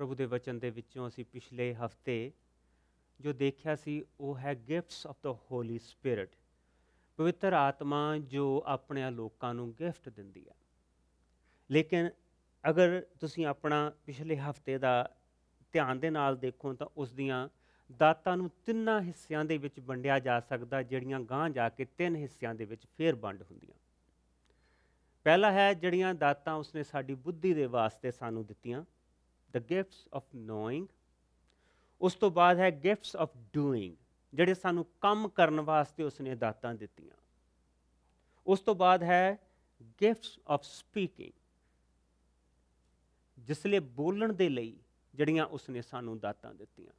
ਪ੍ਰਭੂ ਦੇ ਵਚਨ ਦੇ ਵਿੱਚੋਂ ਅਸੀਂ ਪਿਛਲੇ ਹਫਤੇ ਜੋ ਦੇਖਿਆ ਸੀ ਉਹ ਹੈ gifts of the Holy Spirit ਪਵਿੱਤਰ ਆਤਮਾ ਜੋ ਆਪਣੇ ਲੋਕਾਂ ਨੂੰ ਗਿਫਟ ਦਿੰਦੀ ਹੈ ਲੇਕਿਨ ਅਗਰ ਤੁਸੀਂ ਆਪਣਾ ਪਿਛਲੇ ਹਫਤੇ ਦਾ ਧਿਆਨ ਦੇ ਨਾਲ ਦੇਖੋ ਤਾਂ ਉਸ ਦੀਆਂ ਦਾਤਾਂ ਨੂੰ ਤਿੰਨਾਂ ਹਿੱਸਿਆਂ ਦੇ ਵਿੱਚ ਵੰਡਿਆ ਜਾ ਸਕਦਾ ਜਿਹੜੀਆਂ ਗਾਂ ਜਾ ਕੇ ਤਿੰਨ ਹਿੱਸਿਆਂ ਦੇ ਵਿੱਚ ਫੇਰ ਵੰਡ ਹੁੰਦੀਆਂ ਪਹਿਲਾ ਹੈ ਜਿਹੜੀਆਂ ਦਾਤਾਂ ਉਸਨੇ ਸਾਡੀ ਬੁੱਧੀ ਦੇ ਵਾਸਤੇ ਸਾਨੂੰ ਦਿੱਤੀਆਂ the gifts of knowing ਉਸ ਤੋਂ ਬਾਅਦ ਹੈ ਗਿਫਟਸ ਆਫ ਡੂਇੰਗ ਜਿਹੜੇ ਸਾਨੂੰ ਕੰਮ ਕਰਨ ਵਾਸਤੇ ਉਸਨੇ ਦਾਤਾਂ ਦਿੱਤੀਆਂ ਉਸ ਤੋਂ ਬਾਅਦ ਹੈ ਗਿਫਟਸ ਆਫ ਸਪੀਕਿੰਗ ਜਿਸ ਲਈ ਬੋਲਣ ਦੇ ਲਈ ਜਿਹੜੀਆਂ ਉਸਨੇ ਸਾਨੂੰ ਦਾਤਾਂ ਦਿੱਤੀਆਂ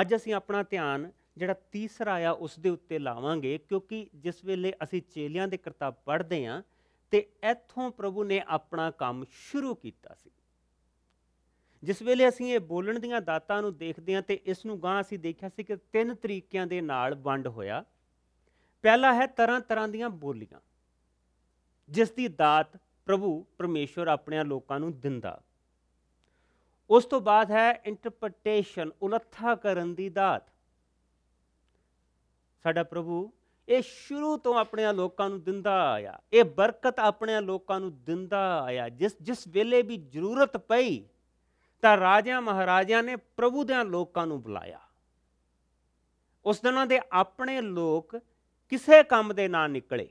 ਅੱਜ ਅਸੀਂ ਆਪਣਾ ਧਿਆਨ ਜਿਹੜਾ ਤੀਸਰਾ ਆ ਉਸ ਦੇ ਉੱਤੇ ਲਾਵਾਂਗੇ ਕਿਉਂਕਿ ਜਿਸ ਵੇਲੇ ਅਸੀਂ ਚੇਲਿਆਂ ਦੇ ਕਰਤਾ ਪੜ੍ਹਦੇ ਆਂ ਤੇ ਇੱਥੋਂ ਪ੍ਰਭੂ ਨੇ ਆਪਣਾ ਕੰਮ ਸ਼ੁਰੂ ਕੀਤਾ ਸੀ ਜਿਸ ਵੇਲੇ ਅਸੀਂ ਇਹ ਬੋਲਣ ਦੀਆਂ ਦਾਤਾਂ ਨੂੰ ਦੇਖਦੇ ਹਾਂ ਤੇ ਇਸ ਨੂੰ ਗਾਂ ਅਸੀਂ ਦੇਖਿਆ ਸੀ ਕਿ ਤਿੰਨ ਤਰੀਕਿਆਂ ਦੇ ਨਾਲ ਵੰਡ ਹੋਇਆ ਪਹਿਲਾ ਹੈ ਤਰ੍ਹਾਂ ਤਰ੍ਹਾਂ ਦੀਆਂ ਬੋਲੀਆਂ ਜਿਸ ਦੀ ਦਾਤ ਪ੍ਰਭੂ ਪਰਮੇਸ਼ਵਰ ਆਪਣੇ ਲੋਕਾਂ ਨੂੰ ਦਿੰਦਾ ਉਸ ਤੋਂ ਬਾਅਦ ਹੈ ਇੰਟਰਪ੍ਰੀਟੇਸ਼ਨ ਉਲੱਥਾ ਕਰਨ ਦੀ ਦਾਤ ਸਾਡਾ ਪ੍ਰਭੂ ਇਹ ਸ਼ੁਰੂ ਤੋਂ ਆਪਣੇ ਲੋਕਾਂ ਨੂੰ ਦਿੰਦਾ ਆਇਆ ਇਹ ਬਰਕਤ ਆਪਣੇ ਲੋਕਾਂ ਨੂੰ ਦਿੰਦਾ ਆਇਆ ਜਿਸ ਜਿਸ ਵੇਲੇ ਵੀ ਜ਼ਰੂਰਤ ਪਈ ਤਾਂ ਰਾਜਿਆਂ ਮਹਾਰਾਜਿਆਂ ਨੇ ਪ੍ਰਭੂ ਦੇ ਲੋਕਾਂ ਨੂੰ ਬੁਲਾਇਆ ਉਸ ਦਿਨ ਉਹਨਾਂ ਦੇ ਆਪਣੇ ਲੋਕ ਕਿਸੇ ਕੰਮ ਦੇ ਨਾਂ ਨਿਕਲੇ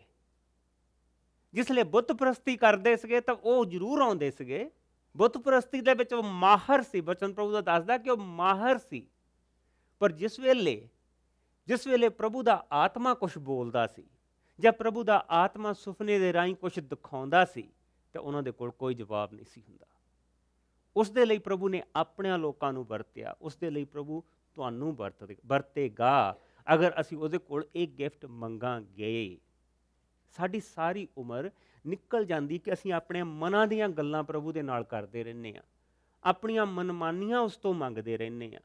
ਜਿਸ ਲਈ ਬੁੱਤ ਪ੍ਰਸਤੀ ਕਰਦੇ ਸੀਗੇ ਤਾਂ ਉਹ ਜ਼ਰੂਰ ਆਉਂਦੇ ਸੀਗੇ ਬੁੱਤ ਪ੍ਰਸਤੀ ਦੇ ਵਿੱਚ ਉਹ ਮਾਹਰ ਸੀ ਬਚਨ ਪ੍ਰਭੂ ਦਾ ਦੱਸਦਾ ਕਿ ਉਹ ਮਾਹਰ ਸੀ ਪਰ ਜਿਸ ਵੇਲੇ ਜਿਸ ਵੇਲੇ ਪ੍ਰਭੂ ਦਾ ਆਤਮਾ ਕੁਝ ਬੋਲਦਾ ਸੀ ਜਾਂ ਪ੍ਰਭੂ ਦਾ ਆਤਮਾ ਸੁਪਨੇ ਦੇ ਰਾਹੀਂ ਕੁਝ ਦਿਖਾਉਂਦਾ ਸੀ ਤਾਂ ਉਹਨਾਂ ਦੇ ਕੋਲ ਕੋਈ ਜਵਾਬ ਨਹੀਂ ਸੀ ਹੁੰਦਾ ਉਸ ਦੇ ਲਈ ਪ੍ਰਭੂ ਨੇ ਆਪਣੇ ਲੋਕਾਂ ਨੂੰ ਵਰਤਿਆ ਉਸ ਦੇ ਲਈ ਪ੍ਰਭੂ ਤੁਹਾਨੂੰ ਵਰਤ ਵਰਤੇਗਾ ਅਗਰ ਅਸੀਂ ਉਹਦੇ ਕੋਲ ਇਹ ਗਿਫਟ ਮੰਗਾਂਗੇ ਸਾਡੀ ਸਾਰੀ ਉਮਰ ਨਿਕਲ ਜਾਂਦੀ ਕਿ ਅਸੀਂ ਆਪਣੇ ਮਨਾਂ ਦੀਆਂ ਗੱਲਾਂ ਪ੍ਰਭੂ ਦੇ ਨਾਲ ਕਰਦੇ ਰਹਿੰਨੇ ਆ ਆਪਣੀਆਂ ਮਨਮਾਨੀਆਂ ਉਸ ਤੋਂ ਮੰਗਦੇ ਰਹਿੰਨੇ ਆ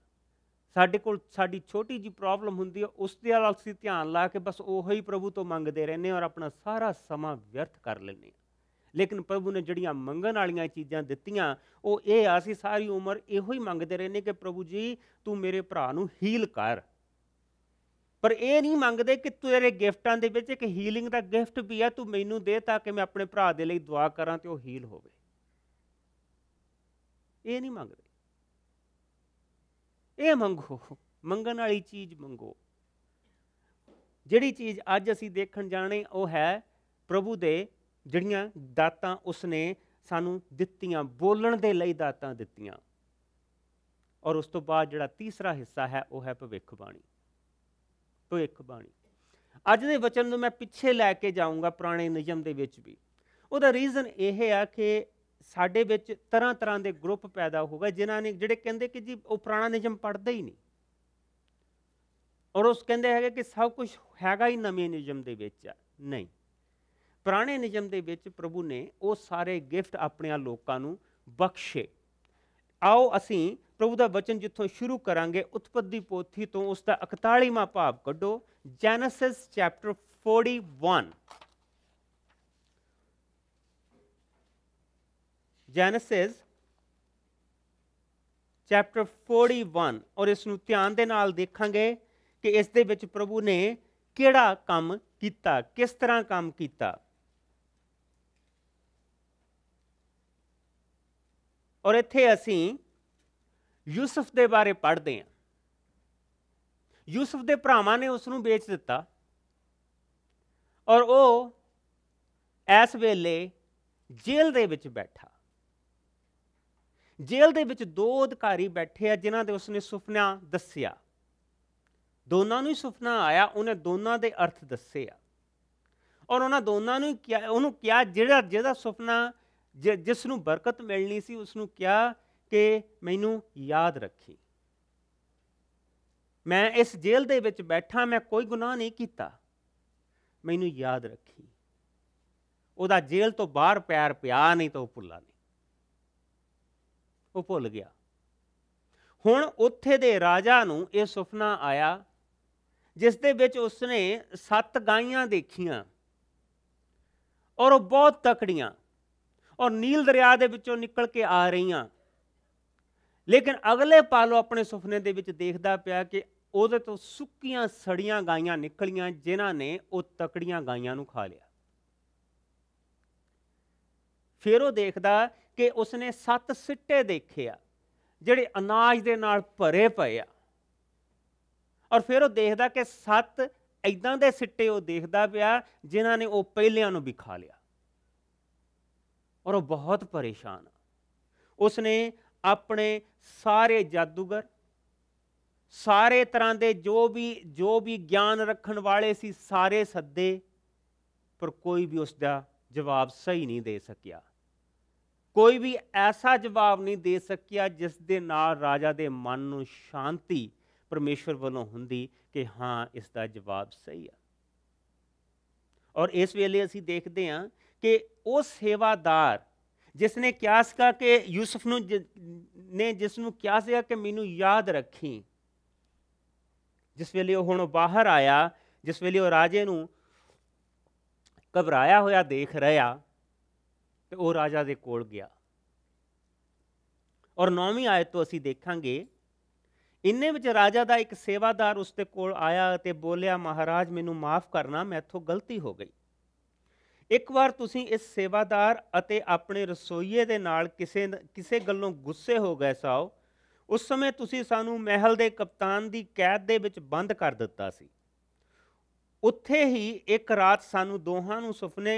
ਸਾਡੇ ਕੋਲ ਸਾਡੀ ਛੋਟੀ ਜੀ ਪ੍ਰੋਬਲਮ ਹੁੰਦੀ ਹੈ ਉਸ ਦੇ ਨਾਲ ਅਸੀਂ ਧਿਆਨ ਲਾ ਕੇ ਬਸ ਉਹ ਹੀ ਪ੍ਰਭੂ ਤੋਂ ਮੰਗਦੇ ਆ ਔਰ ਆਪਣਾ ਸਾਰਾ ਸਮਾਂ ਵਿਅਰਥ ਕਰ ਲੈਂਦੇ ਆ ਲੇਕਿਨ ਪ੍ਰਭੂ ਨੇ ਜਿਹੜੀਆਂ ਮੰਗਣ ਵਾਲੀਆਂ ਚੀਜ਼ਾਂ ਦਿੱਤੀਆਂ ਉਹ ਇਹ ਆ ਸੀ ਸਾਰੀ ਉਮਰ ਇਹੋ ਹੀ ਮੰਗਦੇ ਰਹੇ ਨੇ ਕਿ ਪ੍ਰਭੂ ਜੀ ਤੂੰ ਮੇਰੇ ਭਰਾ ਨੂੰ ਹੀਲ ਕਰ ਪਰ ਇਹ ਨਹੀਂ ਮੰਗਦੇ ਕਿ ਤੇਰੇ ਗਿਫਟਾਂ ਦੇ ਵਿੱਚ ਇੱਕ ਹੀਲਿੰਗ ਦਾ ਗਿਫਟ ਵੀ ਆ ਤੂੰ ਮੈਨੂੰ ਦੇ ਤਾਂ ਕਿ ਮੈਂ ਆਪਣੇ ਭਰਾ ਦੇ ਲਈ ਦੁਆ ਕਰਾਂ ਤੇ ਉਹ ਹੀਲ ਹੋਵੇ ਇਹ ਨਹੀਂ ਮੰਗਦੇ ਇਹ ਮੰਗੋ ਮੰਗਣ ਵਾਲੀ ਚੀਜ਼ ਮੰਗੋ ਜਿਹੜੀ ਚੀਜ਼ ਅੱਜ ਅਸੀਂ ਦੇਖਣ ਜਾਣੇ ਉਹ ਹੈ ਪ੍ਰਭੂ ਦੇ ਜਿਹੜੀਆਂ ਦਾਤਾਂ ਉਸਨੇ ਸਾਨੂੰ ਦਿੱਤੀਆਂ ਬੋਲਣ ਦੇ ਲਈ ਦਾਤਾਂ ਦਿੱਤੀਆਂ ਔਰ ਉਸ ਤੋਂ ਬਾਅਦ ਜਿਹੜਾ ਤੀਸਰਾ ਹਿੱਸਾ ਹੈ ਉਹ ਹੈ ਭਵਿੱਖ ਬਾਣੀ ਭਵਿੱਖ ਬਾਣੀ ਅੱਜ ਦੇ ਵਚਨ ਨੂੰ ਮੈਂ ਪਿੱਛੇ ਲੈ ਕੇ ਜਾਊਂਗਾ ਪੁਰਾਣੇ ਨਿਯਮ ਦੇ ਵਿੱਚ ਵੀ ਉਹਦਾ ਰੀਜ਼ਨ ਇਹ ਆ ਕਿ ਸਾਡੇ ਵਿੱਚ ਤਰ੍ਹਾਂ ਤਰ੍ਹਾਂ ਦੇ ਗਰੁੱਪ ਪੈਦਾ ਹੋ ਗਏ ਜਿਨ੍ਹਾਂ ਨੇ ਜਿਹੜੇ ਕਹਿੰਦੇ ਕਿ ਜੀ ਉਹ ਪੁਰਾਣਾ ਨਿਯਮ ਪੜਦਾ ਹੀ ਨਹੀਂ ਔਰ ਉਸ ਕਹਿੰਦੇ ਹੈਗੇ ਕਿ ਸਭ ਕੁਝ ਹੈਗਾ ਹੀ ਨਵੇਂ ਨਿਯਮ ਦੇ ਵਿੱਚ ਆ ਨਹੀਂ ਪੁਰਾਣੇ ਨਿਯਮ ਦੇ ਵਿੱਚ ਪ੍ਰਭੂ ਨੇ ਉਹ ਸਾਰੇ ਗਿਫਟ ਆਪਣੇ ਲੋਕਾਂ ਨੂੰ ਬਖਸ਼ੇ ਆਓ ਅਸੀਂ ਪ੍ਰਭੂ ਦਾ ਵਚਨ ਜਿੱਥੋਂ ਸ਼ੁਰੂ ਕਰਾਂਗੇ ਉਤਪਤੀ ਪੋਥੀ ਤੋਂ ਉਸ ਦਾ 41ਵਾਂ ਭਾਗ ਕੱਢੋ ਜੈਨੇਸਿਸ ਚੈਪਟਰ 41 ਜੈਨੇਸਿਸ ਚੈਪਟਰ 41 ਔਰ ਇਸ ਨੂੰ ਧਿਆਨ ਦੇ ਨਾਲ ਦੇਖਾਂਗੇ ਕਿ ਇਸ ਦੇ ਵਿੱਚ ਪ੍ਰਭੂ ਨੇ ਕਿਹੜਾ ਕੰਮ ਕੀਤਾ ਕਿਸ ਤਰ੍ਹਾਂ ਕੰਮ ਕੀਤਾ ਔਰ ਇੱਥੇ ਅਸੀਂ ਯੂਸਫ ਦੇ ਬਾਰੇ ਪੜ੍ਹਦੇ ਹਾਂ ਯੂਸਫ ਦੇ ਭਰਾਵਾਂ ਨੇ ਉਸ ਨੂੰ ਵੇਚ ਦਿੱਤਾ ਔਰ ਉਹ ਇਸ ਵੇਲੇ ਜੇਲ੍ਹ ਦੇ ਵਿੱਚ ਬੈਠਾ ਜੇਲ੍ਹ ਦੇ ਵਿੱਚ ਦੋ ਅਧਿਕਾਰੀ ਬੈਠੇ ਆ ਜਿਨ੍ਹਾਂ ਦੇ ਉਸਨੇ ਸੁਪਨਾ ਦੱਸਿਆ ਦੋਨਾਂ ਨੂੰ ਹੀ ਸੁਪਨਾ ਆਇਆ ਉਹਨੇ ਦੋਨਾਂ ਦੇ ਅਰਥ ਦੱਸੇ ਆ ਔਰ ਉਹਨਾਂ ਦੋਨਾਂ ਨੂੰ ਕਿਹਾ ਉਹਨੂੰ ਕਿਹਾ ਜਿਹੜਾ ਜਿਹਦਾ ਸੁਪਨਾ ਜਿਸ ਨੂੰ ਬਰਕਤ ਮਿਲਣੀ ਸੀ ਉਸ ਨੂੰ ਕਿਹਾ ਕਿ ਮੈਨੂੰ ਯਾਦ ਰੱਖੀ ਮੈਂ ਇਸ ਜੇਲ੍ਹ ਦੇ ਵਿੱਚ ਬੈਠਾ ਮੈਂ ਕੋਈ ਗੁਨਾਹ ਨਹੀਂ ਕੀਤਾ ਮੈਨੂੰ ਯਾਦ ਰੱਖੀ ਉਹਦਾ ਜੇਲ੍ਹ ਤੋਂ ਬਾਹਰ ਪਿਆਰ ਪਿਆ ਨਹੀਂ ਤਾਂ ਉਹ ਭੁੱਲਾ ਨਹੀਂ ਉਹ ਭੁੱਲ ਗਿਆ ਹੁਣ ਉੱਥੇ ਦੇ ਰਾਜਾ ਨੂੰ ਇਹ ਸੁਪਨਾ ਆਇਆ ਜਿਸ ਦੇ ਵਿੱਚ ਉਸਨੇ ਸੱਤ ਗਾਈਆਂ ਦੇਖੀਆਂ ਔਰ ਉਹ ਬਹੁਤ ਤਕੜੀਆਂ ਔਰ ਨੀਲ ਦਰਿਆ ਦੇ ਵਿੱਚੋਂ ਨਿਕਲ ਕੇ ਆ ਰਹੀਆਂ ਲੇਕਿਨ ਅਗਲੇ ਪਾਲੋ ਆਪਣੇ ਸੁਪਨੇ ਦੇ ਵਿੱਚ ਦੇਖਦਾ ਪਿਆ ਕਿ ਉਹਦੇ ਤੋਂ ਸੁੱਕੀਆਂ ਸੜੀਆਂ ਗਾਈਆਂ ਨਿਕਲੀਆਂ ਜਿਨ੍ਹਾਂ ਨੇ ਉਹ ਤਕੜੀਆਂ ਗਾਈਆਂ ਨੂੰ ਖਾ ਲਿਆ ਫਿਰ ਉਹ ਦੇਖਦਾ ਕਿ ਉਸਨੇ ਸੱਤ ਸਿੱਟੇ ਦੇਖੇ ਆ ਜਿਹੜੇ ਅਨਾਜ ਦੇ ਨਾਲ ਭਰੇ ਪਏ ਆ ਔਰ ਫਿਰ ਉਹ ਦੇਖਦਾ ਕਿ ਸੱਤ ਇਦਾਂ ਦੇ ਸਿੱਟੇ ਉਹ ਦੇਖਦਾ ਪਿਆ ਜਿਨ੍ਹਾਂ ਨੇ ਉਹ ਪਹਿਲਿਆਂ ਨੂੰ ਵੀ ਖਾ ਲਿਆ ਔਰ ਉਹ ਬਹੁਤ ਪਰੇਸ਼ਾਨ ਉਸਨੇ ਆਪਣੇ ਸਾਰੇ ਜਾਦੂਗਰ ਸਾਰੇ ਤਰ੍ਹਾਂ ਦੇ ਜੋ ਵੀ ਜੋ ਵੀ ਗਿਆਨ ਰੱਖਣ ਵਾਲੇ ਸੀ ਸਾਰੇ ਸੱਦੇ ਪਰ ਕੋਈ ਵੀ ਉਸ ਦਾ ਜਵਾਬ ਸਹੀ ਨਹੀਂ ਦੇ ਸਕਿਆ ਕੋਈ ਵੀ ਐਸਾ ਜਵਾਬ ਨਹੀਂ ਦੇ ਸਕਿਆ ਜਿਸ ਦੇ ਨਾਲ ਰਾਜਾ ਦੇ ਮਨ ਨੂੰ ਸ਼ਾਂਤੀ ਪਰਮੇਸ਼ਰ ਵੱਲੋਂ ਹੁੰਦੀ ਕਿ ਹਾਂ ਇਸ ਦਾ ਜਵਾਬ ਸਹੀ ਆ ਔਰ ਇਸ ਵੇਲੇ ਅਸੀਂ ਦੇਖਦੇ ਹਾਂ ਕਿ ਉਹ ਸੇਵਾਦਾਰ ਜਿਸ ਨੇ ਕਿਆਸ ਕਾ ਕਿ ਯੂਸਫ ਨੂੰ ਨੇ ਜਿਸ ਨੂੰ ਕਿਆਸ ਕਿਆਸਿਆ ਕਿ ਮੈਨੂੰ ਯਾਦ ਰੱਖੀ ਜਿਸ ਵੇਲੇ ਉਹ ਹੁਣ ਬਾਹਰ ਆਇਆ ਜਿਸ ਵੇਲੇ ਉਹ ਰਾਜੇ ਨੂੰ ਘਬਰਾਇਆ ਹੋਇਆ ਦੇਖ ਰਿਹਾ ਤੇ ਉਹ ਰਾਜਾ ਦੇ ਕੋਲ ਗਿਆ ਔਰ 9ਵੀਂ ਆਇਤ ਤੋਂ ਅਸੀਂ ਦੇਖਾਂਗੇ ਇੰਨੇ ਵਿੱਚ ਰਾਜਾ ਦਾ ਇੱਕ ਸੇਵਾਦਾਰ ਉਸ ਦੇ ਕੋਲ ਆਇਆ ਤੇ ਬੋਲਿਆ ਮਹਾਰਾਜ ਮੈਨੂੰ ਮਾਫ ਕਰਨਾ ਮੈਥੋਂ ਗਲਤੀ ਹੋ ਗਈ ਇੱਕ ਵਾਰ ਤੁਸੀਂ ਇਸ ਸੇਵਾਦਾਰ ਅਤੇ ਆਪਣੇ ਰਸੋਈਏ ਦੇ ਨਾਲ ਕਿਸੇ ਕਿਸੇ ਗੱਲੋਂ ਗੁੱਸੇ ਹੋ ਗਏ ਸਾਓ ਉਸ ਸਮੇਂ ਤੁਸੀਂ ਸਾਨੂੰ ਮਹਿਲ ਦੇ ਕਪਤਾਨ ਦੀ ਕੈਦ ਦੇ ਵਿੱਚ ਬੰਦ ਕਰ ਦਿੱਤਾ ਸੀ ਉੱਥੇ ਹੀ ਇੱਕ ਰਾਤ ਸਾਨੂੰ ਦੋਹਾਂ ਨੂੰ ਸੁਪਨੇ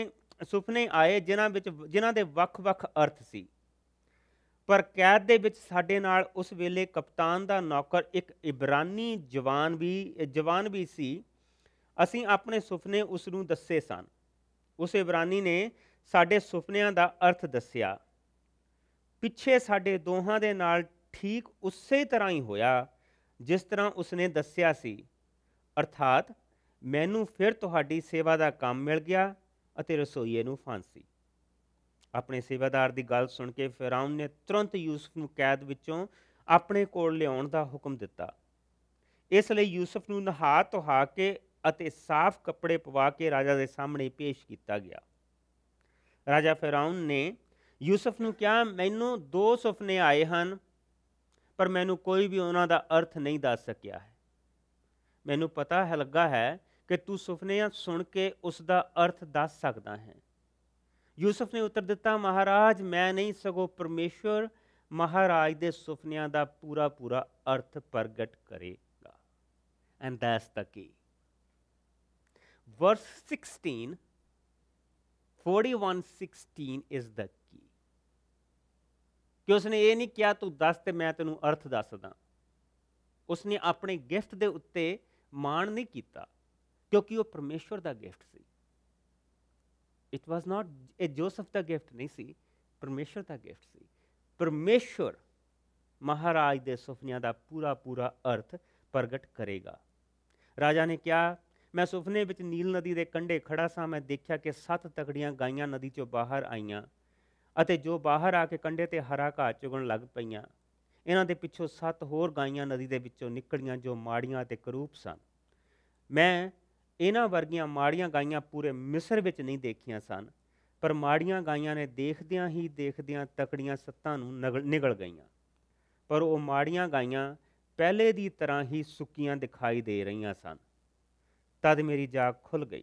ਸੁਪਨੇ ਆਏ ਜਿਨ੍ਹਾਂ ਵਿੱਚ ਜਿਨ੍ਹਾਂ ਦੇ ਵੱਖ-ਵੱਖ ਅਰਥ ਸੀ ਪਰ ਕੈਦ ਦੇ ਵਿੱਚ ਸਾਡੇ ਨਾਲ ਉਸ ਵੇਲੇ ਕਪਤਾਨ ਦਾ ਨੌਕਰ ਇੱਕ ਇਬਰਾਨੀ ਜਵਾਨ ਵੀ ਜਵਾਨ ਵੀ ਸੀ ਅਸੀਂ ਆਪਣੇ ਸੁਪਨੇ ਉਸ ਨੂੰ ਦੱਸੇ ਸਨ ਉਸ ਇਬਰਾਨੀ ਨੇ ਸਾਡੇ ਸੁਪਨਿਆਂ ਦਾ ਅਰਥ ਦੱਸਿਆ ਪਿੱਛੇ ਸਾਡੇ ਦੋਹਾਂ ਦੇ ਨਾਲ ਠੀਕ ਉਸੇ ਤਰ੍ਹਾਂ ਹੀ ਹੋਇਆ ਜਿਸ ਤਰ੍ਹਾਂ ਉਸਨੇ ਦੱਸਿਆ ਸੀ ਅਰਥਾਤ ਮੈਨੂੰ ਫਿਰ ਤੁਹਾਡੀ ਸੇਵਾ ਦਾ ਕੰਮ ਮਿਲ ਗਿਆ ਅਤੇ ਰਸੋਈਏ ਨੂੰ ਫਾਂਸੀ ਆਪਣੇ ਸੇਵਾਦਾਰ ਦੀ ਗੱਲ ਸੁਣ ਕੇ ਫਰਾਉਨ ਨੇ ਤੁਰੰਤ ਯੂਸਫ ਨੂੰ ਕੈਦ ਵਿੱਚੋਂ ਆਪਣੇ ਕੋਲ ਲਿਆਉਣ ਦਾ ਹੁਕਮ ਦਿੱਤਾ ਇਸ ਲਈ ਯੂਸਫ ਨੂੰ ਨਹਾ ਤੋਹਾ ਕੇ ਅਤੇ ਸਾਫ਼ ਕੱਪੜੇ ਪਵਾ ਕੇ ਰਾਜਾ ਦੇ ਸਾਹਮਣੇ ਪੇਸ਼ ਕੀਤਾ ਗਿਆ ਰਾਜਾ ਫਰਾਉਨ ਨੇ ਯੂਸਫ ਨੂੰ ਕਿਹਾ ਮੈਨੂੰ ਦੋ ਸੁਪਨੇ ਆਏ ਹਨ ਪਰ ਮੈਨੂੰ ਕੋਈ ਵੀ ਉਹਨਾਂ ਦਾ ਅਰਥ ਨਹੀਂ ਦੱਸ ਸਕਿਆ ਹੈ ਮੈਨੂੰ ਪਤਾ ਹੈ ਲੱਗਾ ਹੈ ਕਿ ਤੂੰ ਸੁਪਨਿਆਂ ਸੁਣ ਕੇ ਉਸ ਦਾ ਅਰਥ ਦੱਸ ਸਕਦਾ ਹੈ ਯੂਸਫ ਨੇ ਉੱਤਰ ਦਿੱਤਾ ਮਹਾਰਾਜ ਮੈਂ ਨਹੀਂ ਸਗੋ ਪਰਮੇਸ਼ਵਰ ਮਹਾਰਾਜ ਦੇ ਸੁਪਨਿਆਂ ਦਾ ਪੂਰਾ ਪੂਰਾ ਅਰਥ ਪ੍ਰਗਟ ਕਰੇਗਾ and that's the key verse 16, 41:16 is the key. ਕਿ ਉਸਨੇ ਇਹ ਨਹੀਂ ਕਿਹਾ ਤੂੰ ਦੱਸ ਤੇ ਮੈਂ ਤੈਨੂੰ ਅਰਥ ਦੱਸਦਾ ਉਸਨੇ ਆਪਣੇ ਗਿਫਟ ਦੇ ਉੱਤੇ ਮਾਣ ਨਹੀਂ ਕੀਤਾ ਕਿਉਂਕਿ ਉਹ ਪਰਮੇਸ਼ਵਰ ਦਾ ਗਿਫਟ ਸੀ it was not a Joseph ਦਾ ਗਿਫਟ ਨਹੀਂ ਸੀ ਪਰਮੇਸ਼ਵਰ ਦਾ ਗਿਫਟ ਸੀ ਪਰਮੇਸ਼ਵਰ ਮਹਾਰਾਜ ਦੇ ਸੁਪਨਿਆਂ ਦਾ ਪੂਰਾ ਪੂਰਾ ਅਰਥ ਪ੍ਰਗਟ ਕਰੇਗਾ ਰਾਜਾ ਨੇ ਕਿਹਾ ਮੈਂ ਸੁਪਨੇ ਵਿੱਚ ਨੀਲ ਨਦੀ ਦੇ ਕੰਢੇ ਖੜਾ ਸਾਂ ਮੈਂ ਦੇਖਿਆ ਕਿ ਸੱਤ ਤਕੜੀਆਂ ਗਾਈਆਂ ਨਦੀ ਚੋਂ ਬਾਹਰ ਆਈਆਂ ਅਤੇ ਜੋ ਬਾਹਰ ਆ ਕੇ ਕੰਢੇ ਤੇ ਹਰਾ ਘਾਹ ਚੁਗਣ ਲੱਗ ਪਈਆਂ ਇਹਨਾਂ ਦੇ ਪਿੱਛੋਂ ਸੱਤ ਹੋਰ ਗਾਈਆਂ ਨਦੀ ਦੇ ਵਿੱਚੋਂ ਨਿਕਲੀਆਂ ਜੋ ਮਾੜੀਆਂ ਤੇ ਕਰੂਪ ਸਨ ਮੈਂ ਇਹਨਾਂ ਵਰਗੀਆਂ ਮਾੜੀਆਂ ਗਾਈਆਂ ਪੂਰੇ ਮਿਸਰ ਵਿੱਚ ਨਹੀਂ ਦੇਖੀਆਂ ਸਨ ਪਰ ਮਾੜੀਆਂ ਗਾਈਆਂ ਨੇ ਦੇਖਦਿਆਂ ਹੀ ਦੇਖਦਿਆਂ ਤਕੜੀਆਂ ਸੱਤਾਂ ਨੂੰ ਨਿਗਲ ਗਈਆਂ ਪਰ ਉਹ ਮਾੜੀਆਂ ਗਾਈਆਂ ਪਹਿਲੇ ਦੀ ਤਰ੍ਹਾਂ ਹੀ ਸੁੱਕੀਆਂ ਦਿਖਾਈ ਦੇ ਰਹੀਆਂ ਸਨ ਤਦ ਮੇਰੀ ਜਾਗ ਖੁੱਲ ਗਈ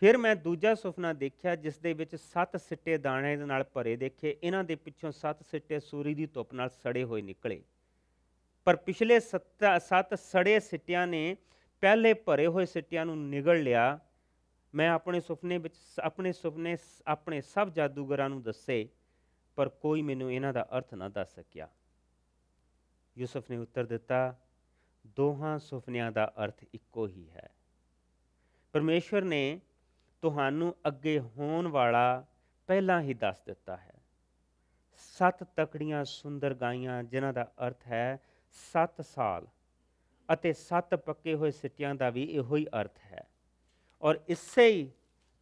ਫਿਰ ਮੈਂ ਦੂਜਾ ਸੁਪਨਾ ਦੇਖਿਆ ਜਿਸ ਦੇ ਵਿੱਚ ਸੱਤ ਸਿੱਟੇ ਦਾਣੇ ਦੇ ਨਾਲ ਭਰੇ ਦੇਖੇ ਇਹਨਾਂ ਦੇ ਪਿੱਛੋਂ ਸੱਤ ਸਿੱਟੇ ਸੂਰੀ ਦੀ ਧੁੱਪ ਨਾਲ ਸੜੇ ਹੋਏ ਨਿਕਲੇ ਪਰ ਪਿਛਲੇ ਸੱਤ ਸੜੇ ਸਿੱਟਿਆਂ ਨੇ ਪਹਿਲੇ ਭਰੇ ਹੋਏ ਸਿੱਟਿਆਂ ਨੂੰ ਨਿਗਲ ਲਿਆ ਮੈਂ ਆਪਣੇ ਸੁਪਨੇ ਵਿੱਚ ਆਪਣੇ ਸੁਪਨੇ ਆਪਣੇ ਸਭ ਜਾਦੂਗਰਾਂ ਨੂੰ ਦੱਸੇ ਪਰ ਕੋਈ ਮੈਨੂੰ ਇਹਨਾਂ ਦਾ ਅਰਥ ਨਾ ਦੱਸ ਸਕਿਆ ਯੂਸਫ ਨੇ ਉੱਤਰ ਦਿੱਤਾ ਦੋਹਾਂ ਸੁਪਨਿਆਂ ਦਾ ਅਰਥ ਇੱਕੋ ਹੀ ਹੈ ਪਰਮੇਸ਼ਰ ਨੇ ਤੁਹਾਨੂੰ ਅੱਗੇ ਹੋਣ ਵਾਲਾ ਪਹਿਲਾਂ ਹੀ ਦੱਸ ਦਿੱਤਾ ਹੈ ਸੱਤ ਤਕੜੀਆਂ ਸੁੰਦਰ ਗਾਈਆਂ ਜਿਨ੍ਹਾਂ ਦਾ ਅਰਥ ਹੈ 7 ਸਾਲ ਅਤੇ 7 ਪੱਕੇ ਹੋਏ ਸਿੱਟਿਆਂ ਦਾ ਵੀ ਇਹੋ ਹੀ ਅਰਥ ਹੈ ਔਰ ਇਸੇ ਹੀ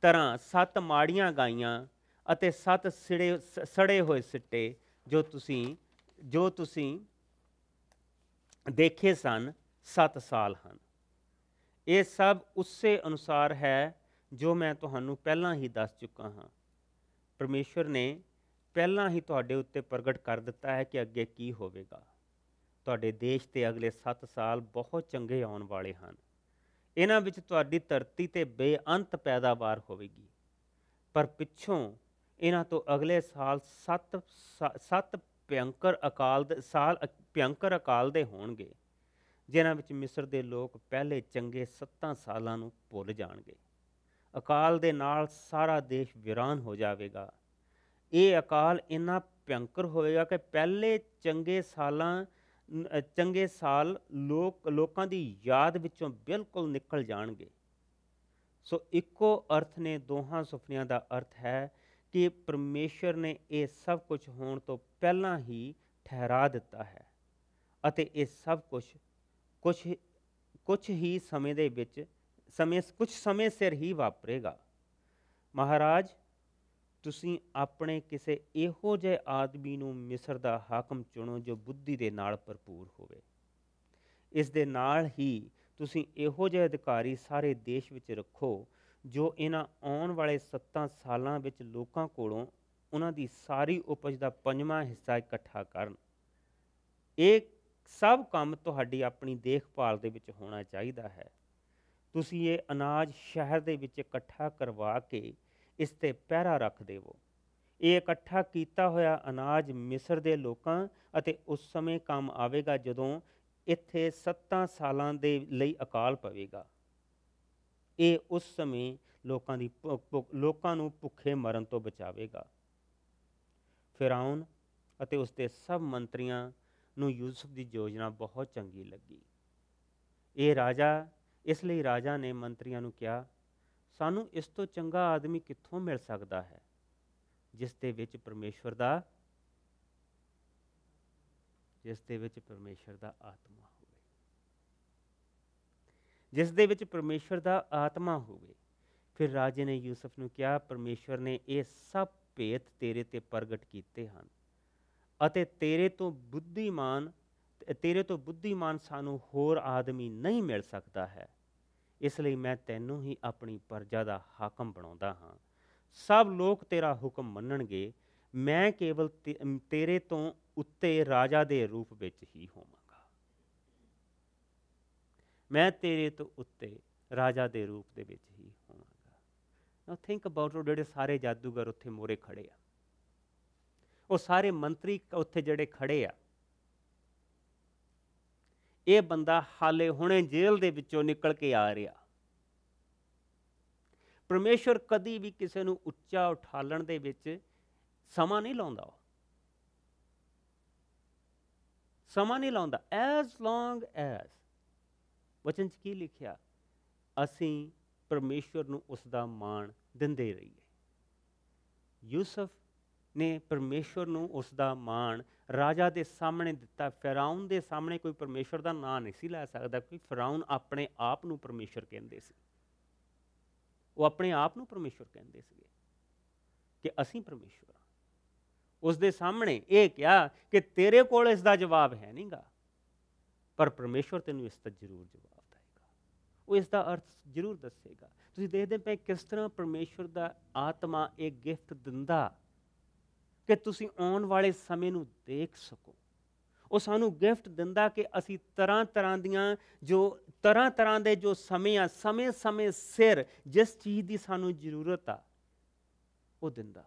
ਤਰ੍ਹਾਂ 7 ਮਾੜੀਆਂ ਗਾਈਆਂ ਅਤੇ 7 ਸੜੇ ਸੜੇ ਹੋਏ ਸਿੱਟੇ ਜੋ ਤੁਸੀਂ ਜੋ ਤੁਸੀਂ ਦੇਖੇ ਸਨ 7 ਸਾਲ ਹਨ ਇਹ ਸਭ ਉਸੇ ਅਨੁਸਾਰ ਹੈ ਜੋ ਮੈਂ ਤੁਹਾਨੂੰ ਪਹਿਲਾਂ ਹੀ ਦੱਸ ਚੁੱਕਾ ਹਾਂ ਪਰਮੇਸ਼ਰ ਨੇ ਪਹਿਲਾਂ ਹੀ ਤੁਹਾਡੇ ਉੱਤੇ ਪ੍ਰਗਟ ਕਰ ਦਿੱਤਾ ਹੈ ਕਿ ਅੱਗੇ ਕੀ ਹੋਵੇਗਾ ਤੁਹਾਡੇ ਦੇਸ਼ ਤੇ ਅਗਲੇ 7 ਸਾਲ ਬਹੁਤ ਚੰਗੇ ਆਉਣ ਵਾਲੇ ਹਨ ਇਹਨਾਂ ਵਿੱਚ ਤੁਹਾਡੀ ਧਰਤੀ ਤੇ ਬੇਅੰਤ ਪੈਦਾਵਾਰ ਹੋਵੇਗੀ ਪਰ ਪਿੱਛੋਂ ਇਹਨਾਂ ਤੋਂ ਅਗਲੇ ਸਾਲ 7 7 ਭਿਆੰਕਰ ਅਕਾਲ ਦੇ ਸਾਲ ਭਿਆੰਕਰ ਅਕਾਲ ਦੇ ਹੋਣਗੇ ਜਿਨ੍ਹਾਂ ਵਿੱਚ ਮਿਸਰ ਦੇ ਲੋਕ ਪਹਿਲੇ ਚੰਗੇ 7 ਸਾਲਾਂ ਨੂੰ ਭੁੱਲ ਜਾਣਗੇ ਅਕਾਲ ਦੇ ਨਾਲ ਸਾਰਾ ਦੇਸ਼ ਵਿਰਾਨ ਹੋ ਜਾਵੇਗਾ ਇਹ ਅਕਾਲ ਇੰਨਾ ਭਿਆੰਕਰ ਹੋਵੇਗਾ ਕਿ ਪਹਿਲੇ ਚੰਗੇ ਸਾਲਾਂ ਚੰਗੇ ਸਾਲ ਲੋਕ ਲੋਕਾਂ ਦੀ ਯਾਦ ਵਿੱਚੋਂ ਬਿਲਕੁਲ ਨਿਕਲ ਜਾਣਗੇ ਸੋ ਇੱਕੋ ਅਰਥ ਨੇ ਦੋਹਾਂ ਸੁਪਨਿਆਂ ਦਾ ਅਰਥ ਹੈ ਕਿ ਪਰਮੇਸ਼ਰ ਨੇ ਇਹ ਸਭ ਕੁਝ ਹੋਣ ਤੋਂ ਪਹਿਲਾਂ ਹੀ ਠਹਿਰਾ ਦਿੱਤਾ ਹੈ ਅਤੇ ਇਹ ਸਭ ਕੁਝ ਕੁਝ ਕੁਝ ਹੀ ਸਮੇਂ ਦੇ ਵਿੱਚ ਸਮੇਂ ਕੁਝ ਸਮੇਂ ਸਿਰ ਹੀ ਵਾਪਰੇਗਾ ਮਹਾਰਾਜ ਤੁਸੀਂ ਆਪਣੇ ਕਿਸੇ ਇਹੋ ਜਿਹੇ ਆਦਮੀ ਨੂੰ ਮਿਸਰ ਦਾ ਹਾਕਮ ਚੁਣੋ ਜੋ ਬੁੱਧੀ ਦੇ ਨਾਲ ਭਰਪੂਰ ਹੋਵੇ ਇਸ ਦੇ ਨਾਲ ਹੀ ਤੁਸੀਂ ਇਹੋ ਜਿਹੇ ਅਧਿਕਾਰੀ ਸਾਰੇ ਦੇਸ਼ ਵਿੱਚ ਰੱਖੋ ਜੋ ਇਹਨਾਂ ਆਉਣ ਵਾਲੇ 7 ਸਾਲਾਂ ਵਿੱਚ ਲੋਕਾਂ ਕੋਲੋਂ ਉਹਨਾਂ ਦੀ ਸਾਰੀ ਉਪਜ ਦਾ ਪੰਜਵਾਂ ਹਿੱਸਾ ਇਕੱਠਾ ਕਰਨ ਇਹ ਸਭ ਕੰਮ ਤੁਹਾਡੀ ਆਪਣੀ ਦੇਖਭਾਲ ਦੇ ਵਿੱਚ ਹੋਣਾ ਚਾਹੀਦਾ ਹੈ ਤੁਸੀਂ ਇਹ ਅਨਾਜ ਸ਼ਹਿਰ ਦੇ ਵਿੱਚ ਇਕੱਠਾ ਕਰਵਾ ਕੇ ਇਸ ਤੇ ਪਹਿਰਾ ਰੱਖ ਦੇਵੋ ਇਹ ਇਕੱਠਾ ਕੀਤਾ ਹੋਇਆ ਅਨਾਜ ਮਿਸਰ ਦੇ ਲੋਕਾਂ ਅਤੇ ਉਸ ਸਮੇਂ ਕੰਮ ਆਵੇਗਾ ਜਦੋਂ ਇੱਥੇ 7 ਸਾਲਾਂ ਦੇ ਲਈ ਅਕਾਲ ਪਵੇਗਾ ਇਹ ਉਸ ਸਮੇਂ ਲੋਕਾਂ ਦੀ ਲੋਕਾਂ ਨੂੰ ਭੁੱਖੇ ਮਰਨ ਤੋਂ ਬਚਾਵੇਗਾ ਫਰਾਉਨ ਅਤੇ ਉਸ ਦੇ ਸਭ ਮੰਤਰੀਆਂ ਨੂੰ ਯੂਸਫ ਦੀ ਯੋਜਨਾ ਬਹੁਤ ਚੰਗੀ ਲੱਗੀ ਇਹ ਰਾਜਾ ਇਸ ਲਈ ਰਾਜਾ ਨੇ ਮੰਤਰੀਆਂ ਨੂੰ ਕਿਹਾ ਸਾਨੂੰ ਇਸ ਤੋਂ ਚੰਗਾ ਆਦਮੀ ਕਿੱਥੋਂ ਮਿਲ ਸਕਦਾ ਹੈ ਜਿਸ ਦੇ ਵਿੱਚ ਪਰਮੇਸ਼ਵਰ ਦਾ ਜਿਸ ਦੇ ਵਿੱਚ ਪਰਮੇਸ਼ਵਰ ਦਾ ਆਤਮਾ ਹੋਵੇ ਜਿਸ ਦੇ ਵਿੱਚ ਪਰਮੇਸ਼ਵਰ ਦਾ ਆਤਮਾ ਹੋਵੇ ਫਿਰ ਰਾਜੇ ਨੇ ਯੂਸਫ ਨੂੰ ਕਿਹਾ ਪਰਮੇਸ਼ਵਰ ਨੇ ਇਹ ਸਭ ਭੇਤ ਤੇਰੇ ਤੇ ਪ੍ਰਗਟ ਕੀਤੇ ਹਨ ਅਤੇ ਤੇਰੇ ਤੋਂ ਬੁੱਧੀਮਾਨ ਤੇਰੇ ਤੋਂ ਬੁੱਧੀਮਾਨ ਸਾਨੂੰ ਹੋਰ ਆਦਮੀ ਨਹੀਂ ਮਿਲ ਸਕਦਾ ਹੈ ਇਸ ਲਈ ਮੈਂ ਤੈਨੂੰ ਹੀ ਆਪਣੀ ਪਰਜਾ ਦਾ ਹਾਕਮ ਬਣਾਉਂਦਾ ਹਾਂ ਸਭ ਲੋਕ ਤੇਰਾ ਹੁਕਮ ਮੰਨਣਗੇ ਮੈਂ ਕੇਵਲ ਤੇਰੇ ਤੋਂ ਉੱਤੇ ਰਾਜਾ ਦੇ ਰੂਪ ਵਿੱਚ ਹੀ ਹੋਵਾਂਗਾ ਮੈਂ ਤੇਰੇ ਤੋਂ ਉੱਤੇ ਰਾਜਾ ਦੇ ਰੂਪ ਦੇ ਵਿੱਚ ਹੀ ਹੋਵਾਂਗਾ ਨਾ ਥਿੰਕ ਅਬਾਊਟ ਜਿਹੜੇ ਸਾਰੇ ਜਾਦੂਗਰ ਉੱਥੇ ਮੋਰੇ ਖੜੇ ਆ ਉਹ ਸਾਰੇ ਮੰਤਰੀ ਉੱਥੇ ਜਿਹੜੇ ਖੜੇ ਆ ਇਹ ਬੰਦਾ ਹਾਲੇ ਹੁਣੇ ਜੇਲ੍ਹ ਦੇ ਵਿੱਚੋਂ ਨਿਕਲ ਕੇ ਆ ਰਿਹਾ ਪਰਮੇਸ਼ਰ ਕਦੀ ਵੀ ਕਿਸੇ ਨੂੰ ਉੱਚਾ ਉਠਾਲਣ ਦੇ ਵਿੱਚ ਸਮਾਂ ਨਹੀਂ ਲਾਉਂਦਾ ਸਮਾਂ ਨਹੀਂ ਲਾਉਂਦਾ ਐਸ ਲੌਂਗ ਐਸ ਵਚਨ 'ਚ ਕੀ ਲਿਖਿਆ ਅਸੀਂ ਪਰਮੇਸ਼ਰ ਨੂੰ ਉਸ ਦਾ ਮਾਣ ਦਿੰਦੇ ਰਹੀਏ ਯੂਸਫ ਨੇ ਪਰਮੇਸ਼ਵਰ ਨੂੰ ਉਸ ਦਾ ਮਾਣ ਰਾਜਾ ਦੇ ਸਾਹਮਣੇ ਦਿੱਤਾ ਫਰਾਉਨ ਦੇ ਸਾਹਮਣੇ ਕੋਈ ਪਰਮੇਸ਼ਵਰ ਦਾ ਨਾਂ ਨਹੀਂ ਸੀ ਲੈ ਸਕਦਾ ਕਿਉਂਕਿ ਫਰਾਉਨ ਆਪਣੇ ਆਪ ਨੂੰ ਪਰਮੇਸ਼ਵਰ ਕਹਿੰਦੇ ਸੀ ਉਹ ਆਪਣੇ ਆਪ ਨੂੰ ਪਰਮੇਸ਼ਵਰ ਕਹਿੰਦੇ ਸੀਗੇ ਕਿ ਅਸੀਂ ਪਰਮੇਸ਼ਵਰ ਹਾਂ ਉਸ ਦੇ ਸਾਹਮਣੇ ਇਹ ਕਿਹਾ ਕਿ ਤੇਰੇ ਕੋਲ ਇਸ ਦਾ ਜਵਾਬ ਹੈ ਨਹੀਂਗਾ ਪਰ ਪਰਮੇਸ਼ਵਰ ਤੈਨੂੰ ਇਸ ਦਾ ਜ਼ਰੂਰ ਜਵਾਬ ਦੇਵੇਗਾ ਉਹ ਇਸ ਦਾ ਅਰਥ ਜ਼ਰੂਰ ਦੱਸੇਗਾ ਤੁਸੀਂ ਦੇਖਦੇ ਪਏ ਕਿਸ ਤਰ੍ਹਾਂ ਪਰਮੇਸ਼ਵਰ ਦਾ ਆਤਮਾ ਇਹ ਗਿਫਟ ਦਿੰਦਾ ਕਿ ਤੁਸੀਂ ਆਉਣ ਵਾਲੇ ਸਮੇਂ ਨੂੰ ਦੇਖ ਸਕੋ ਉਹ ਸਾਨੂੰ ਗਿਫਟ ਦਿੰਦਾ ਕਿ ਅਸੀਂ ਤਰ੍ਹਾਂ ਤਰ੍ਹਾਂ ਦੀਆਂ ਜੋ ਤਰ੍ਹਾਂ ਤਰ੍ਹਾਂ ਦੇ ਜੋ ਸਮੇਂ ਆ ਸਮੇਂ-ਸਮੇਂ ਸਿਰ ਜਿਸ ਚੀਜ਼ ਦੀ ਸਾਨੂੰ ਜ਼ਰੂਰਤ ਆ ਉਹ ਦਿੰਦਾ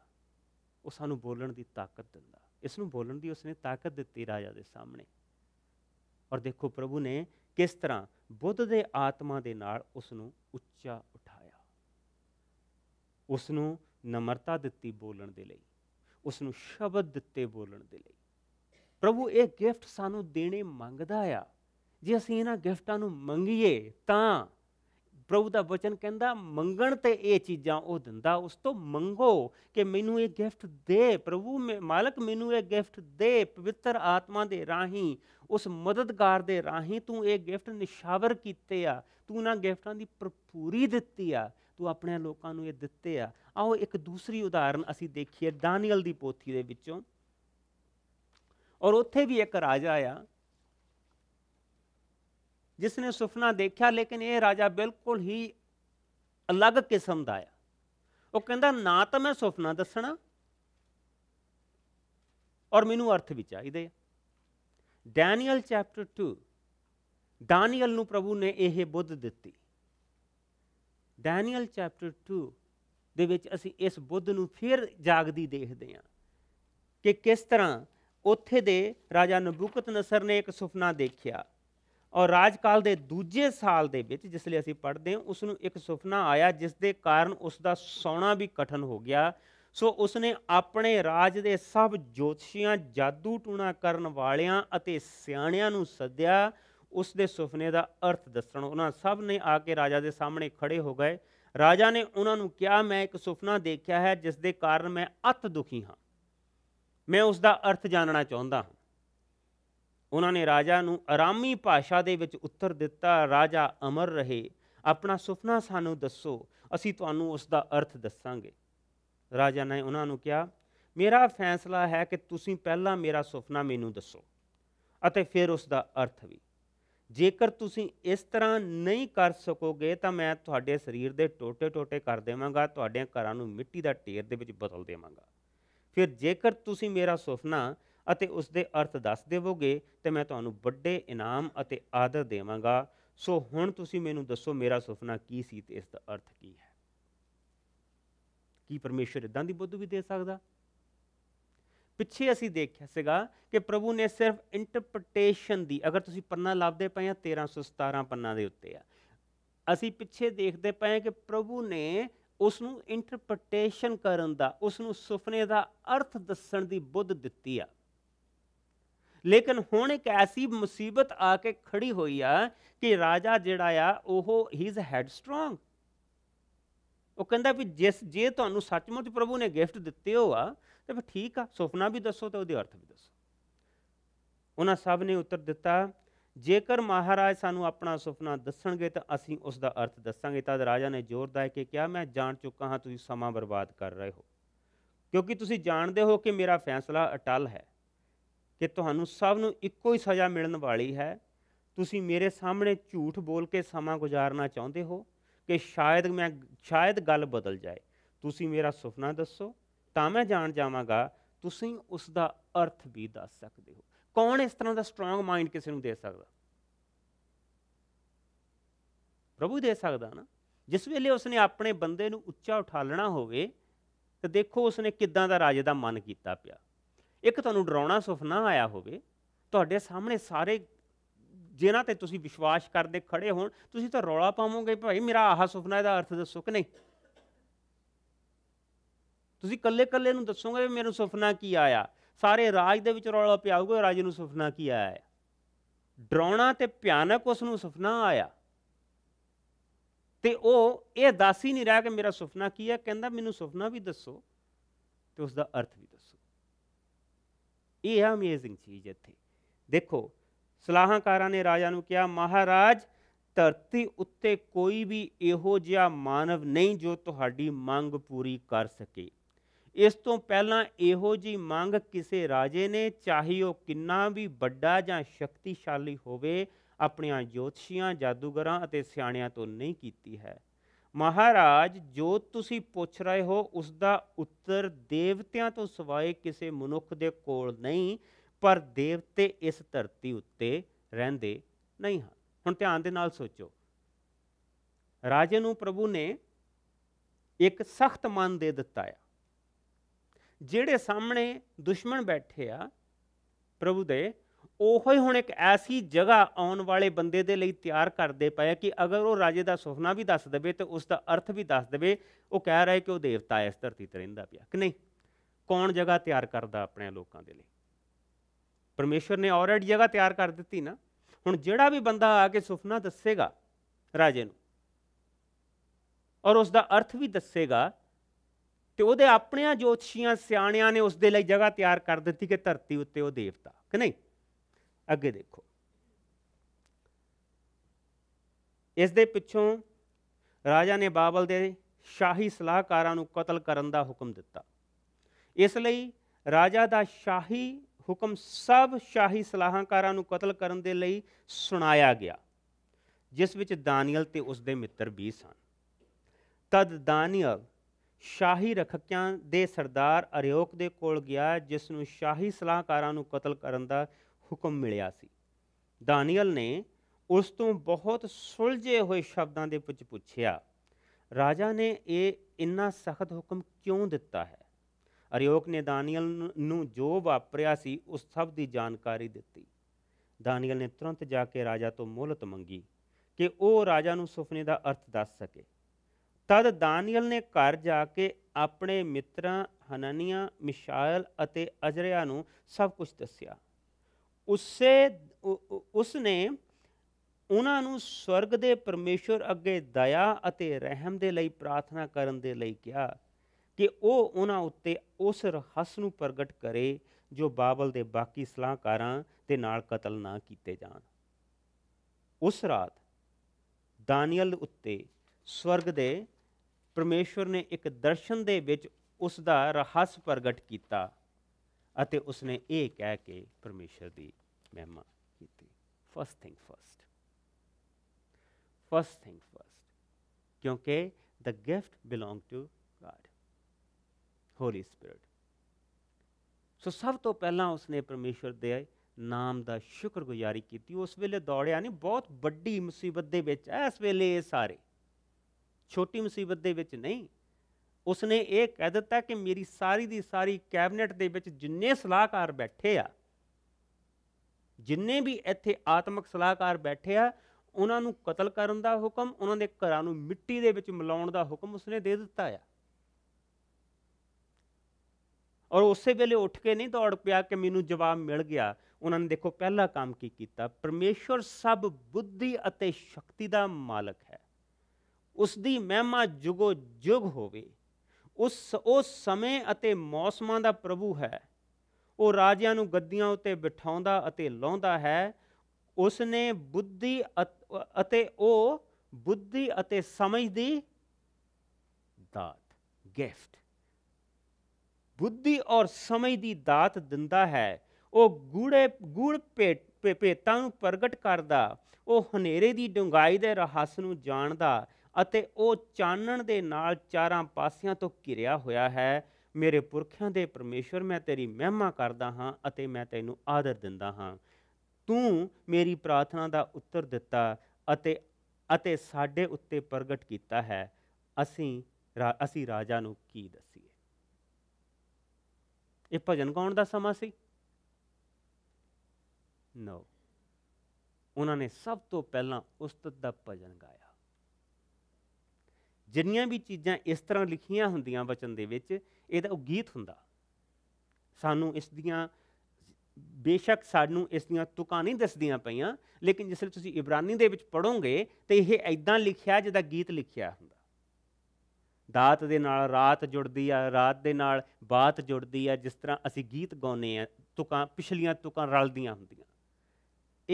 ਉਹ ਸਾਨੂੰ ਬੋਲਣ ਦੀ ਤਾਕਤ ਦਿੰਦਾ ਇਸ ਨੂੰ ਬੋਲਣ ਦੀ ਉਸਨੇ ਤਾਕਤ ਦਿੱਤੀ ਰਾਜਾ ਦੇ ਸਾਹਮਣੇ ਔਰ ਦੇਖੋ ਪ੍ਰਭੂ ਨੇ ਕਿਸ ਤਰ੍ਹਾਂ ਬੁੱਧ ਦੇ ਆਤਮਾ ਦੇ ਨਾਲ ਉਸ ਨੂੰ ਉੱਚਾ ਉਠਾਇਆ ਉਸ ਨੂੰ ਨਮਰਤਾ ਦਿੱਤੀ ਬੋਲਣ ਦੇ ਲਈ ਉਸ ਨੂੰ ਸ਼ਬਦ ਦਿੱਤੇ ਬੋਲਣ ਦੇ ਲਈ ਪ੍ਰਭੂ ਇਹ ਗਿਫਟ ਸਾਨੂੰ ਦੇਣੇ ਮੰਗਦਾ ਆ ਜੇ ਅਸੀਂ ਇਹਨਾਂ ਗਿਫਟਾਂ ਨੂੰ ਮੰਗੀਏ ਤਾਂ ਪ੍ਰਭੂ ਦਾ ਵਚਨ ਕਹਿੰਦਾ ਮੰਗਣ ਤੇ ਇਹ ਚੀਜ਼ਾਂ ਉਹ ਦਿੰਦਾ ਉਸ ਤੋਂ ਮੰਗੋ ਕਿ ਮੈਨੂੰ ਇਹ ਗਿਫਟ ਦੇ ਪ੍ਰਭੂ ਮਾਲਕ ਮੈਨੂੰ ਇਹ ਗਿਫਟ ਦੇ ਪਵਿੱਤਰ ਆਤਮਾ ਦੇ ਰਾਹੀਂ ਉਸ ਮਦਦਗਾਰ ਦੇ ਰਾਹੀਂ ਤੂੰ ਇਹ ਗਿਫਟ ਨਿਸ਼ਾਵਰ ਕੀਤੇ ਆ ਤੂੰ ਨਾ ਗਿਫਟਾਂ ਦੀ ਭਰਪੂਰੀ ਦਿੱਤੀ ਆ ਤੂੰ ਆਪਣੇ ਲੋਕਾਂ ਨੂੰ ਇਹ ਦਿੱਤੇ ਆ ਆਓ ਇੱਕ ਦੂਸਰੀ ਉਦਾਹਰਨ ਅਸੀਂ ਦੇਖੀਏ ਦਾਨੀਅਲ ਦੀ ਪੋਥੀ ਦੇ ਵਿੱਚੋਂ ਔਰ ਉੱਥੇ ਵੀ ਇੱਕ ਰਾਜਾ ਆ ਜਿਸ ਨੇ ਸੁਪਨਾ ਦੇਖਿਆ ਲੇਕਿਨ ਇਹ ਰਾਜਾ ਬਿਲਕੁਲ ਹੀ ਅਲੱਗ ਕਿਸਮ ਦਾ ਆ ਉਹ ਕਹਿੰਦਾ ਨਾ ਤਾਂ ਮੈਂ ਸੁਪਨਾ ਦੱਸਣਾ ਔਰ ਮੈਨੂੰ ਅਰਥ ਵੀ ਚਾਹੀਦੇ ਡੈਨੀਅਲ ਚੈਪਟਰ 2 ਦਾਨੀਅਲ ਨੂੰ ਪ੍ਰਭੂ ਨੇ ਇਹ ਬੁੱਧ ਦਿੱਤੀ ਡੈਨੀਅਲ ਚੈਪਟਰ 2 ਦੇ ਵਿੱਚ ਅਸੀਂ ਇਸ ਬੁੱਧ ਨੂੰ ਫਿਰ ਜਾਗਦੀ ਦੇਖਦੇ ਹਾਂ ਕਿ ਕਿਸ ਤਰ੍ਹਾਂ ਉੱਥੇ ਦੇ ਰਾਜਾ ਨਬੂਕਤਨਸਰ ਨੇ ਇੱਕ ਸੁਪਨਾ ਦੇਖਿਆ ਔਰ ਰਾਜਕਾਲ ਦੇ ਦੂਜੇ ਸਾਲ ਦੇ ਵਿੱਚ ਜਿਸ ਲਈ ਅਸੀਂ ਪੜ੍ਹਦੇ ਹਾਂ ਉਸ ਨੂੰ ਇੱਕ ਸੁਪਨਾ ਆਇਆ ਜਿਸ ਦੇ ਕਾਰਨ ਉਸ ਦਾ ਸੌਣਾ ਵੀ ਕਠਨ ਹੋ ਗਿਆ ਸੋ ਉਸ ਨੇ ਆਪਣੇ ਰਾਜ ਦੇ ਸਭ ਜੋਤਸ਼ੀਆਂ ਜਾਦੂ ਟੂਣਾ ਕਰਨ ਵਾਲਿਆਂ ਅਤੇ ਸਿਆਣਿਆਂ ਨੂੰ ਸੱਦਿਆ ਉਸ ਦੇ ਸੁਪਨੇ ਦਾ ਅਰਥ ਦੱਸਣ ਉਹਨਾਂ ਸਭ ਨੇ ਆ ਕੇ ਰਾਜਾ ਦੇ ਸਾਹਮਣੇ ਖੜੇ ਹੋ ਗਏ ਰਾਜਾ ਨੇ ਉਹਨਾਂ ਨੂੰ ਕਿਹਾ ਮੈਂ ਇੱਕ ਸੁਪਨਾ ਦੇਖਿਆ ਹੈ ਜਿਸ ਦੇ ਕਾਰਨ ਮੈਂ ਅਤ ਦੁਖੀ ਹਾਂ ਮੈਂ ਉਸ ਦਾ ਅਰਥ ਜਾਣਨਾ ਚਾਹੁੰਦਾ ਹਾਂ ਉਹਨਾਂ ਨੇ ਰਾਜਾ ਨੂੰ ਆਰਾਮੀ ਭਾਸ਼ਾ ਦੇ ਵਿੱਚ ਉੱਤਰ ਦਿੱਤਾ ਰਾਜਾ ਅਮਰ ਰਹੇ ਆਪਣਾ ਸੁਪਨਾ ਸਾਨੂੰ ਦੱਸੋ ਅਸੀਂ ਤੁਹਾਨੂੰ ਉਸ ਦਾ ਅਰਥ ਦੱਸਾਂਗੇ ਰਾਜਾ ਨੇ ਉਹਨਾਂ ਨੂੰ ਕਿਹਾ ਮੇਰਾ ਫੈਸਲਾ ਹੈ ਕਿ ਤੁਸੀਂ ਪਹਿਲਾਂ ਮੇਰਾ ਸੁਪਨਾ ਮੈਨੂੰ ਦੱਸੋ ਅਤੇ ਫਿਰ ਉਸ ਦਾ ਅਰਥ ਵੀ ਜੇਕਰ ਤੁਸੀਂ ਇਸ ਤਰ੍ਹਾਂ ਨਹੀਂ ਕਰ ਸਕੋਗੇ ਤਾਂ ਮੈਂ ਤੁਹਾਡੇ ਸਰੀਰ ਦੇ ਟੋਟੇ-ਟੋਟੇ ਕਰ ਦੇਵਾਂਗਾ ਤੁਹਾਡੇ ਘਰਾਂ ਨੂੰ ਮਿੱਟੀ ਦਾ ਢੇਰ ਦੇ ਵਿੱਚ ਬਦਲ ਦੇਵਾਂਗਾ ਫਿਰ ਜੇਕਰ ਤੁਸੀਂ ਮੇਰਾ ਸੁਪਨਾ ਅਤੇ ਉਸ ਦੇ ਅਰਥ ਦੱਸ ਦੇਵੋਗੇ ਤੇ ਮੈਂ ਤੁਹਾਨੂੰ ਵੱਡੇ ਇਨਾਮ ਅਤੇ ਆਦਰ ਦੇਵਾਂਗਾ ਸੋ ਹੁਣ ਤੁਸੀਂ ਮੈਨੂੰ ਦੱਸੋ ਮੇਰਾ ਸੁਪਨਾ ਕੀ ਸੀ ਤੇ ਇਸ ਦਾ ਅਰਥ ਕੀ ਹੈ ਕੀ ਪਰਮੇਸ਼ਰ ਇਦਾਂ ਦੀ ਬੁੱਧ ਵੀ ਦੇ ਸਕਦਾ ਪਿੱਛੇ ਅਸੀਂ ਦੇਖਿਆ ਸੀਗਾ ਕਿ ਪ੍ਰਭੂ ਨੇ ਸਿਰਫ ਇੰਟਰਪ੍ਰੀਟੇਸ਼ਨ ਦੀ ਅਗਰ ਤੁਸੀਂ ਪੰਨਾ ਲੱਭਦੇ ਪਏ ਆ 1317 ਪੰਨਾ ਦੇ ਉੱਤੇ ਆ ਅਸੀਂ ਪਿੱਛੇ ਦੇਖਦੇ ਪਏ ਕਿ ਪ੍ਰਭੂ ਨੇ ਉਸ ਨੂੰ ਇੰਟਰਪ੍ਰੀਟੇਸ਼ਨ ਕਰਨ ਦਾ ਉਸ ਨੂੰ ਸੁਪਨੇ ਦਾ ਅਰਥ ਦੱਸਣ ਦੀ ਬੁੱਧ ਦਿੱਤੀ ਆ ਲੇਕਿਨ ਹੁਣ ਇੱਕ ਐਸੀ ਮੁਸੀਬਤ ਆ ਕੇ ਖੜੀ ਹੋਈ ਆ ਕਿ ਰਾਜਾ ਜਿਹੜਾ ਆ ਉਹ ਹੀ ਇਜ਼ ਹੈਡਸਟਰੋਂਗ ਉਹ ਕਹਿੰਦਾ ਵੀ ਜਿਸ ਜੇ ਤੁਹਾਨੂੰ ਸੱਚਮੁੱਚ ਪ੍ਰਭੂ ਨੇ ਗਿਫਟ ਦਿੱਤੇ ਹੋ ਆ ਤੇ ਫਿਰ ਠੀਕ ਆ ਸੁਪਨਾ ਵੀ ਦੱਸੋ ਤੇ ਉਹਦੇ ਅਰਥ ਵੀ ਦੱਸੋ ਉਹਨਾਂ ਸਭ ਨੇ ਉੱਤਰ ਦਿੱਤਾ ਜੇਕਰ ਮਹਾਰਾਜ ਸਾਨੂੰ ਆਪਣਾ ਸੁਪਨਾ ਦੱਸਣਗੇ ਤਾਂ ਅਸੀਂ ਉਸ ਦਾ ਅਰਥ ਦੱਸਾਂਗੇ ਤਦ ਰਾਜਾ ਨੇ ਜ਼ੋਰ ਦਾਇ ਕੇ ਕਿਹਾ ਮੈਂ ਜਾਣ ਚੁੱਕਾ ਹਾਂ ਤੁਸੀਂ ਸਮਾਂ ਬਰਬਾਦ ਕਰ ਰਹੇ ਹੋ ਕਿਉਂਕਿ ਤੁਸੀਂ ਜਾਣਦੇ ਹੋ ਕਿ ਮੇਰਾ ਫੈਸਲਾ ਅਟਲ ਹੈ ਕਿ ਤੁਹਾਨੂੰ ਸਭ ਨੂੰ ਇੱਕੋ ਹੀ ਸਜ਼ਾ ਮਿਲਣ ਵਾਲੀ ਹੈ ਤੁਸੀਂ ਮੇਰੇ ਸਾਹਮਣੇ ਝੂਠ ਬੋਲ ਕੇ ਸਮਾਂ ਗੁਜ਼ਾਰਨਾ ਚਾਹੁੰਦੇ ਹੋ ਕਿ ਸ਼ਾਇਦ ਮੈਂ ਸ਼ਾਇਦ ਗੱਲ ਬਦਲ ਜਾਏ ਤੁਸੀਂ ਮੇਰਾ ਸੁਪਨਾ ਦੱਸੋ ਤਾਂ ਮੈਂ ਜਾਣ ਜਾਵਾਂਗਾ ਤੁਸੀਂ ਉਸ ਦਾ ਅਰਥ ਵੀ ਦੱਸ ਸਕਦੇ ਹੋ ਕੌਣ ਇਸ ਤਰ੍ਹਾਂ ਦਾ ਸਟਰੋਂਗ ਮਾਈਂਡ ਕਿਸੇ ਨੂੰ ਦੇ ਸਕਦਾ ਪ੍ਰਭੂ ਦੇ ਸਕਦਾ ਨਾ ਜਿਸ ਵੇਲੇ ਉਸਨੇ ਆਪਣੇ ਬੰਦੇ ਨੂੰ ਉੱਚਾ ਉਠਾਲਣਾ ਹੋਵੇ ਤੇ ਦੇਖੋ ਉਸਨੇ ਕਿੱਦਾਂ ਦਾ ਰਾਜੇ ਦਾ ਮਨ ਕੀਤਾ ਪਿਆ ਇੱਕ ਤੁਹਾਨੂੰ ਡਰਾਉਣਾ ਸੁਪਨਾ ਆਇਆ ਹੋਵੇ ਤੁਹਾਡੇ ਸਾਹਮਣੇ ਸਾਰੇ ਜਿਨ੍ਹਾਂ ਤੇ ਤੁਸੀਂ ਵਿਸ਼ਵਾਸ ਕਰਦੇ ਖੜੇ ਹੋਣ ਤੁਸੀਂ ਤਾਂ ਰੌਲਾ ਪਾਵੋਗੇ ਭਾਈ ਮੇਰਾ ਆਹ ਸੁਪਨਾ ਇਹਦਾ ਅਰਥ ਦੱਸੋ ਕਿ ਨਹੀਂ ਤੁਸੀਂ ਕੱਲੇ ਕੱਲੇ ਨੂੰ ਦੱਸੋਗੇ ਵੀ ਮੈਨੂੰ ਸੁਪਨਾ ਕੀ ਆਇਆ ਸਾਰੇ ਰਾਜ ਦੇ ਵਿੱਚ ਰੌਲਾ ਪਿਆ ਰਾਜ ਨੂੰ ਸੁਪਨਾ ਕੀ ਆਇਆ ਡਰਾਉਣਾ ਤੇ ਭਿਆਨਕ ਉਸ ਨੂੰ ਸੁਪਨਾ ਆਇਆ ਤੇ ਉਹ ਇਹ ਦੱਸ ਹੀ ਨਹੀਂ ਰਿਹਾ ਕਿ ਮੇਰਾ ਸੁਪਨਾ ਕੀ ਹੈ ਕਹਿੰਦਾ ਮੈਨੂੰ ਸੁਪਨਾ ਵੀ ਦੱਸੋ ਤੇ ਉਸ ਦਾ ਅਰਥ ਵੀ ਦੱਸੋ ਇਹ ਹੈ ਅਮੇਜ਼ਿੰਗ ਚੀਜ਼ ਇੱਥੇ ਦੇਖੋ ਸਲਾਹਕਾਰਾਂ ਨੇ ਰਾਜਾ ਨੂੰ ਕਿਹਾ ਮਹਾਰਾਜ ਧਰਤੀ ਉੱਤੇ ਕੋਈ ਵੀ ਇਹੋ ਜਿਹਾ ਮਾਨਵ ਨਹੀਂ ਜੋ ਤੁਹਾਡੀ ਮੰਗ ਪੂਰੀ ਕਰ ਸਕੇ ਇਸ ਤੋਂ ਪਹਿਲਾਂ ਇਹੋ ਜੀ ਮੰਗ ਕਿਸੇ ਰਾਜੇ ਨੇ ਚਾਹੀ ਉਹ ਕਿੰਨਾ ਵੀ ਵੱਡਾ ਜਾਂ ਸ਼ਕਤੀਸ਼ਾਲੀ ਹੋਵੇ ਆਪਣੀਆਂ ਜੋਤਸ਼ੀਆਂ ਜਾਦੂਗਰਾਂ ਅਤੇ ਸਿਆਣਿਆਂ ਤੋਂ ਨਹੀਂ ਕੀਤੀ ਹੈ ਮਹਾਰਾਜ ਜੋ ਤੁਸੀਂ ਪੁੱਛ ਰਹੇ ਹੋ ਉਸ ਦਾ ਉੱਤਰ ਦੇਵਤਿਆਂ ਤੋਂ ਸਿਵਾਏ ਕਿਸੇ ਮਨੁੱਖ ਦੇ ਕੋਲ ਨਹੀਂ ਪਰ ਦੇਵਤੇ ਇਸ ਧਰਤੀ ਉੱਤੇ ਰਹਿੰਦੇ ਨਹੀਂ ਹਨ ਹੁਣ ਧਿਆਨ ਦੇ ਨਾਲ ਸੋਚੋ ਰਾਜੇ ਨੂੰ ਪ੍ਰਭੂ ਨੇ ਇੱਕ ਸਖਤ ਮਨ ਦੇ ਦਿੱਤਾ ਹੈ ਜਿਹੜੇ ਸਾਹਮਣੇ ਦੁਸ਼ਮਣ ਬੈਠੇ ਆ ਪ੍ਰਭੂ ਦੇ ਉਹ ਹੀ ਹੁਣ ਇੱਕ ਐਸੀ ਜਗ੍ਹਾ ਆਉਣ ਵਾਲੇ ਬੰਦੇ ਦੇ ਲਈ ਤਿਆਰ ਕਰਦੇ ਪਏ ਕਿ ਅਗਰ ਉਹ ਰਾਜੇ ਦਾ ਸੁਪਨਾ ਵੀ ਦੱਸ ਦੇਵੇ ਤੇ ਉਸ ਦਾ ਅਰਥ ਵੀ ਦੱਸ ਦੇਵੇ ਉਹ ਕਹਿ ਰਿਹਾ ਕਿ ਉਹ ਦੇਵਤਾ ਇਸ ਧਰਤੀ ਤੇ ਰਹਿੰਦਾ ਪਿਆ ਕਿ ਨਹੀਂ ਕੌਣ ਜਗ੍ਹਾ ਤਿਆਰ ਕਰਦਾ ਆਪਣੇ ਲੋਕਾਂ ਦੇ ਲਈ ਪਰਮੇਸ਼ਰ ਨੇ ਆਲਰੇਡੀ ਜਗ੍ਹਾ ਤਿਆਰ ਕਰ ਦਿੱਤੀ ਨਾ ਹੁਣ ਜਿਹੜਾ ਵੀ ਬੰਦਾ ਆ ਕੇ ਸੁਪਨਾ ਦੱਸੇਗਾ ਰਾਜੇ ਨੂੰ ਔਰ ਉਸ ਦਾ ਅਰਥ ਵੀ ਦੱਸੇਗਾ ਤੇ ਉਹਦੇ ਆਪਣਿਆਂ ਜੋਤਸ਼ੀਆਂ ਸਿਆਣਿਆਂ ਨੇ ਉਸ ਦੇ ਲਈ ਜਗ੍ਹਾ ਤਿਆਰ ਕਰ ਦਿੱਤੀ ਕਿ ਧਰਤੀ ਉੱਤੇ ਉਹ ਦੇਵਤਾ ਕਿ ਨਹੀਂ ਅੱਗੇ ਦੇਖੋ ਇਸ ਦੇ ਪਿੱਛੋਂ ਰਾਜਾ ਨੇ ਬਾਬਲ ਦੇ ਸ਼ਾਹੀ ਸਲਾਹਕਾਰਾਂ ਨੂੰ ਕਤਲ ਕਰਨ ਦਾ ਹੁਕਮ ਦਿੱਤਾ ਇਸ ਲਈ ਰਾਜਾ ਦਾ ਸ਼ਾਹੀ ਹੁਕਮ ਸਭ ਸ਼ਾਹੀ ਸਲਾਹਕਾਰਾਂ ਨੂੰ ਕਤਲ ਕਰਨ ਦੇ ਲਈ ਸੁਣਾਇਆ ਗਿਆ ਜਿਸ ਵਿੱਚ ਦਾਨੀਅਲ ਤੇ ਉਸ ਦੇ ਮਿੱਤਰ ਵੀ ਸਨ ਤਦ ਦਾਨੀਅਲ ਸ਼ਾਹੀ ਰਖਕਿਆਂ ਦੇ ਸਰਦਾਰ ਅਰਯੋਕ ਦੇ ਕੋਲ ਗਿਆ ਜਿਸ ਨੂੰ ਸ਼ਾਹੀ ਸਲਾਹਕਾਰਾਂ ਨੂੰ ਕਤਲ ਕਰਨ ਦਾ ਹੁਕਮ ਮਿਲਿਆ ਸੀ ਦਾਨੀਅਲ ਨੇ ਉਸ ਤੋਂ ਬਹੁਤ ਸੁਲਝੇ ਹੋਏ ਸ਼ਬਦਾਂ ਦੇ ਵਿੱਚ ਪੁੱਛਿਆ ਰਾਜਾ ਨੇ ਇਹ ਇੰਨਾ ਸਖਤ ਹੁਕਮ ਕਿਉਂ ਦਿੱਤਾ ਹੈ ਅਰਯੋਕ ਨੇ ਦਾਨੀਅਲ ਨੂੰ ਜੋ ਵਾਪਰਿਆ ਸੀ ਉਸ ਸਭ ਦੀ ਜਾਣਕਾਰੀ ਦਿੱਤੀ ਦਾਨੀਅਲ ਨੇ ਤੁਰੰਤ ਜਾ ਕੇ ਰਾਜਾ ਤੋਂ ਮੋਹਲਤ ਮੰਗੀ ਕਿ ਉਹ ਰਾਜਾ ਨੂੰ ਸੁਪਨੇ ਦਾ ਅਰਥ ਦੱਸ ਸਕੇ ਤਦ ਦਾਨੀਅਲ ਨੇ ਘਰ ਜਾ ਕੇ ਆਪਣੇ ਮਿੱਤਰਾਂ ਹਨਨੀਆਂ ਮਿਸ਼ਾਇਲ ਅਤੇ ਅਜਰਿਆ ਨੂੰ ਸਭ ਕੁਝ ਦੱਸਿਆ ਉਸੇ ਉਸ ਨੇ ਉਹਨਾਂ ਨੂੰ ਸਵਰਗ ਦੇ ਪਰਮੇਸ਼ਰ ਅੱਗੇ ਦਇਆ ਅਤੇ ਰਹਿਮ ਦੇ ਲਈ ਪ੍ਰਾਰਥਨਾ ਕਰਨ ਦੇ ਲਈ ਕਿਹਾ ਕਿ ਉਹ ਉਹਨਾਂ ਉੱਤੇ ਉਸ ਰਹੱਸ ਨੂੰ ਪ੍ਰਗਟ ਕਰੇ ਜੋ ਬਾਬਲ ਦੇ ਬਾਕੀ ਸਲਾਹਕਾਰਾਂ ਦੇ ਨਾਲ ਕਤਲ ਨਾ ਕੀਤੇ ਜਾਣ ਉਸ ਰਾਤ ਦਾਨੀਅਲ ਉੱਤੇ ਸਵਰਗ ਦੇ ਪਰਮੇਸ਼ਵਰ ਨੇ ਇੱਕ ਦਰਸ਼ਨ ਦੇ ਵਿੱਚ ਉਸ ਦਾ ਰਹੱਸ ਪ੍ਰਗਟ ਕੀਤਾ ਅਤੇ ਉਸ ਨੇ ਇਹ ਕਹਿ ਕੇ ਪਰਮੇਸ਼ਰ ਦੀ ਮਹਿਮਾ ਕੀਤੀ first thing first first thing first ਕਿਉਂਕਿ the gift belong to God Holy Spirit so ਸਭ ਤੋਂ ਪਹਿਲਾਂ ਉਸ ਨੇ ਪਰਮੇਸ਼ਰ ਦੇ ਨਾਮ ਦਾ ਸ਼ੁਕਰਗੁਜ਼ਾਰੀ ਕੀਤੀ ਉਸ ਵੇਲੇ ਦੌੜਿਆ ਨਹੀਂ ਬਹੁਤ ਵੱਡੀ ਮੁਸੀਬਤ ਦੇ ਵਿੱਚ ਇਸ ਵੇਲੇ ਇਹ ਸਾਰੇ ਛੋਟੀ ਮੁਸੀਬਤ ਦੇ ਵਿੱਚ ਨਹੀਂ ਉਸਨੇ ਇਹ ਕਹਿ ਦਿੱਤਾ ਕਿ ਮੇਰੀ ਸਾਰੀ ਦੀ ਸਾਰੀ ਕੈਬਨਿਟ ਦੇ ਵਿੱਚ ਜਿੰਨੇ ਸਲਾਹਕਾਰ ਬੈਠੇ ਆ ਜਿੰਨੇ ਵੀ ਇੱਥੇ ਆਤਮਿਕ ਸਲਾਹਕਾਰ ਬੈਠੇ ਆ ਉਹਨਾਂ ਨੂੰ ਕਤਲ ਕਰਨ ਦਾ ਹੁਕਮ ਉਹਨਾਂ ਦੇ ਘਰਾਂ ਨੂੰ ਮਿੱਟੀ ਦੇ ਵਿੱਚ ਮਿਲਾਉਣ ਦਾ ਹੁਕਮ ਉਸਨੇ ਦੇ ਦਿੱਤਾ ਆ ਔਰ ਉਸੇ ਵੇਲੇ ਉੱਠ ਕੇ ਨਹੀਂ ਦੌੜ ਪਿਆ ਕਿ ਮੈਨੂੰ ਜਵਾਬ ਮਿਲ ਗਿਆ ਉਹਨਾਂ ਨੇ ਦੇਖੋ ਪਹਿਲਾ ਕੰਮ ਕੀ ਕੀਤਾ ਪਰਮੇਸ਼ਵਰ ਸਭ ਬੁੱਧੀ ਅਤੇ ਸ਼ਕਤੀ ਦਾ ਮਾਲਕ ਹੈ ਉਸ ਦੀ ਮਹਿਮਾ ਜੁਗੋ ਜੁਗ ਹੋਵੇ ਉਸ ਉਹ ਸਮੇਂ ਅਤੇ ਮੌਸਮਾਂ ਦਾ ਪ੍ਰਭੂ ਹੈ ਉਹ ਰਾਜਿਆਂ ਨੂੰ ਗੱਦੀਆਂ ਉੱਤੇ ਬਿਠਾਉਂਦਾ ਅਤੇ ਲਾਉਂਦਾ ਹੈ ਉਸ ਨੇ ਬੁੱਧੀ ਅਤੇ ਉਹ ਬੁੱਧੀ ਅਤੇ ਸਮਝ ਦੀ ਦਾਤ ਗਿਫਟ ਬੁੱਧੀ ਔਰ ਸਮਝ ਦੀ ਦਾਤ ਦਿੰਦਾ ਹੈ ਉਹ ਗੂੜੇ ਗੂੜ ਪੇਟ ਪੇਤਾਂ ਨੂੰ ਪ੍ਰਗਟ ਕਰਦਾ ਉਹ ਹਨੇਰੇ ਦੀ ਡੁੰਗਾਈ ਦੇ ਰਹੱਸ ਨੂੰ ਜਾਣਦਾ ਅਤੇ ਉਹ ਚਾਨਣ ਦੇ ਨਾਲ ਚਾਰਾਂ ਪਾਸਿਆਂ ਤੋਂ ਘਿਰਿਆ ਹੋਇਆ ਹੈ ਮੇਰੇ ਪੁਰਖਿਆਂ ਦੇ ਪਰਮੇਸ਼ਰ ਮੈਂ ਤੇਰੀ ਮਹਿਮਾ ਕਰਦਾ ਹਾਂ ਅਤੇ ਮੈਂ ਤੈਨੂੰ ਆਦਰ ਦਿੰਦਾ ਹਾਂ ਤੂੰ ਮੇਰੀ ਪ੍ਰਾਰਥਨਾ ਦਾ ਉੱਤਰ ਦਿੱਤਾ ਅਤੇ ਅਤੇ ਸਾਡੇ ਉੱਤੇ ਪ੍ਰਗਟ ਕੀਤਾ ਹੈ ਅਸੀਂ ਅਸੀਂ ਰਾਜਾ ਨੂੰ ਕੀ ਦਸੀਏ ਇਹ ਭਜਨ ਗਾਉਣ ਦਾ ਸਮਾਂ ਸੀ ਨੋ ਉਹਨਾਂ ਨੇ ਸਭ ਤੋਂ ਪਹਿਲਾਂ ਉਸਤਤ ਦਾ ਭਜਨ ਗਾਇਆ ਜਿੰਨੀਆਂ ਵੀ ਚੀਜ਼ਾਂ ਇਸ ਤਰ੍ਹਾਂ ਲਿਖੀਆਂ ਹੁੰਦੀਆਂ ਵਚਨ ਦੇ ਵਿੱਚ ਇਹਦਾ ਉਹ ਗੀਤ ਹੁੰਦਾ ਸਾਨੂੰ ਇਸ ਦੀਆਂ ਬੇਸ਼ੱਕ ਸਾਨੂੰ ਇਸ ਦੀਆਂ ਤੁਕਾਂ ਨਹੀਂ ਦੱਸਦੀਆਂ ਪਈਆਂ ਲੇਕਿਨ ਜਿਸ ਵੇਲੇ ਤੁਸੀਂ ਇਬਰਾਨੀ ਦੇ ਵਿੱਚ ਪੜੋਗੇ ਤੇ ਇਹ ਐਦਾਂ ਲਿਖਿਆ ਜਿਹਦਾ ਗੀਤ ਲਿਖਿਆ ਹੁੰਦਾ ਦਾਤ ਦੇ ਨਾਲ ਰਾਤ ਜੁੜਦੀ ਆ ਰਾਤ ਦੇ ਨਾਲ ਬਾਤ ਜੁੜਦੀ ਆ ਜਿਸ ਤਰ੍ਹਾਂ ਅਸੀਂ ਗੀਤ ਗਾਉਨੇ ਆ ਤੁਕਾਂ ਪਿਛਲੀਆਂ ਤੁਕਾਂ ਰਲਦੀਆਂ ਹੁੰਦੀਆਂ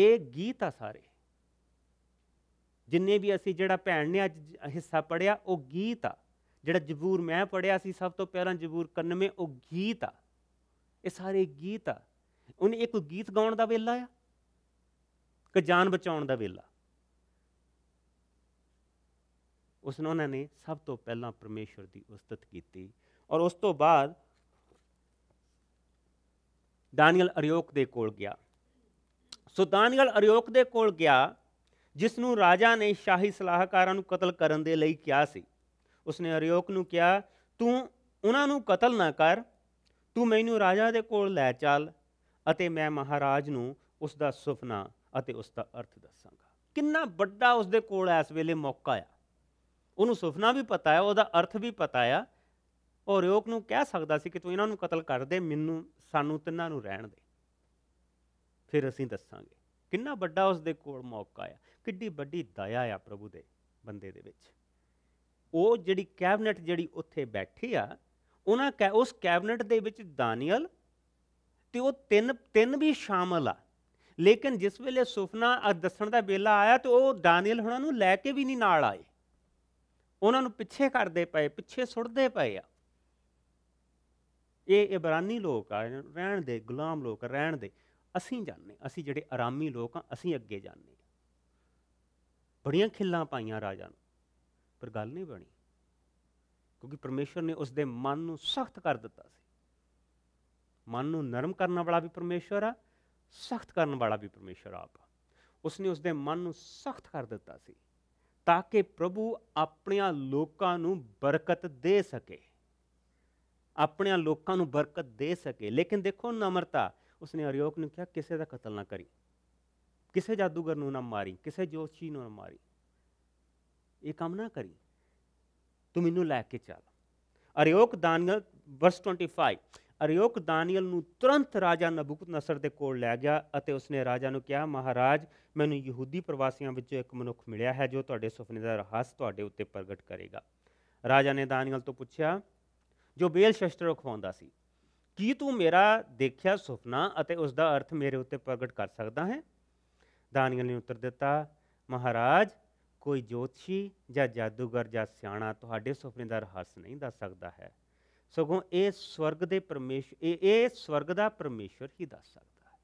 ਇਹ ਗੀਤ ਆ ਸਾਰੇ ਜਿੰਨੇ ਵੀ ਅਸੀਂ ਜਿਹੜਾ ਭੈਣ ਨੇ ਅੱਜ ਹਿੱਸਾ ਪੜਿਆ ਉਹ ਗੀਤ ਆ ਜਿਹੜਾ ਜ਼ਬੂਰ ਮੈਂ ਪੜਿਆ ਸੀ ਸਭ ਤੋਂ ਪਹਿਲਾਂ ਜ਼ਬੂਰ 99 ਉਹ ਗੀਤ ਆ ਇਹ ਸਾਰੇ ਗੀਤ ਆ ਉਹਨੇ ਇੱਕ ਗੀਤ ਗਾਉਣ ਦਾ ਵੇਲਾ ਆ ਕਿ ਜਾਨ ਬਚਾਉਣ ਦਾ ਵੇਲਾ ਉਸ ਨੂੰ ਉਹਨਾਂ ਨੇ ਸਭ ਤੋਂ ਪਹਿਲਾਂ ਪਰਮੇਸ਼ਰ ਦੀ ਉਸਤਤ ਕੀਤੀ ਔਰ ਉਸ ਤੋਂ ਬਾਅਦ ਦਾਨੀਅਲ ਅਰਯੋਕ ਦੇ ਕੋਲ ਗਿਆ ਸੋ ਦਾਨੀਅਲ ਅਰਯੋਕ ਦੇ ਕੋਲ ਗਿਆ ਜਿਸ ਨੂੰ ਰਾਜਾ ਨੇ ਸ਼ਾਹੀ ਸਲਾਹਕਾਰਾਂ ਨੂੰ ਕਤਲ ਕਰਨ ਦੇ ਲਈ ਕਿਹਾ ਸੀ ਉਸਨੇ ਅਰਯੋਕ ਨੂੰ ਕਿਹਾ ਤੂੰ ਉਹਨਾਂ ਨੂੰ ਕਤਲ ਨਾ ਕਰ ਤੂੰ ਮੈਨੂੰ ਰਾਜਾ ਦੇ ਕੋਲ ਲੈ ਚੱਲ ਅਤੇ ਮੈਂ ਮਹਾਰਾਜ ਨੂੰ ਉਸ ਦਾ ਸੁਪਨਾ ਅਤੇ ਉਸ ਦਾ ਅਰਥ ਦੱਸਾਂਗਾ ਕਿੰਨਾ ਵੱਡਾ ਉਸ ਦੇ ਕੋਲ ਇਸ ਵੇਲੇ ਮੌਕਾ ਆ ਉਹਨੂੰ ਸੁਪਨਾ ਵੀ ਪਤਾ ਹੈ ਉਹਦਾ ਅਰਥ ਵੀ ਪਤਾ ਆ ਔਰ ਯੋਕ ਨੂੰ ਕਹਿ ਸਕਦਾ ਸੀ ਕਿ ਤੂੰ ਇਹਨਾਂ ਨੂੰ ਕਤਲ ਕਰ ਦੇ ਮੈਨੂੰ ਸਾਨੂੰ ਤਿੰਨਾਂ ਨੂੰ ਰਹਿਣ ਦੇ ਫਿਰ ਅਸੀਂ ਦੱਸਾਂਗੇ ਕਿੰਨਾ ਵੱਡਾ ਉਸ ਦੇ ਕੋਲ ਮੌਕਾ ਆ ਕਿੱਡੀ ਵੱਡੀ ਦਇਆ ਆ ਪ੍ਰਭੂ ਦੇ ਬੰਦੇ ਦੇ ਵਿੱਚ ਉਹ ਜਿਹੜੀ ਕੈਬਨਟ ਜਿਹੜੀ ਉੱਥੇ ਬੈਠੀ ਆ ਉਹਨਾਂ ਕੈ ਉਸ ਕੈਬਨਟ ਦੇ ਵਿੱਚ ਦਾਨੀਅਲ ਤੇ ਉਹ ਤਿੰਨ ਤਿੰਨ ਵੀ ਸ਼ਾਮਲ ਆ ਲੇਕਿਨ ਜਿਸ ਵੇਲੇ ਸੁਪਨਾ ਦੱਸਣ ਦਾ ਵੇਲਾ ਆਇਆ ਤੇ ਉਹ ਦਾਨੀਅਲ ਹੁਣਾਂ ਨੂੰ ਲੈ ਕੇ ਵੀ ਨਹੀਂ ਨਾਲ ਆਏ ਉਹਨਾਂ ਨੂੰ ਪਿੱਛੇ ਕਰਦੇ ਪਏ ਪਿੱਛੇ ਸੁੱਟਦੇ ਪਏ ਆ ਇਹ ਇਬਰਾਨੀ ਲੋਕ ਆ ਰਹਿਣ ਦੇ ਗੁਲਾਮ ਲੋਕ ਰਹਿਣ ਦੇ ਅਸੀਂ ਜਾਣਦੇ ਅਸੀਂ ਜਿਹੜੇ ਆਰਾਮੀ ਲੋਕ ਆ ਅਸੀਂ ਅੱਗੇ ਜਾਣਦੇ ਬੜੀਆਂ ਖਿੱਲਾਂ ਪਾਈਆਂ ਰਾਜਾ ਨੂੰ ਪਰ ਗੱਲ ਨਹੀਂ ਬਣੀ ਕਿਉਂਕਿ ਪਰਮੇਸ਼ਰ ਨੇ ਉਸ ਦੇ ਮਨ ਨੂੰ ਸਖਤ ਕਰ ਦਿੱਤਾ ਸੀ ਮਨ ਨੂੰ ਨਰਮ ਕਰਨ ਵਾਲਾ ਵੀ ਪਰਮੇਸ਼ਰ ਆ ਸਖਤ ਕਰਨ ਵਾਲਾ ਵੀ ਪਰਮੇਸ਼ਰ ਆਪ ਉਸ ਨੇ ਉਸ ਦੇ ਮਨ ਨੂੰ ਸਖਤ ਕਰ ਦਿੱਤਾ ਸੀ ਤਾਂ ਕਿ ਪ੍ਰਭੂ ਆਪਣਿਆਂ ਲੋਕਾਂ ਨੂੰ ਬਰਕਤ ਦੇ ਸਕੇ ਆਪਣਿਆਂ ਲੋਕਾਂ ਨੂੰ ਬਰਕਤ ਦੇ ਸਕੇ ਲੇਕਿਨ ਦੇਖੋ ਨਮਰਤਾ ਉਸਨੇ ਅਰਯੋਕ ਨੂੰ ਕਿਹਾ ਕਿਸੇ ਦਾ ਕਤਲ ਨਾ ਕਰੀ ਕਿਸੇ ਜਾਦੂਗਰ ਨੂੰ ਨਾ ਮਾਰੀ ਕਿਸੇ ਜੋਸ਼ੀ ਨੂੰ ਨਾ ਮਾਰੀ ਇਹ ਕੰਮ ਨਾ ਕਰੀ ਤੂੰ ਮੈਨੂੰ ਲੈ ਕੇ ਚੱਲ ਅਰਯੋਕ ਦਾਨੀਅਲ ਵਰਸ 25 ਅਰਯੋਕ ਦਾਨੀਅਲ ਨੂੰ ਤੁਰੰਤ ਰਾਜਾ ਨਬੂਕਦਨਸਰ ਦੇ ਕੋਲ ਲੈ ਗਿਆ ਅਤੇ ਉਸਨੇ ਰਾਜਾ ਨੂੰ ਕਿਹਾ ਮਹਾਰਾਜ ਮੈਨੂੰ ਯਹੂਦੀ ਪ੍ਰਵਾਸੀਆਂ ਵਿੱਚੋਂ ਇੱਕ ਮਨੁੱਖ ਮਿਲਿਆ ਹੈ ਜੋ ਤੁਹਾਡੇ ਸੁਪਨੇ ਦਾ ਰਹੱਸ ਤੁਹਾਡੇ ਉੱਤੇ ਪ੍ਰਗਟ ਕਰੇਗਾ ਰਾਜਾ ਨੇ ਦਾਨੀਅਲ ਤੋਂ ਪੁੱਛਿਆ ਜੋ ਬੇਲ ਸ਼ਸਤਰ ਰਖਵਾਉਂਦਾ ਸੀ ਕੀ ਤੂੰ ਮੇਰਾ ਦੇਖਿਆ ਸੁਪਨਾ ਅਤੇ ਉਸ ਦਾ ਅਰਥ ਮੇਰੇ ਉੱਤੇ ਪ੍ਰਗਟ ਕਰ ਸਕਦਾ ਹੈ ਦਾਨੀਅਲ ਨੇ ਉੱਤਰ ਦਿੱਤਾ ਮਹਾਰਾਜ ਕੋਈ ਜੋਤਸ਼ੀ ਜਾਂ ਜਾਦੂਗਰ ਜਾਂ ਸਿਆਣਾ ਤੁਹਾਡੇ ਸੁਪਨੇ ਦਾ ਰਹੱਸ ਨਹੀਂ ਦੱਸ ਸਕਦਾ ਹੈ ਸਗੋਂ ਇਹ ਸਵਰਗ ਦੇ ਪਰਮੇਸ਼ਰ ਇਹ ਇਹ ਸਵਰਗ ਦਾ ਪਰਮੇਸ਼ਰ ਹੀ ਦੱਸ ਸਕਦਾ ਹੈ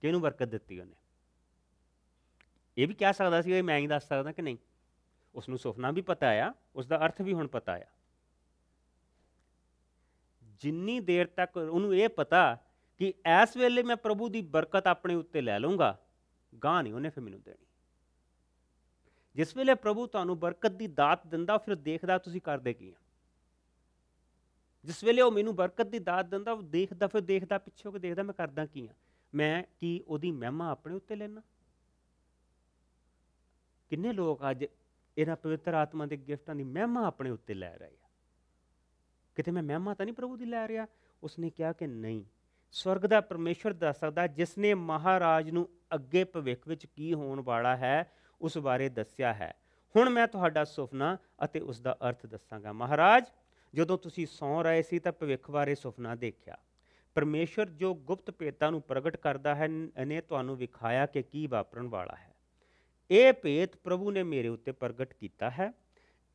ਕਿਹਨੂੰ ਬਰਕਤ ਦਿੱਤੀ ਉਹਨੇ ਇਹ ਵੀ ਕਹਿ ਸਕਦਾ ਸੀ ਇਹ ਮੈਂ ਹੀ ਦੱਸ ਸਕਦਾ ਕਿ ਨਹੀਂ ਉਸ ਨੂੰ ਸੁਪਨਾ ਵੀ ਪਤਾ ਆ ਉਸ ਦਾ ਅਰਥ ਵੀ ਹੁਣ ਪਤਾ ਆ ਜਿੰਨੀ ਦੇਰ ਤੱਕ ਉਹਨੂੰ ਇਹ ਪਤਾ ਕਿ ਇਸ ਵੇਲੇ ਮੈਂ ਪ੍ਰਭੂ ਦੀ ਬਰਕਤ ਆਪਣੇ ਉੱਤੇ ਲੈ ਲਵਾਂਗਾ ਗਾਂ ਨਹੀਂ ਉਹਨੇ ਫਿਰ ਮੈਨੂੰ ਦੇਣੀ ਜਿਸ ਵੇਲੇ ਪ੍ਰਭੂ ਤੁਹਾਨੂੰ ਬਰਕਤ ਦੀ ਦਾਤ ਦਿੰਦਾ ਫਿਰ ਦੇਖਦਾ ਤੁਸੀਂ ਕਰਦੇ ਕੀ ਆ ਜਿਸ ਵੇਲੇ ਉਹ ਮੈਨੂੰ ਬਰਕਤ ਦੀ ਦਾਤ ਦਿੰਦਾ ਉਹ ਦੇਖਦਾ ਫਿਰ ਦੇਖਦਾ ਪਿੱਛੇ ਕਿ ਦੇਖਦਾ ਮੈਂ ਕਰਦਾ ਕੀ ਆ ਮੈਂ ਕੀ ਉਹਦੀ ਮਹਿਮਾ ਆਪਣੇ ਉੱਤੇ ਲੈਣਾ ਕਿੰਨੇ ਲੋਕ ਅੱਜ ਇਹਨਾਂ ਪਵਿੱਤਰ ਆਤਮਾ ਦੇ ਗਿਫਟਾਂ ਦੀ ਮਹਿਮਾ ਆਪਣੇ ਉੱਤੇ ਲੈ ਰਹੇ ਆ ਕਿਤੇ ਮੈਂ ਮਹਿਮਾ ਤਾਂ ਨਹੀਂ ਪ੍ਰਭੂ ਦੀ ਲੈ ਰਿਹਾ ਉਸਨੇ ਕਿਹਾ ਕਿ ਨਹੀਂ ਸਵਰਗ ਦਾ ਪਰਮੇਸ਼ਰ ਦੱਸ ਸਕਦਾ ਜਿਸ ਨੇ ਮਹਾਰਾਜ ਨੂੰ ਅੱਗੇ ਭਵਿੱਖ ਵਿੱਚ ਕੀ ਹੋਣ ਵਾਲਾ ਹੈ ਉਸ ਬਾਰੇ ਦੱਸਿਆ ਹੈ ਹੁਣ ਮੈਂ ਤੁਹਾਡਾ ਸੁਪਨਾ ਅਤੇ ਉਸ ਦਾ ਅਰਥ ਦੱਸਾਂਗਾ ਮਹਾਰਾਜ ਜਦੋਂ ਤੁਸੀਂ ਸੌਂ ਰਹੇ ਸੀ ਤਾਂ ਭਵਿੱਖ ਬਾਰੇ ਸੁਪਨਾ ਦੇਖਿਆ ਪਰਮੇਸ਼ਰ ਜੋ ਗੁਪਤ ਭੇਤਾਂ ਨੂੰ ਪ੍ਰਗਟ ਕਰਦਾ ਹੈ ਨੇ ਤੁਹਾਨੂੰ ਵਿਖਾਇਆ ਕਿ ਕੀ ਵਾਪਰਨ ਵਾਲਾ ਹੈ ਇਹ ਭੇਤ ਪ੍ਰਭੂ ਨੇ ਮੇਰੇ ਉੱਤੇ ਪ੍ਰਗਟ ਕੀਤਾ ਹੈ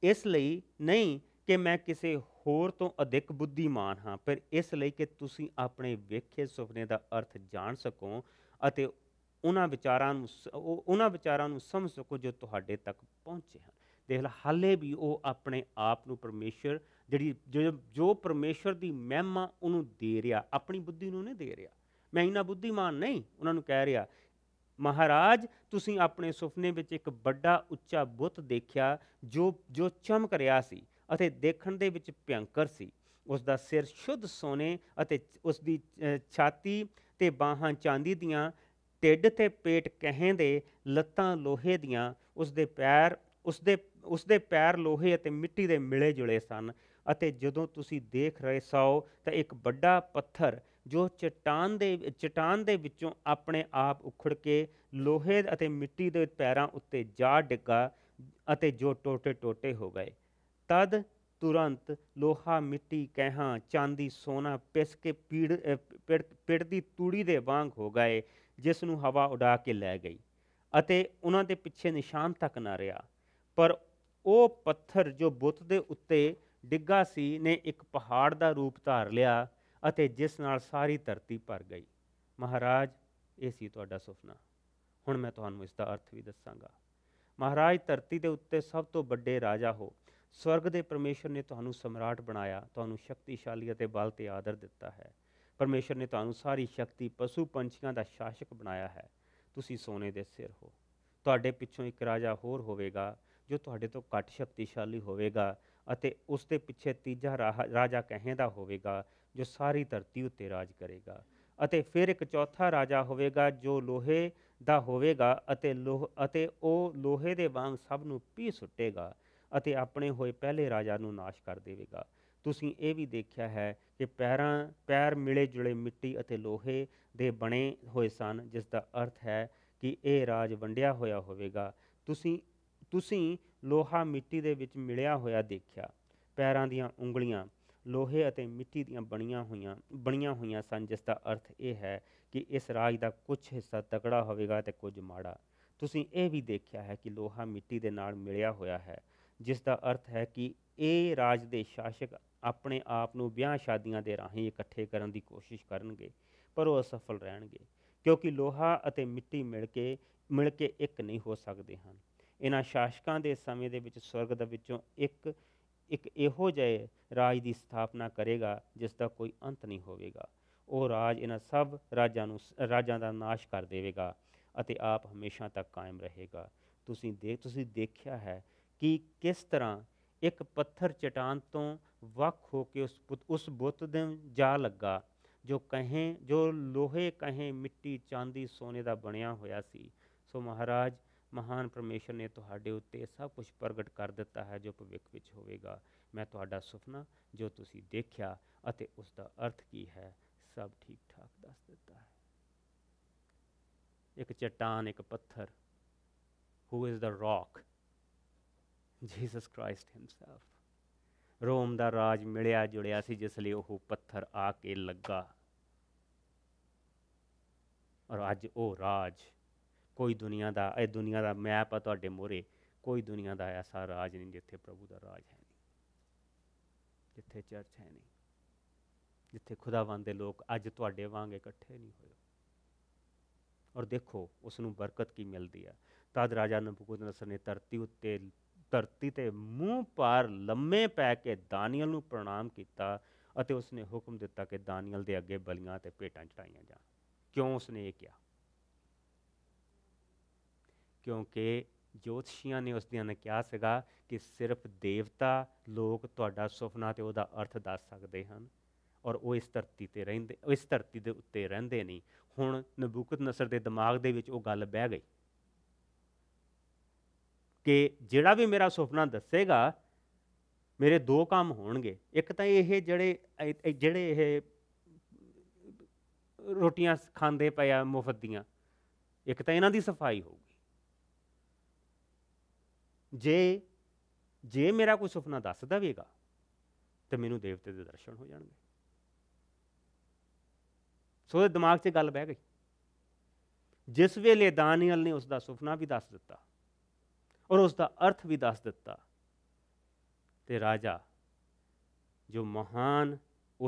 ਇਸ ਲਈ ਨਹੀਂ ਕਿ ਮੈਂ ਕਿਸੇ ਹੋਰ ਤੋਂ ਅਧਿਕ ਬੁੱਧੀਮਾਨ ਹਾਂ ਪਰ ਇਸ ਲਈ ਕਿ ਤੁਸੀਂ ਆਪਣੇ ਵੇਖੇ ਸੁਪਨੇ ਦਾ ਅਰਥ ਜਾਣ ਸਕੋ ਅਤੇ ਉਹਨਾਂ ਵਿਚਾਰਾਂ ਨੂੰ ਉਹਨਾਂ ਵਿਚਾਰਾਂ ਨੂੰ ਸਮਝ ਸਕੋ ਜੋ ਤੁਹਾਡੇ ਤੱਕ ਪਹੁੰਚੇ ਹਨ ਦੇਖ ਲਾ ਹਾਲੇ ਵੀ ਉਹ ਆਪਣੇ ਆਪ ਨੂੰ ਪਰਮੇਸ਼ਰ ਜਿਹੜੀ ਜੋ ਪਰਮੇਸ਼ਰ ਦੀ ਮਹਿਮਾ ਉਹਨੂੰ ਦੇ ਰਿਹਾ ਆਪਣੀ ਬੁੱਧੀ ਨੂੰ ਨਹੀਂ ਦੇ ਰਿਹਾ ਮੈਂ ਇਹਨਾਂ ਬੁੱਧੀਮਾਨ ਨਹੀਂ ਉਹਨਾਂ ਨੂੰ ਕਹਿ ਰਿਹਾ ਮਹਾਰਾਜ ਤੁਸੀਂ ਆਪਣੇ ਸੁਪਨੇ ਵਿੱਚ ਇੱਕ ਵੱਡਾ ਉੱਚਾ ਬੁੱਤ ਦੇਖਿਆ ਜੋ ਜੋ ਚਮਕ ਰਿਹਾ ਸੀ ਅਤੇ ਦੇਖਣ ਦੇ ਵਿੱਚ ਭਿਆੰਕਰ ਸੀ ਉਸ ਦਾ ਸਿਰ ਸ਼ੁੱਧ ਸੋਨੇ ਅਤੇ ਉਸ ਦੀ ਛਾਤੀ ਤੇ ਬਾਹਾਂ ਚਾਂਦੀ ਦੀਆਂ ਢਿੱਡ ਤੇ ਪੇਟ ਕਹੇ ਦੇ ਲੱਤਾਂ ਲੋਹੇ ਦੀਆਂ ਉਸ ਦੇ ਪੈਰ ਉਸ ਦੇ ਉਸ ਦੇ ਪੈਰ ਲੋਹੇ ਅਤੇ ਮਿੱਟੀ ਦੇ ਮਿਲੇ ਜੁਲੇ ਸਨ ਅਤੇ ਜਦੋਂ ਤੁਸੀਂ ਦੇਖ ਰਹੇ ਸੋ ਤਾਂ ਇੱਕ ਵੱਡਾ ਪੱਥਰ ਜੋ ਚਟਾਨ ਦੇ ਚਟਾਨ ਦੇ ਵਿੱਚੋਂ ਆਪਣੇ ਆਪ ਉਖੜ ਕੇ ਲੋਹੇ ਅਤੇ ਮਿੱਟੀ ਦੇ ਪੈਰਾਂ ਉੱਤੇ ਜਾ ਡਿੱਗਾ ਅਤੇ ਜੋ ਟੋਟੇ ਟੋਟੇ ਹੋ ਗਏ ਤਦ ਤੁਰੰਤ ਲੋਹਾ ਮਿੱਟੀ ਕਹਿਾਂ ਚਾਂਦੀ ਸੋਨਾ ਪਿਸ ਕੇ ਪੀੜ ਦੀ ਤੂੜੀ ਦੇ ਵਾਂਗ ਹੋ ਗਏ ਜਿਸ ਨੂੰ ਹਵਾ ਉਡਾ ਕੇ ਲੈ ਗਈ ਅਤੇ ਉਹਨਾਂ ਦੇ ਪਿੱਛੇ ਨਿਸ਼ਾਨ ਤੱਕ ਨਾ ਰਿਹਾ ਪਰ ਉਹ ਪੱਥਰ ਜੋ ਬੁੱਤ ਦੇ ਉੱਤੇ ਡਿੱਗਾ ਸੀ ਨੇ ਇੱਕ ਪਹਾੜ ਦਾ ਰੂਪ ਧਾਰ ਲਿਆ ਅਤੇ ਜਿਸ ਨਾਲ ਸਾਰੀ ਧਰਤੀ ਭਰ ਗਈ ਮਹਾਰਾਜ ਇਹ ਸੀ ਤੁਹਾਡਾ ਸੁਪਨਾ ਹੁਣ ਮੈਂ ਤੁਹਾਨੂੰ ਇਸ ਦਾ ਅਰਥ ਵੀ ਦੱਸਾਂਗਾ ਮਹਾਰਾਜ ਧਰਤੀ ਦੇ ਉੱਤੇ ਸਭ ਤੋਂ ਵੱਡੇ ਰਾਜਾ ਹੋ ਸਵਰਗ ਦੇ ਪਰਮੇਸ਼ਰ ਨੇ ਤੁਹਾਨੂੰ ਸਮਰਾਟ ਬਣਾਇਆ ਤੁਹਾਨੂੰ ਸ਼ਕਤੀਸ਼ਾਲੀ ਅਤੇ ਬਲ ਤੇ ਆਦਰ ਦਿੱਤਾ ਹੈ ਪਰਮੇਸ਼ਰ ਨੇ ਤੁਹਾਨੂੰ ਸਾਰੀ ਸ਼ਕਤੀ ਪਸ਼ੂ ਪੰਛੀਆਂ ਦਾ ਸ਼ਾਸਕ ਬਣਾਇਆ ਹੈ ਤੁਸੀਂ ਸੋਨੇ ਦੇ ਸਿਰ ਹੋ ਤੁਹਾਡੇ ਪਿੱਛੋਂ ਇੱਕ ਰਾਜਾ ਹੋਰ ਹੋਵੇਗਾ ਜੋ ਤੁਹਾਡੇ ਤੋਂ ਘੱਟ ਸ਼ਕਤੀਸ਼ਾਲੀ ਹੋਵੇਗਾ ਅਤੇ ਉਸ ਦੇ ਪਿੱਛੇ ਤੀਜਾ ਰਾਜਾ ਕਹਿੰਦਾ ਹੋਵੇਗਾ ਜੋ ਸਾਰੀ ਧਰਤੀ ਉੱਤੇ ਰਾਜ ਕਰੇਗਾ ਅਤੇ ਫਿਰ ਇੱਕ ਚੌਥਾ ਰਾਜਾ ਹੋਵੇਗਾ ਜੋ ਲੋਹੇ ਦਾ ਹੋਵੇਗਾ ਅਤੇ ਲੋਹ ਅਤੇ ਉਹ ਲੋਹੇ ਦੇ ਵਾਂਗ ਸਭ ਨੂੰ ਪੀ ਸੁੱਟੇਗਾ ਅਤੇ ਆਪਣੇ ਹੋਏ ਪਹਿਲੇ ਰਾਜਾ ਨੂੰ ਨਾਸ਼ ਕਰ ਦੇਵੇਗਾ ਤੁਸੀਂ ਇਹ ਵੀ ਦੇਖਿਆ ਹੈ ਕਿ ਪੈਰਾਂ ਪੈਰ ਮਿਲੇ ਜੁਲੇ ਮਿੱਟੀ ਅਤੇ ਲੋਹੇ ਦੇ ਬਣੇ ਹੋਏ ਸਨ ਜਿਸ ਦਾ ਅਰਥ ਹੈ ਕਿ ਇਹ ਰਾਜ ਵੰਡਿਆ ਹੋਇਆ ਹੋਵੇਗਾ ਤੁਸੀਂ ਤੁਸੀਂ ਲੋਹਾ ਮਿੱਟੀ ਦੇ ਵਿੱਚ ਮਿਲਿਆ ਹੋਇਆ ਦੇਖਿਆ ਪੈਰਾਂ ਦੀਆਂ ਉਂਗਲੀਆਂ ਲੋਹੇ ਅਤੇ ਮਿੱਟੀ ਦੀਆਂ ਬਣੀਆਂ ਹੋਈਆਂ ਬਣੀਆਂ ਹੋਈਆਂ ਸਨ ਜਿਸ ਦਾ ਅਰਥ ਇਹ ਹੈ ਕਿ ਇਸ ਰਾਜ ਦਾ ਕੁਝ ਹਿੱਸਾ ਤਕੜਾ ਹੋਵੇਗਾ ਤੇ ਕੁਝ ਮਾੜਾ ਤੁਸੀਂ ਇਹ ਵੀ ਦੇਖਿਆ ਹੈ ਕਿ ਲੋਹਾ ਮਿੱਟੀ ਦੇ ਨਾਲ ਮਿਲਿਆ ਹੋਇਆ ਹੈ ਜਿਸ ਦਾ ਅਰਥ ਹੈ ਕਿ ਇਹ ਰਾਜ ਦੇ ਸ਼ਾਸਕ ਆਪਣੇ ਆਪ ਨੂੰ ਵਿਆਹ ਸ਼ਾਦੀਆਂ ਦੇ ਰਾਹੀਂ ਇਕੱਠੇ ਕਰਨ ਦੀ ਕੋਸ਼ਿਸ਼ ਕਰਨਗੇ ਪਰ ਉਹ ਅਸਫਲ ਰਹਿਣਗੇ ਕਿਉਂਕਿ ਲੋਹਾ ਅਤੇ ਮਿੱਟੀ ਮਿਲ ਕੇ ਮਿਲ ਕੇ ਇੱਕ ਨਹੀਂ ਹੋ ਸਕਦੇ ਹਨ ਇਹਨਾਂ ਸ਼ਾਸਕਾਂ ਦੇ ਸਮੇਂ ਦੇ ਵਿੱਚ ਸਵਰਗ ਦੇ ਵਿੱਚੋਂ ਇੱਕ ਇੱਕ ਇਹੋ ਜਿਹੇ ਰਾਜ ਦੀ ਸਥਾਪਨਾ ਕਰੇਗਾ ਜਿਸ ਦਾ ਕੋਈ ਅੰਤ ਨਹੀਂ ਹੋਵੇਗਾ ਉਹ ਰਾਜ ਇਹਨਾਂ ਸਭ ਰਾਜਾਂ ਨੂੰ ਰਾਜਾਂ ਦਾ ਨਾਸ਼ ਕਰ ਦੇਵੇਗਾ ਅਤੇ ਆਪ ਹਮੇਸ਼ਾ ਤੱਕ ਕਾਇਮ ਰਹੇਗਾ ਤੁਸੀਂ ਦੇਖ ਤੁਸੀਂ ਦੇਖਿਆ ਹੈ ਕਿ ਕਿਸ ਤਰ੍ਹਾਂ ਇੱਕ ਪੱਥਰ ਚਟਾਨ ਤੋਂ ਵੱਖ ਹੋ ਕੇ ਉਸ ਉਸ ਬੁੱਤ ਦੇ ਜਾ ਲੱਗਾ ਜੋ ਕਹੇ ਜੋ ਲੋਹੇ ਕਹੇ ਮਿੱਟੀ ਚਾਂਦੀ ਸੋਨੇ ਦਾ ਬਣਿਆ ਹੋਇਆ ਸੀ ਸੋ ਮਹਾਰਾਜ ਮਹਾਨ ਪਰਮੇਸ਼ਰ ਨੇ ਤੁਹਾਡੇ ਉੱਤੇ ਸਭ ਕੁਝ ਪ੍ਰਗਟ ਕਰ ਦਿੱਤਾ ਹੈ ਜੋ ਭਵਿੱਖ ਵਿੱਚ ਹੋਵੇਗਾ ਮੈਂ ਤੁਹਾਡਾ ਸੁਪਨਾ ਜੋ ਤੁਸੀਂ ਦੇਖਿਆ ਅਤੇ ਉਸ ਦਾ ਅਰਥ ਕੀ ਹੈ ਸਭ ਠੀਕ ਠਾਕ ਦੱਸ ਦਿੱਤਾ ਹੈ ਇੱਕ ਚਟਾਨ ਇੱਕ ਪੱਥਰ who is the rock Jesus Christ himself Rome ਦਾ ਰਾਜ ਮਿਲਿਆ ਜੁੜਿਆ ਸੀ ਜਿਸ ਲਈ ਉਹ ਪੱਥਰ ਆ ਕੇ ਲੱਗਾ ਔਰ ਅੱਜ ਉਹ ਰਾਜ ਕੋਈ ਦੁਨੀਆ ਦਾ ਇਹ ਦੁਨੀਆ ਦਾ ਮੈਪ ਆ ਤੁਹਾਡੇ ਮੋਰੇ ਕੋਈ ਦੁਨੀਆ ਦਾ ਐਸਾ ਰਾਜ ਨਹੀਂ ਜਿੱਥੇ ਪ੍ਰਭੂ ਦਾ ਰਾਜ ਹੈ ਨਹੀਂ ਜਿੱਥੇ ਚਰਚ ਹੈ ਨਹੀਂ ਜਿੱਥੇ ਖੁਦਾਵੰਦ ਦੇ ਲੋਕ ਅੱਜ ਤੁਹਾਡੇ ਵਾਂਗ ਇਕੱਠੇ ਨਹੀਂ ਹੋਏ ਔਰ ਦੇਖੋ ਉਸ ਨੂੰ ਬਰਕਤ ਕੀ ਮਿਲਦੀ ਆ ਤਦ ਰਾਜਾ ਨਬੂਕਦਨਸਰ ਨੇ ਧਰਤੀ ਉੱਤੇ ਧਰਤੀ ਤੇ ਮੂੰਹ ਪਾਰ ਲੰਮੇ ਪੈ ਕੇ ਦਾਨੀਅਲ ਨੂੰ ਪ੍ਰਣਾਮ ਕੀਤਾ ਅਤੇ ਉਸਨੇ ਹੁਕਮ ਦਿੱਤਾ ਕਿ ਦਾਨੀਅਲ ਦੇ ਅੱਗੇ ਬਲੀਆਂ ਤੇ ਭੇਟਾਂ ਚੜਾਈਆਂ ਜਾਣ ਕਿਉਂ ਉਸਨੇ ਇਹ ਕਿਹਾ ਕਿਉਂਕਿ ਜੋਤਸ਼ੀਆਂ ਨੇ ਉਸ ਦੀਆਂ ਨੇ ਕਿਹਾ ਸੀਗਾ ਕਿ ਸਿਰਫ ਦੇਵਤਾ ਲੋਕ ਤੁਹਾਡਾ ਸੁਪਨਾ ਤੇ ਉਹਦਾ ਅਰਥ ਦੱਸ ਸਕਦੇ ਹਨ ਔਰ ਉਹ ਇਸ ਧਰਤੀ ਤੇ ਰਹਿੰਦੇ ਇਸ ਧਰਤੀ ਦੇ ਉੱਤੇ ਰਹਿੰਦੇ ਨਹੀਂ ਹੁਣ ਨਬੂਕਤ ਨਸਰ ਦੇ ਦਿਮਾਗ ਦੇ ਵਿੱਚ ਉਹ ਗੱਲ ਬਹਿ ਗਈ ਕਿ ਜਿਹੜਾ ਵੀ ਮੇਰਾ ਸੁਪਨਾ ਦੱਸੇਗਾ ਮੇਰੇ ਦੋ ਕੰਮ ਹੋਣਗੇ ਇੱਕ ਤਾਂ ਇਹ ਜਿਹੜੇ ਜਿਹੜੇ ਇਹ ਰੋਟੀਆਂ ਖਾਂਦੇ ਪਏ ਆ ਮੁਫਤ ਦੀਆਂ ਇੱਕ ਤਾਂ ਇਹਨਾਂ ਦੀ ਸਫਾਈ ਹੋਊਗੀ ਜੇ ਜੇ ਮੇਰਾ ਕੋਈ ਸੁਪਨਾ ਦੱਸ ਦਵੇਗਾ ਤੇ ਮੈਨੂੰ ਦੇਵਤੇ ਦੇ ਦਰਸ਼ਨ ਹੋ ਜਾਣਗੇ ਸੋ ਦਿਮਾਗ 'ਚ ਗੱਲ ਬਹਿ ਗਈ ਜਿਸ ਵੇਲੇ ਦਾਨੀਅਲ ਨੇ ਉਸ ਦਾ ਸੁਪਨਾ ਵੀ ਦੱਸ ਦਿੱਤਾ ਔਰ ਉਸ ਦਾ ਅਰਥ ਵੀ ਦੱਸ ਦਿੱਤਾ ਤੇ ਰਾਜਾ ਜੋ ਮਹਾਨ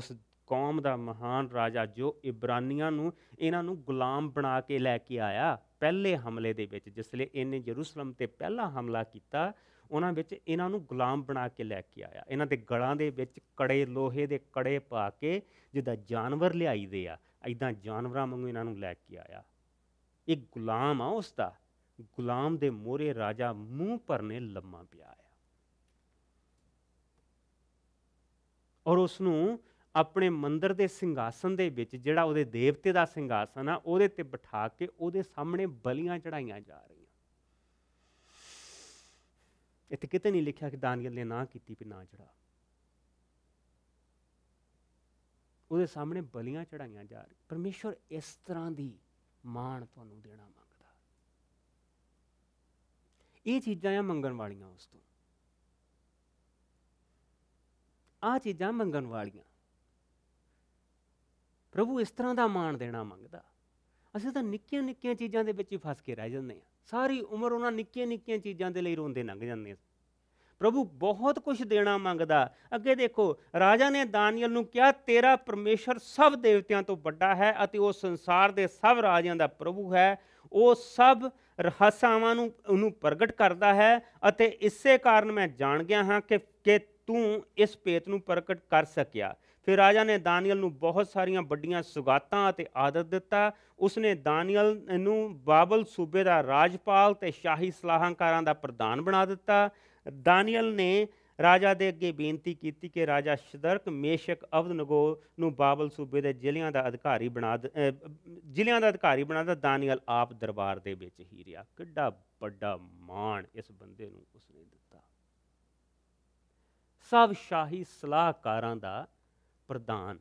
ਉਸ ਕੌਮ ਦਾ ਮਹਾਨ ਰਾਜਾ ਜੋ ਇਬਰਾਨੀਆਂ ਨੂੰ ਇਹਨਾਂ ਨੂੰ ਗੁਲਾਮ ਬਣਾ ਕੇ ਲੈ ਕੇ ਆਇਆ ਪਹਿਲੇ ਹਮਲੇ ਦੇ ਵਿੱਚ ਜਿਸ ਲਈ ਇਹਨੇ ਜਰੂਸਲਮ ਤੇ ਪਹਿਲਾ ਹਮਲਾ ਕੀਤਾ ਉਹਨਾਂ ਵਿੱਚ ਇਹਨਾਂ ਨੂੰ ਗੁਲਾਮ ਬਣਾ ਕੇ ਲੈ ਕੇ ਆਇਆ ਇਹਨਾਂ ਦੇ ਗਲਾਂ ਦੇ ਵਿੱਚ ਕੜੇ ਲੋਹੇ ਦੇ ਕੜੇ ਪਾ ਕੇ ਜਿੱਦਾਂ ਜਾਨਵਰ ਲਿਆਈਦੇ ਆ ਐਦਾਂ ਜਾਨਵਰਾਂ ਵਾਂਗੂ ਇਹਨਾਂ ਨੂੰ ਲੈ ਕੇ ਆਇਆ ਇਹ ਗੁਲਾਮ ਆ ਉਸ ਦਾ ਗੁਲਾਮ ਦੇ ਮੋਰੇ ਰਾਜਾ ਮੂੰਹ ਭਰਨੇ ਲੰਮਾ ਪਿਆ ਆ ਔਰ ਉਸ ਨੂੰ ਆਪਣੇ ਮੰਦਰ ਦੇ ਸਿੰਘਾਸਨ ਦੇ ਵਿੱਚ ਜਿਹੜਾ ਉਹਦੇ ਦੇਵਤੇ ਦਾ ਸਿੰਘਾਸਨ ਆ ਉਹਦੇ ਤੇ ਬਿਠਾ ਕੇ ਉਹਦੇ ਸਾਹਮਣੇ ਬਲੀਆਂ ਚੜਾਈਆਂ ਜਾ ਰਹੀਆਂ ਇੱਥੇ ਕਿਤੇ ਨਹੀਂ ਲਿਖਿਆ ਕਿ ਦਾਨੀਅਲ ਨੇ ਨਾ ਕੀਤੀ ਵੀ ਨਾ ਚੜਾ ਉਹਦੇ ਸਾਹਮਣੇ ਬਲੀਆਂ ਚੜਾਈਆਂ ਜਾ ਰਹੀਆਂ ਪਰਮੇਸ਼ਰ ਇਸ ਤਰ੍ਹਾਂ ਦੀ ਮਾਣ ਤੁਹਾਨੂੰ ਦੇਣਾ ਇਹ ਚੀਜ਼ਾਂ ਆ ਮੰਗਣ ਵਾਲੀਆਂ ਉਸ ਤੋਂ ਆ ਚੀਜ਼ਾਂ ਮੰਗਣ ਵਾਲੀਆਂ ਪ੍ਰਭੂ ਇਸ ਤਰ੍ਹਾਂ ਦਾ ਮਾਣ ਦੇਣਾ ਮੰਗਦਾ ਅਸੀਂ ਤਾਂ ਨਿੱਕੀਆਂ ਨਿੱਕੀਆਂ ਚੀਜ਼ਾਂ ਦੇ ਵਿੱਚ ਹੀ ਫਸ ਕੇ ਰਹਿ ਜਾਂਦੇ ਆ ਸਾਰੀ ਉਮਰ ਉਹਨਾਂ ਨਿੱਕੀਆਂ ਨਿੱਕੀਆਂ ਚੀਜ਼ਾਂ ਦੇ ਲਈ ਰੋਂਦੇ ਲੰਘ ਜਾਂਦੇ ਆ ਪ੍ਰਭੂ ਬਹੁਤ ਕੁਝ ਦੇਣਾ ਮੰਗਦਾ ਅੱਗੇ ਦੇਖੋ ਰਾਜਾ ਨੇ ਦਾਨੀਅਲ ਨੂੰ ਕਿਹਾ ਤੇਰਾ ਪਰਮੇਸ਼ਰ ਸਭ ਦੇਵਤਿਆਂ ਤੋਂ ਵੱਡਾ ਹੈ ਅਤੇ ਉਹ ਸੰਸਾਰ ਦੇ ਸਭ ਰਾਜਿਆਂ ਦਾ ਪ੍ਰਭੂ ਹੈ ਉਹ ਸਭ ਰਹੱਸਾਵਾਂ ਨੂੰ ਉਹਨੂੰ ਪ੍ਰਗਟ ਕਰਦਾ ਹੈ ਅਤੇ ਇਸੇ ਕਾਰਨ ਮੈਂ ਜਾਣ ਗਿਆ ਹਾਂ ਕਿ ਕਿ ਤੂੰ ਇਸ ਭੇਤ ਨੂੰ ਪ੍ਰਗਟ ਕਰ ਸਕਿਆ ਫਿਰ ਰਾਜਾ ਨੇ ਦਾਨੀਅਲ ਨੂੰ ਬਹੁਤ ਸਾਰੀਆਂ ਵੱਡੀਆਂ ਸੁਗਾਤਾਂ ਅਤੇ ਆਦਰ ਦਿੱਤਾ ਉਸਨੇ ਦਾਨੀਅਲ ਨੂੰ ਬਾਬਲ ਸੂਬੇ ਦਾ ਰਾਜਪਾਲ ਤੇ ਸ਼ਾਹੀ ਸਲਾਹਕਾਰਾਂ ਦਾ ਪ੍ਰਧਾਨ ਬਣਾ ਦਿੱਤਾ ਦਾਨੀਅਲ ਨੇ ਰਾਜਾ ਦੇ ਅੱਗੇ ਬੇਨਤੀ ਕੀਤੀ ਕਿ ਰਾਜਾ ਸ਼ਦਰਕ ਮੇਸ਼ਕ ਅਵਦਨਗੋ ਨੂੰ ਬਾਬਲ ਸੂਬੇ ਦੇ ਜ਼ਿਲ੍ਹਿਆਂ ਦਾ ਅਧਿਕਾਰੀ ਬਣਾ ਜ਼ਿਲ੍ਹਿਆਂ ਦਾ ਅਧਿਕਾਰੀ ਬਣਾ ਦਾ ਦਾਨੀਅਲ ਆਪ ਦਰਬਾਰ ਦੇ ਵਿੱਚ ਹੀ ਰਿਹਾ ਕਿੱਡਾ ਵੱਡਾ ਮਾਣ ਇਸ ਬੰਦੇ ਨੂੰ ਉਸਨੇ ਦਿੱਤਾ ਸਭ ਸ਼ਾਹੀ ਸਲਾਹਕਾਰਾਂ ਦਾ ਪ੍ਰਧਾਨ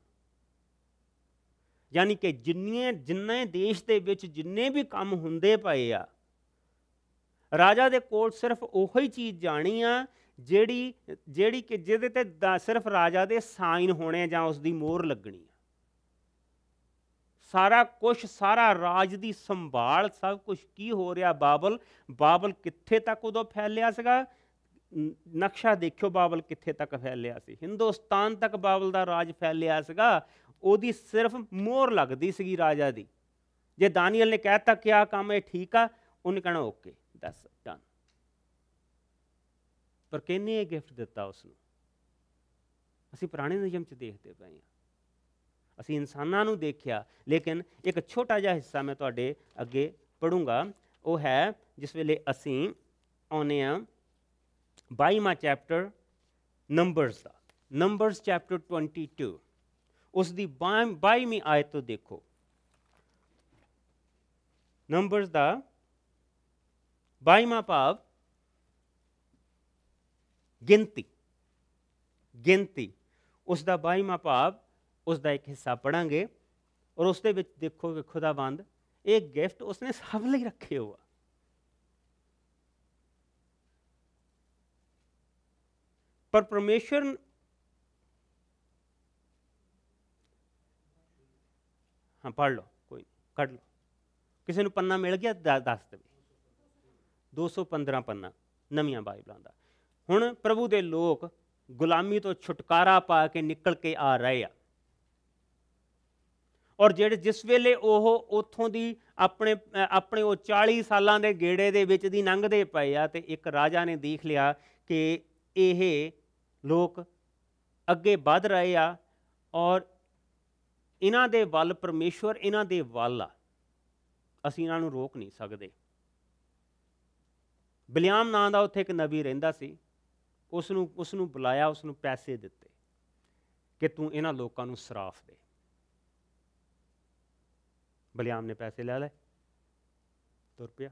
ਯਾਨੀ ਕਿ ਜਿੰਨੇ ਜਿੰਨੇ ਦੇਸ਼ ਦੇ ਵਿੱਚ ਜਿੰਨੇ ਵੀ ਕੰਮ ਹੁੰਦੇ ਪਏ ਆ ਰਾਜਾ ਦੇ ਕੋਲ ਸਿਰਫ ਉਹੀ ਚੀਜ਼ ਜਾਣੀ ਆ ਜਿਹੜੀ ਜਿਹੜੀ ਕਿ ਜਿਹਦੇ ਤੇ ਸਿਰਫ ਰਾਜਾ ਦੇ ਸਾਈਨ ਹੋਣੇ ਜਾਂ ਉਸ ਦੀ ਮੋਹਰ ਲੱਗਣੀ ਸਾਰਾ ਕੁਝ ਸਾਰਾ ਰਾਜ ਦੀ ਸੰਭਾਲ ਸਭ ਕੁਝ ਕੀ ਹੋ ਰਿਹਾ ਬਾਬਲ ਬਾਬਲ ਕਿੱਥੇ ਤੱਕ ਉਦੋਂ ਫੈਲਿਆ ਸੀਗਾ ਨਕਸ਼ਾ ਦੇਖਿਓ ਬਾਬਲ ਕਿੱਥੇ ਤੱਕ ਫੈਲਿਆ ਸੀ ਹਿੰਦੁਸਤਾਨ ਤੱਕ ਬਾਬਲ ਦਾ ਰਾਜ ਫੈਲਿਆ ਸੀਗਾ ਉਹਦੀ ਸਿਰਫ ਮੋਹਰ ਲੱਗਦੀ ਸੀਗੀ ਰਾਜਾ ਦੀ ਜੇ ਦਾਨੀਅਲ ਨੇ ਕਹਿਤਾ ਕਿ ਆ ਕੰਮ ਇਹ ਠੀਕ ਆ ਉਹਨੇ ਕਹਣਾ ਓਕੇ ਦੱਸ ਡਨ ਪਰ ਕਿੰਨੇ ਇਹ ਗਿਫਟ ਦਿੱਤਾ ਉਸ ਨੂੰ ਅਸੀਂ ਪੁਰਾਣੇ ਨਿਯਮ 'ਚ ਦੇਖਦੇ ਪਏ ਹਾਂ ਅਸੀਂ ਇਨਸਾਨਾਂ ਨੂੰ ਦੇਖਿਆ ਲੇਕਿਨ ਇੱਕ ਛੋਟਾ ਜਿਹਾ ਹਿੱਸਾ ਮੈਂ ਤੁਹਾਡੇ ਅੱਗੇ ਪੜੂੰਗਾ ਉਹ ਹੈ ਜਿਸ ਵੇਲੇ ਅਸੀਂ ਆਉਨੇ ਆ 22ਵਾਂ ਚੈਪਟਰ ਨੰਬਰਸ ਦਾ ਨੰਬਰਸ ਚੈਪਟਰ 22 ਉਸ ਦੀ 22ਵੀਂ ਆਇਤ ਤੋਂ ਦੇਖੋ ਨੰਬਰਸ ਦਾ 22ਵਾਂ ਭਾਵ ਗਿਣਤੀ ਗਿਣਤੀ ਉਸ ਦਾ 22ਵਾਂ ਭਾਵ ਉਸ ਦਾ ਇੱਕ ਹਿੱਸਾ ਪੜਾਂਗੇ ਔਰ ਉਸ ਦੇ ਵਿੱਚ ਦੇਖੋ ਵੇਖੋ ਦਾ ਬੰਦ ਇਹ ਗਿਫਟ ਉਸਨੇ ਸਭ ਲਈ ਰੱਖੇ ਹੋਆ ਪਰ ਪਰਮੇਸ਼ਰ ਹਾਂ ਪੜ ਲਓ ਕੋਈ ਕੱਢ ਲਓ ਕਿਸੇ ਨੂੰ ਪੰਨਾ ਮਿਲ ਗਿਆ ਦੱਸ ਦੇਵੇ 215 ਪੰਨਾ ਨਵੀਆਂ ਬਾਈਬਲਾਂ ਦਾ ਹੁਣ ਪ੍ਰਭੂ ਦੇ ਲੋਕ ਗੁਲਾਮੀ ਤੋਂ ਛੁਟਕਾਰਾ ਪਾ ਕੇ ਨਿਕਲ ਕੇ ਆ ਰਹੇ ਆ ਔਰ ਜਿਹੜੇ ਜਿਸ ਵੇਲੇ ਉਹ ਉਥੋਂ ਦੀ ਆਪਣੇ ਆਪਣੇ ਉਹ 40 ਸਾਲਾਂ ਦੇ ਗੇੜੇ ਦੇ ਵਿੱਚ ਦੀ ਲੰਘਦੇ ਪਏ ਆ ਤੇ ਇੱਕ ਰਾਜਾ ਨੇ ਦੇਖ ਲਿਆ ਕਿ ਇਹ ਲੋਕ ਅੱਗੇ ਵੱਧ ਰਹੇ ਆ ਔਰ ਇਹਨਾਂ ਦੇ ਵੱਲ ਪਰਮੇਸ਼ਵਰ ਇਹਨਾਂ ਦੇ ਵੱਲ ਆ ਅਸੀਂ ਇਹਨਾਂ ਨੂੰ ਰੋਕ ਨਹੀਂ ਸਕਦੇ ਬਿਲਿਆਮ ਨਾਂ ਦਾ ਉੱਥੇ ਇੱਕ ਨਵੀ ਰਹਿੰਦਾ ਸੀ ਉਸ ਨੂੰ ਉਸ ਨੂੰ ਬੁਲਾਇਆ ਉਸ ਨੂੰ ਪੈਸੇ ਦਿੱਤੇ ਕਿ ਤੂੰ ਇਹਨਾਂ ਲੋਕਾਂ ਨੂੰ ਸਰਾਫ ਦੇ ਬਲਿਆਮ ਨੇ ਪੈਸੇ ਲੈ ਲਏ ਤੁਰ ਪਿਆ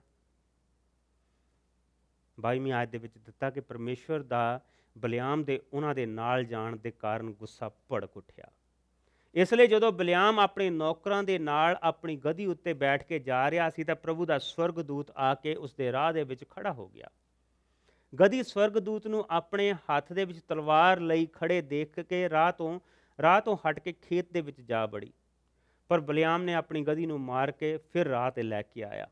ਮੀ ਆਇਤ ਦੇ ਵਿੱਚ ਦਿੱਤਾ ਕਿ ਪਰਮੇਸ਼ਵਰ ਦਾ ਬਲਿਆਮ ਦੇ ਉਹਨਾਂ ਦੇ ਨਾਲ ਜਾਣ ਦੇ ਕਾਰਨ ਗੁੱਸਾ ਭੜਕ ਉੱਠਿਆ ਇਸ ਲਈ ਜਦੋਂ ਬਲਿਆਮ ਆਪਣੇ ਨੌਕਰਾਂ ਦੇ ਨਾਲ ਆਪਣੀ ਗਧੀ ਉੱਤੇ ਬੈਠ ਕੇ ਜਾ ਰਿਹਾ ਸੀ ਤਾਂ ਪ੍ਰਭੂ ਦਾ ਸਵਰਗ ਦੂਤ ਆ ਕੇ ਉਸ ਦੇ ਰਾਹ ਦੇ ਵਿੱਚ ਖੜਾ ਹੋ ਗਿਆ ਗਦੀ ਸਵਰਗਦੂਤ ਨੂੰ ਆਪਣੇ ਹੱਥ ਦੇ ਵਿੱਚ ਤਲਵਾਰ ਲਈ ਖੜੇ ਦੇਖ ਕੇ ਰਾਹ ਤੋਂ ਰਾਹ ਤੋਂ ਹਟ ਕੇ ਖੇਤ ਦੇ ਵਿੱਚ ਜਾ ਬੜੀ ਪਰ ਬਲਿਆਮ ਨੇ ਆਪਣੀ ਗਦੀ ਨੂੰ ਮਾਰ ਕੇ ਫਿਰ ਰਾਹ ਤੇ ਲੈ ਕੇ ਆਇਆ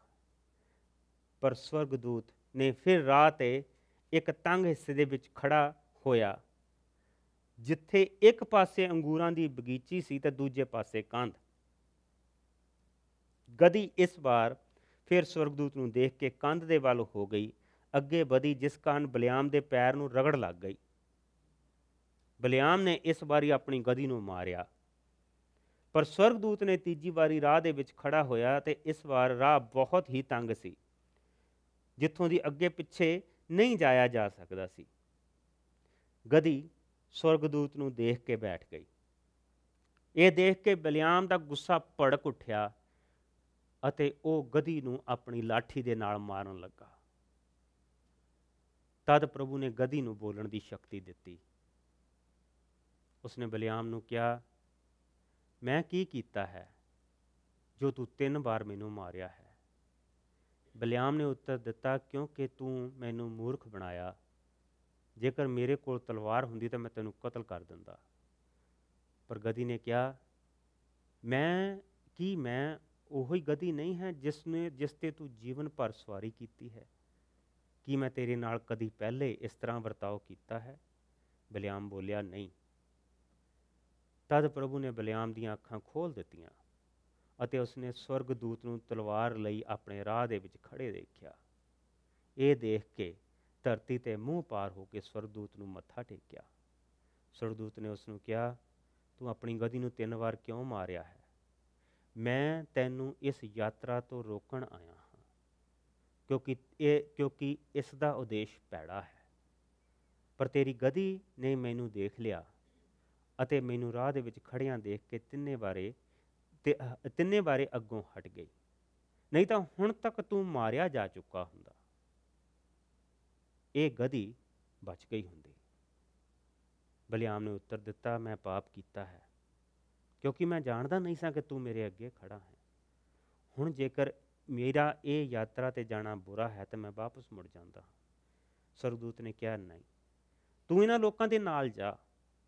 ਪਰ ਸਵਰਗਦੂਤ ਨੇ ਫਿਰ ਰਾਹ ਤੇ ਇੱਕ ਤੰਗ ਹਿੱਸੇ ਦੇ ਵਿੱਚ ਖੜਾ ਹੋਇਆ ਜਿੱਥੇ ਇੱਕ ਪਾਸੇ ਅੰਗੂਰਾਂ ਦੀ ਬਗੀਚੀ ਸੀ ਤੇ ਦੂਜੇ ਪਾਸੇ ਕੰਧ ਗਦੀ ਇਸ ਵਾਰ ਫਿਰ ਸਵਰਗਦੂਤ ਨੂੰ ਦੇਖ ਕੇ ਕੰਧ ਦੇ ਵੱਲ ਹੋ ਗਈ ਅੱਗੇ ਵਧੀ ਜਿਸ ਕਾਰਨ ਬਲਿਆਮ ਦੇ ਪੈਰ ਨੂੰ ਰਗੜ ਲੱਗ ਗਈ ਬਲਿਆਮ ਨੇ ਇਸ ਵਾਰੀ ਆਪਣੀ ਗਦੀ ਨੂੰ ਮਾਰਿਆ ਪਰ ਸਵਰਗਦੂਤ ਨੇ ਤੀਜੀ ਵਾਰੀ ਰਾਹ ਦੇ ਵਿੱਚ ਖੜਾ ਹੋਇਆ ਤੇ ਇਸ ਵਾਰ ਰਾਹ ਬਹੁਤ ਹੀ ਤੰਗ ਸੀ ਜਿੱਥੋਂ ਦੀ ਅੱਗੇ ਪਿੱਛੇ ਨਹੀਂ ਜਾਇਆ ਜਾ ਸਕਦਾ ਸੀ ਗਦੀ ਸਵਰਗਦੂਤ ਨੂੰ ਦੇਖ ਕੇ ਬੈਠ ਗਈ ਇਹ ਦੇਖ ਕੇ ਬਲਿਆਮ ਦਾ ਗੁੱਸਾ ਭੜਕ ਉੱਠਿਆ ਅਤੇ ਉਹ ਗਦੀ ਨੂੰ ਆਪਣੀ ਲਾਠੀ ਦੇ ਨਾਲ ਮਾਰਨ ਲੱਗਾ ਤਦ ਪ੍ਰਭੂ ਨੇ ਗਦੀ ਨੂੰ ਬੋਲਣ ਦੀ ਸ਼ਕਤੀ ਦਿੱਤੀ ਉਸਨੇ ਬਲੀਆਮ ਨੂੰ ਕਿਹਾ ਮੈਂ ਕੀ ਕੀਤਾ ਹੈ ਜੋ ਤੂੰ ਤਿੰਨ ਵਾਰ ਮੈਨੂੰ ਮਾਰਿਆ ਹੈ ਬਲੀਆਮ ਨੇ ਉੱਤਰ ਦਿੱਤਾ ਕਿਉਂਕਿ ਤੂੰ ਮੈਨੂੰ ਮੂਰਖ ਬਣਾਇਆ ਜੇਕਰ ਮੇਰੇ ਕੋਲ ਤਲਵਾਰ ਹੁੰਦੀ ਤਾਂ ਮੈਂ ਤੈਨੂੰ ਕਤਲ ਕਰ ਦਿੰਦਾ ਪਰ ਗਦੀ ਨੇ ਕਿਹਾ ਮੈਂ ਕੀ ਮੈਂ ਉਹੀ ਗਦੀ ਨਹੀਂ ਹੈ ਜਿਸ ਨੇ ਜਿਸ ਤੇ ਤੂੰ ਜੀਵਨ ਭਰ ਸਵਾਰੀ ਕੀਤੀ ਹੈ ਕੀ ਮੈਂ ਤੇਰੇ ਨਾਲ ਕਦੀ ਪਹਿਲੇ ਇਸ ਤਰ੍ਹਾਂ ਵਰਤਾਓ ਕੀਤਾ ਹੈ ਬਲਿਆਮ ਬੋਲਿਆ ਨਹੀਂ ਤਦ ਪ੍ਰਭੂ ਨੇ ਬਲਿਆਮ ਦੀਆਂ ਅੱਖਾਂ ਖੋਲ ਦਿੱਤੀਆਂ ਅਤੇ ਉਸਨੇ ਸਵਰਗ ਦੂਤ ਨੂੰ ਤਲਵਾਰ ਲਈ ਆਪਣੇ ਰਾਹ ਦੇ ਵਿੱਚ ਖੜੇ ਦੇਖਿਆ ਇਹ ਦੇਖ ਕੇ ਧਰਤੀ ਤੇ ਮੂੰਹ ਪਾਰ ਹੋ ਕੇ ਸਵਰਗ ਦੂਤ ਨੂੰ ਮੱਥਾ ਟੇਕਿਆ ਸਵਰਗ ਦੂਤ ਨੇ ਉਸ ਨੂੰ ਕਿਹਾ ਤੂੰ ਆਪਣੀ ਗਦੀ ਨੂੰ ਤਿੰਨ ਵਾਰ ਕਿਉਂ ਮਾਰਿਆ ਹੈ ਮੈਂ ਤੈਨੂੰ ਇਸ ਯਾਤਰਾ ਤੋਂ ਰੋਕਣ ਆਇਆ ਕਿਉਂਕਿ ਇਹ ਕਿਉਂਕਿ ਇਸ ਦਾ ਉਦੇਸ਼ ਪੈੜਾ ਹੈ ਪਰ ਤੇਰੀ ਗਦੀ ਨੇ ਮੈਨੂੰ ਦੇਖ ਲਿਆ ਅਤੇ ਮੈਨੂੰ ਰਾਹ ਦੇ ਵਿੱਚ ਖੜਿਆਂ ਦੇਖ ਕੇ ਤਿੰਨੇ ਬਾਰੇ ਤੇ ਤਿੰਨੇ ਬਾਰੇ ਅੱਗੋਂ ਹਟ ਗਈ ਨਹੀਂ ਤਾਂ ਹੁਣ ਤੱਕ ਤੂੰ ਮਾਰਿਆ ਜਾ ਚੁੱਕਾ ਹੁੰਦਾ ਇਹ ਗਦੀ ਬਚ ਗਈ ਹੁੰਦੀ ਬਲਿਆਮ ਨੇ ਉੱਤਰ ਦਿੱਤਾ ਮੈਂ ਪਾਪ ਕੀਤਾ ਹੈ ਕਿਉਂਕਿ ਮੈਂ ਜਾਣਦਾ ਨਹੀਂ ਸਾਂ ਕਿ ਤੂੰ ਮੇਰੇ ਅੱਗੇ ਖੜਾ ਹੈ ਹੁਣ ਜੇਕਰ ਮੇਰਾ ਇਹ ਯਾਤਰਾ ਤੇ ਜਾਣਾ ਬੁਰਾ ਹੈ ਤੇ ਮੈਂ ਵਾਪਸ ਮੁੜ ਜਾਂਦਾ ਸਰਦੂਤ ਨੇ ਕਿਹਾ ਨਹੀਂ ਤੂੰ ਇਹਨਾਂ ਲੋਕਾਂ ਦੇ ਨਾਲ ਜਾ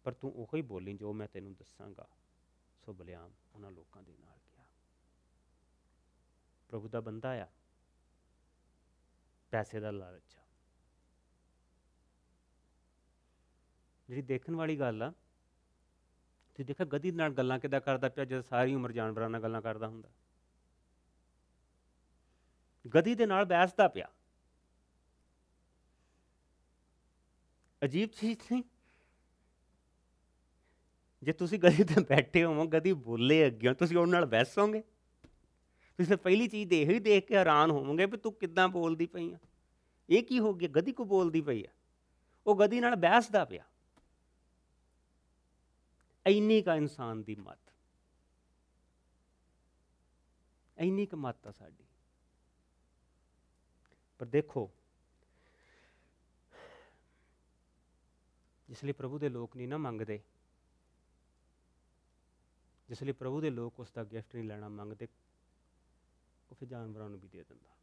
ਪਰ ਤੂੰ ਉਹ ਹੀ ਬੋਲੀ ਜੋ ਮੈਂ ਤੈਨੂੰ ਦੱਸਾਂਗਾ ਸੋ ਬਲਿਆਮ ਉਹਨਾਂ ਲੋਕਾਂ ਦੇ ਨਾਲ ਗਿਆ ਪ੍ਰਭੂ ਦਾ ਬੰਦਾ ਆ ਪੈਸੇ ਦਾ ਲਾਲਚ ਜਿਹੜੀ ਦੇਖਣ ਵਾਲੀ ਗੱਲ ਆ ਤੇ ਦੇਖਾ ਗਦੀ ਨਾਲ ਗੱਲਾਂ ਕਿਦਾਂ ਕਰਦਾ ਪਿਆ ਜਦ ਸਾਰੀ ਉਮਰ ਜਾਨਵਰਾਂ ਨਾਲ ਗੱਲਾਂ ਕਰਦਾ ਹੁੰਦਾ ਗਦੀ ਦੇ ਨਾਲ ਬੈਸਦਾ ਪਿਆ ਅਜੀਬ ਚੀਜ਼ ਨਹੀਂ ਜੇ ਤੁਸੀਂ ਗਦੀ ਤੇ ਬੈਠੇ ਹੋ ਗਦੀ ਬੋਲੇ ਅੱਗੇ ਤੁਸੀਂ ਉਹਨਾਂ ਨਾਲ ਬੈਸੋਗੇ ਤੁਸੀਂ ਪਹਿਲੀ ਚੀਜ਼ ਦੇਖ ਹੀ ਦੇਖ ਕੇ ਹੈਰਾਨ ਹੋਵੋਗੇ ਵੀ ਤੂੰ ਕਿੱਦਾਂ ਬੋਲਦੀ ਪਈ ਆ ਇਹ ਕੀ ਹੋ ਗਿਆ ਗਦੀ ਕੋ ਬੋਲਦੀ ਪਈ ਆ ਉਹ ਗਦੀ ਨਾਲ ਬੈਸਦਾ ਪਿਆ ਐਨੀ ਕਾ ਇਨਸਾਨ ਦੀ ਮਤ ਐਨੀ ਕਾ ਮਤ ਆ ਸਾਡੀ ਪਰ ਦੇਖੋ ਜਿਸ ਲਈ ਪ੍ਰਭੂ ਦੇ ਲੋਕ ਨਹੀਂ ਨਾ ਮੰਗਦੇ ਜਿਸ ਲਈ ਪ੍ਰਭੂ ਦੇ ਲੋਕ ਉਸ ਦਾ ਗਿਫਟ ਨਹੀਂ ਲੈਣਾ ਮੰਗਦੇ ਉਹ ਫਿਰ ਜਾਨਵਰਾਂ ਨੂੰ ਵੀ ਦੇ ਦਿੰਦਾ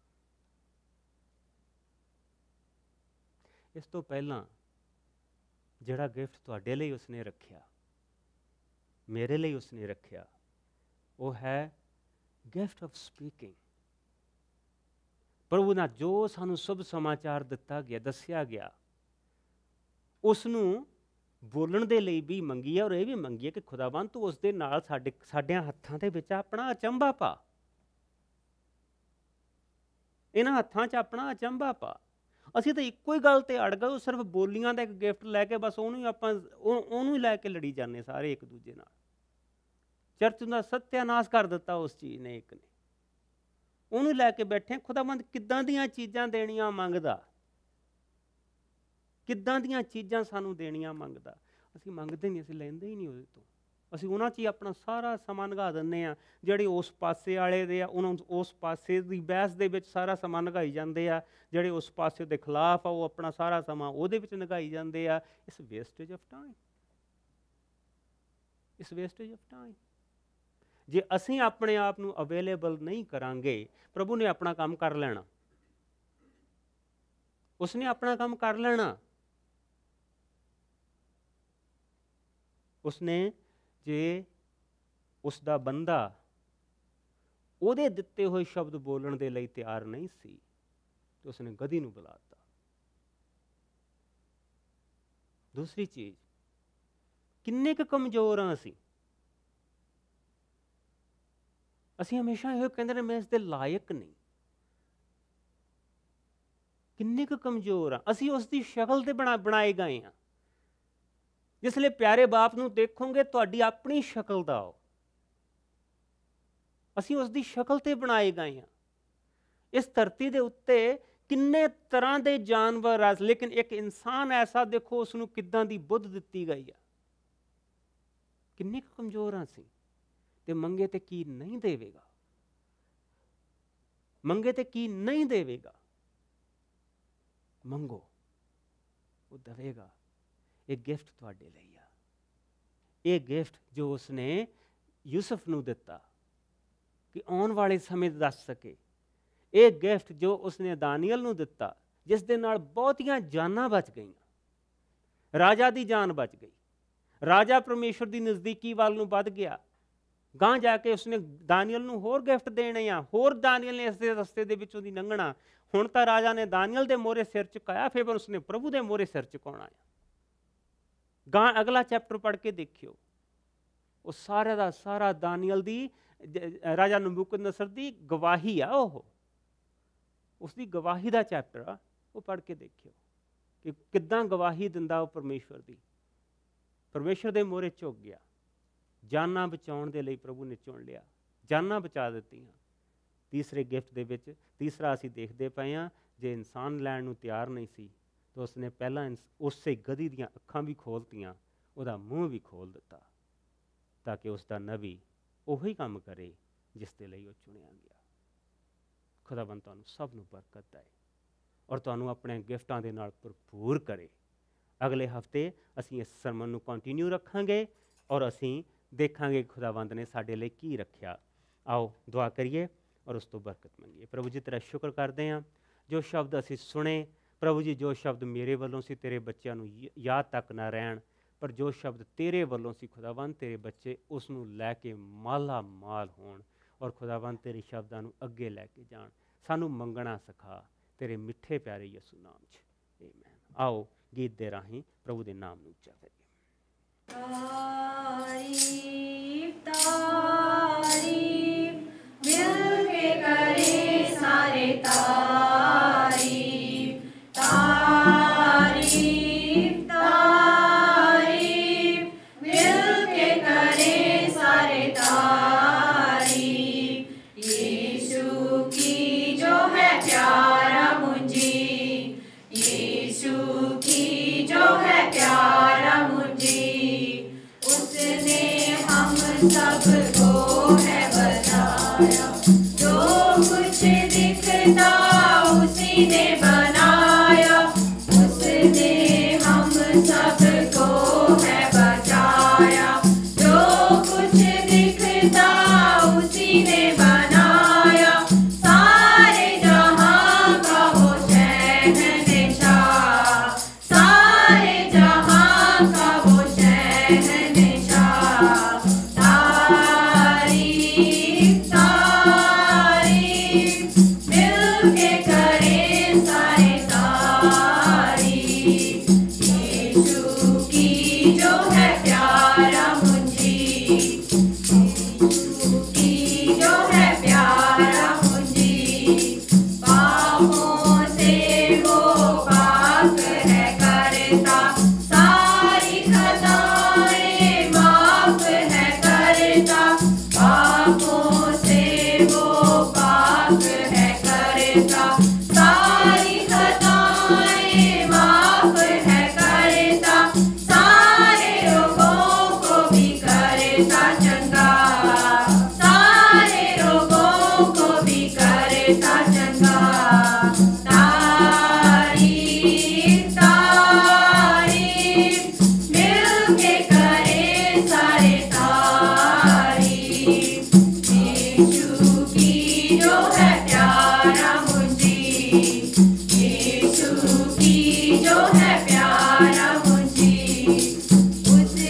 ਇਸ ਤੋਂ ਪਹਿਲਾਂ ਜਿਹੜਾ ਗਿਫਟ ਤੁਹਾਡੇ ਲਈ ਉਸਨੇ ਰੱਖਿਆ ਮੇਰੇ ਲਈ ਉਸਨੇ ਰੱਖਿਆ ਉਹ ਹੈ ਗਿਫਟ ਆਫ ਸਪੀਕਿੰਗ ਪ੍ਰਭੂ ਨਾਲ ਜੋ ਸਾਨੂੰ ਸਭ ਸਮਾਚਾਰ ਦਿੱਤਾ ਗਿਆ ਦੱਸਿਆ ਗਿਆ ਉਸ ਨੂੰ ਬੋਲਣ ਦੇ ਲਈ ਵੀ ਮੰਗੀ ਹੈ ਔਰ ਇਹ ਵੀ ਮੰਗੀ ਹੈ ਕਿ ਖੁਦਾਵੰਤ ਤੂੰ ਉਸ ਦੇ ਨਾਲ ਸਾਡੇ ਸਾਡਿਆਂ ਹੱਥਾਂ ਦੇ ਵਿੱਚ ਆਪਣਾ ਅਚੰਭਾ ਪਾ ਇਹਨਾਂ ਹੱਥਾਂ 'ਚ ਆਪਣਾ ਅਚੰਭਾ ਪਾ ਅਸੀਂ ਤਾਂ ਇੱਕੋ ਹੀ ਗੱਲ ਤੇ ਅੜ ਗਏ ਉਹ ਸਿਰਫ ਬੋਲੀਆਂ ਦਾ ਇੱਕ ਗਿਫਟ ਲੈ ਕੇ ਬਸ ਉਹਨੂੰ ਹੀ ਆਪਾਂ ਉਹਨੂੰ ਹੀ ਲੈ ਕੇ ਲੜੀ ਜਾਂਦੇ ਸਾਰੇ ਇੱਕ ਦੂਜੇ ਨਾਲ ਚਰਚ ਦਾ ਸਤਿਆਨਾਸ਼ ਕਰ ਦਿੱਤਾ ਉਸ ਚੀਜ਼ ਨੇ ਇੱਕ ਨੇ ਉਹਨੂੰ ਲੈ ਕੇ ਬੈਠੇ ਖੁਦਾਵੰਦ ਕਿੱਦਾਂ ਦੀਆਂ ਚੀਜ਼ਾਂ ਦੇਣੀਆਂ ਮੰਗਦਾ ਕਿੱਦਾਂ ਦੀਆਂ ਚੀਜ਼ਾਂ ਸਾਨੂੰ ਦੇਣੀਆਂ ਮੰਗਦਾ ਅਸੀਂ ਮੰਗਦੇ ਨਹੀਂ ਅਸੀਂ ਲੈਂਦੇ ਹੀ ਨਹੀਂ ਉਹਦੇ ਤੋਂ ਅਸੀਂ ਉਹਨਾਂ 'ਚ ਹੀ ਆਪਣਾ ਸਾਰਾ ਸਮਾਂ ਲਗਾ ਦਿੰਨੇ ਆ ਜਿਹੜੇ ਉਸ ਪਾਸੇ ਵਾਲੇ ਦੇ ਆ ਉਹਨਾਂ ਉਸ ਪਾਸੇ ਦੀ ਬਹਿਸ ਦੇ ਵਿੱਚ ਸਾਰਾ ਸਮਾਂ ਲਗਾਈ ਜਾਂਦੇ ਆ ਜਿਹੜੇ ਉਸ ਪਾਸੇ ਦੇ ਖਿਲਾਫ ਆ ਉਹ ਆਪਣਾ ਸਾਰਾ ਸਮਾਂ ਉਹਦੇ ਵਿੱਚ ਲਗਾਈ ਜਾਂਦੇ ਆ ਇਸ ਵੇਸਟੇਜ ਆਫ ਟਾਈਮ ਇਸ ਵੇਸਟੇਜ ਆਫ ਟਾਈਮ ਜੇ ਅਸੀਂ ਆਪਣੇ ਆਪ ਨੂੰ ਅਵੇਲੇਬਲ ਨਹੀਂ ਕਰਾਂਗੇ ਪ੍ਰਭੂ ਨੇ ਆਪਣਾ ਕੰਮ ਕਰ ਲੈਣਾ ਉਸਨੇ ਆਪਣਾ ਕੰਮ ਕਰ ਲੈਣਾ ਉਸਨੇ ਜੇ ਉਸ ਦਾ ਬੰਦਾ ਉਹਦੇ ਦਿੱਤੇ ਹੋਏ ਸ਼ਬਦ ਬੋਲਣ ਦੇ ਲਈ ਤਿਆਰ ਨਹੀਂ ਸੀ ਤੇ ਉਸਨੇ ਗਦੀ ਨੂੰ ਬੁਲਾ ਦਿੱਤਾ ਦੂਸਰੀ ਚੀਜ਼ ਕਿੰਨੇ ਕੁ ਕਮਜ਼ੋਰ ਆ ਅਸੀਂ ਅਸੀਂ ਹਮੇਸ਼ਾ ਇਹੋ ਕਹਿੰਦੇ ਨੇ ਮੈਂ ਇਸ ਦੇ ਲਾਇਕ ਨਹੀਂ ਕਿੰਨੇ ਕੁ ਕਮਜ਼ੋਰ ਆ ਅਸੀਂ ਉਸ ਦੀ ਸ਼ਕਲ ਤੇ ਬਣਾ ਬਣਾਏ ਗਏ ਆ ਜਿਸ ਲਈ ਪਿਆਰੇ ਬਾਪ ਨੂੰ ਦੇਖੋਗੇ ਤੁਹਾਡੀ ਆਪਣੀ ਸ਼ਕਲ ਦਾ ਹੋ ਅਸੀਂ ਉਸ ਦੀ ਸ਼ਕਲ ਤੇ ਬਣਾਏ ਗਏ ਆ ਇਸ ਧਰਤੀ ਦੇ ਉੱਤੇ ਕਿੰਨੇ ਤਰ੍ਹਾਂ ਦੇ ਜਾਨਵਰ ਆ ਲੇਕਿਨ ਇੱਕ ਇਨਸਾਨ ਐਸਾ ਦੇਖੋ ਉਸ ਨੂੰ ਕਿਦਾਂ ਦੀ ਬੁੱਧ ਦਿੱਤੀ ਗਈ ਆ ਕਿੰਨੇ ਕੁ ਕਮਜ਼ੋਰ ਆ ਸੀ ਤੇ ਮੰਗੇ ਤੇ ਕੀ ਨਹੀਂ ਦੇਵੇਗਾ ਮੰਗੇ ਤੇ ਕੀ ਨਹੀਂ ਦੇਵੇਗਾ ਮੰਗੋ ਉਹ ਦੇਵੇਗਾ ਇਹ ਗਿਫਟ ਤੁਹਾਡੇ ਲਈ ਆ ਇਹ ਗਿਫਟ ਜੋ ਉਸਨੇ ਯੂਸਫ ਨੂੰ ਦਿੱਤਾ ਕਿ ਆਉਣ ਵਾਲੇ ਸਮੇਂ ਦੱਸ ਸਕੇ ਇਹ ਗਿਫਟ ਜੋ ਉਸਨੇ ਦਾਨੀਅਲ ਨੂੰ ਦਿੱਤਾ ਜਿਸ ਦੇ ਨਾਲ ਬਹੁਤੀਆਂ ਜਾਨਾਂ ਬਚ ਗਈਆਂ ਰਾਜਾ ਦੀ ਜਾਨ ਬਚ ਗਈ ਰਾਜਾ ਪਰਮੇਸ਼ਰ ਦੀ ਨਜ਼ਦੀਕੀ ਵੱਲ ਨੂੰ ਵੱਧ ਗਿਆ ਗਾਂ ਜਾ ਕੇ ਉਸਨੇ ਦਾਨੀਅਲ ਨੂੰ ਹੋਰ ਗਿਫਟ ਦੇਣੇ ਆ ਹੋਰ ਦਾਨੀਅਲ ਨੇ ਇਸ ਦੇ ਰਸਤੇ ਦੇ ਵਿੱਚੋਂ ਦੀ ਲੰਘਣਾ ਹੁਣ ਤਾਂ ਰਾਜਾ ਨੇ ਦਾਨੀਅਲ ਦੇ ਮੋਰੇ ਸਿਰ ਚੁਕਾਇਆ ਫੇਰ ਉਸਨੇ ਪ੍ਰਭੂ ਦੇ ਮੋਰੇ ਸਿਰ ਚੁਕਾਉਣਾ ਆ ਗਾਂ ਅਗਲਾ ਚੈਪਟਰ ਪੜ੍ਹ ਕੇ ਦੇਖਿਓ ਉਹ ਸਾਰਾ ਦਾ ਸਾਰਾ ਦਾਨੀਅਲ ਦੀ ਰਾਜਾ ਨਬੂਕਦਨਸਰ ਦੀ ਗਵਾਹੀ ਆ ਉਹ ਉਸ ਦੀ ਗਵਾਹੀ ਦਾ ਚੈਪਟਰ ਆ ਉਹ ਪੜ੍ਹ ਕੇ ਦੇਖਿਓ ਕਿ ਕਿੱਦਾਂ ਗਵਾਹੀ ਦਿੰਦਾ ਉਹ ਪਰਮੇਸ਼ਵਰ ਦੀ ਪਰਮੇਸ਼ਵਰ ਦੇ ਮੋਰੇ ਝੁਕ ਗਿਆ ਜਾਨਾਂ ਬਚਾਉਣ ਦੇ ਲਈ ਪ੍ਰਭੂ ਨੇ ਚੁਣ ਲਿਆ ਜਾਨਾਂ ਬਚਾ ਦਿੱਤੀਆਂ ਤੀਸਰੇ ਗਿਫਟ ਦੇ ਵਿੱਚ ਤੀਸਰਾ ਅਸੀਂ ਦੇਖਦੇ ਪਏ ਆ ਜੇ ਇਨਸਾਨ ਲੈਣ ਨੂੰ ਤਿਆਰ ਨਹੀਂ ਸੀ ਤਾਂ ਉਸਨੇ ਪਹਿਲਾਂ ਉਸੇ ਗਧੀ ਦੀਆਂ ਅੱਖਾਂ ਵੀ ਖੋਲਤੀਆਂ ਉਹਦਾ ਮੂੰਹ ਵੀ ਖੋਲ ਦਿੱਤਾ ਤਾਂ ਕਿ ਉਸ ਦਾ ਨਵੀ ਉਹੀ ਕੰਮ ਕਰੇ ਜਿਸ ਦੇ ਲਈ ਉਹ ਚੁਣਿਆ ਗਿਆ ਖੁਦਾਵੰਦ ਤੁਹਾਨੂੰ ਸਭ ਨੂੰ ਬਰਕਤ ਦੇ ਔਰ ਤੁਹਾਨੂੰ ਆਪਣੇ ਗਿਫਟਾਂ ਦੇ ਨਾਲ ਭਰਪੂਰ ਕਰੇ ਅਗਲੇ ਹਫਤੇ ਅਸੀਂ ਇਸ ਸਰਮਨ ਨੂੰ ਕੰਟੀਨਿਊ ਰੱਖਾਂਗੇ ਔਰ ਅਸੀਂ ਦੇਖਾਂਗੇ ਖੁਦਾਵੰਦ ਨੇ ਸਾਡੇ ਲਈ ਕੀ ਰੱਖਿਆ ਆਓ ਦੁਆ ਕਰੀਏ ਔਰ ਉਸ ਤੋਂ ਬਰਕਤ ਮੰਗੀਏ ਪ੍ਰਭੂ ਜੀ ਤੇਰਾ ਸ਼ੁਕਰ ਕਰਦੇ ਹਾਂ ਜੋ ਸ਼ਬਦ ਅਸੀਂ ਸੁਣੇ ਪ੍ਰਭੂ ਜੀ ਜੋ ਸ਼ਬਦ ਮੇਰੇ ਵੱਲੋਂ ਸੀ ਤੇਰੇ ਬੱਚਿਆਂ ਨੂੰ ਯਾਦ ਤੱਕ ਨਾ ਰਹਿਣ ਪਰ ਜੋ ਸ਼ਬਦ ਤੇਰੇ ਵੱਲੋਂ ਸੀ ਖੁਦਾਵੰਦ ਤੇਰੇ ਬੱਚੇ ਉਸ ਨੂੰ ਲੈ ਕੇ ਮਾਲਾ ਮਾਲ ਹੋਣ ਔਰ ਖੁਦਾਵੰਦ ਤੇਰੇ ਸ਼ਬਦਾਂ ਨੂੰ ਅੱਗੇ ਲੈ ਕੇ ਜਾਣ ਸਾਨੂੰ ਮੰਗਣਾ ਸਿਖਾ ਤੇਰੇ ਮਿੱਠੇ ਪਿਆਰੇ ਯਿਸੂ ਨਾਮ 'ਚ ਆਮੇਨ ਆਓ ਗੀਤ ਦੇ ਰਾਹੀਂ ਪ੍ਰਭੂ ਦੇ ਨਾਮ ਨੂੰ ਉੱਚਾ ਤਾਰੀ ਮਿਲ ਕੇ ਕਰੇ ਸਾਰੇ ਤਾਰੀ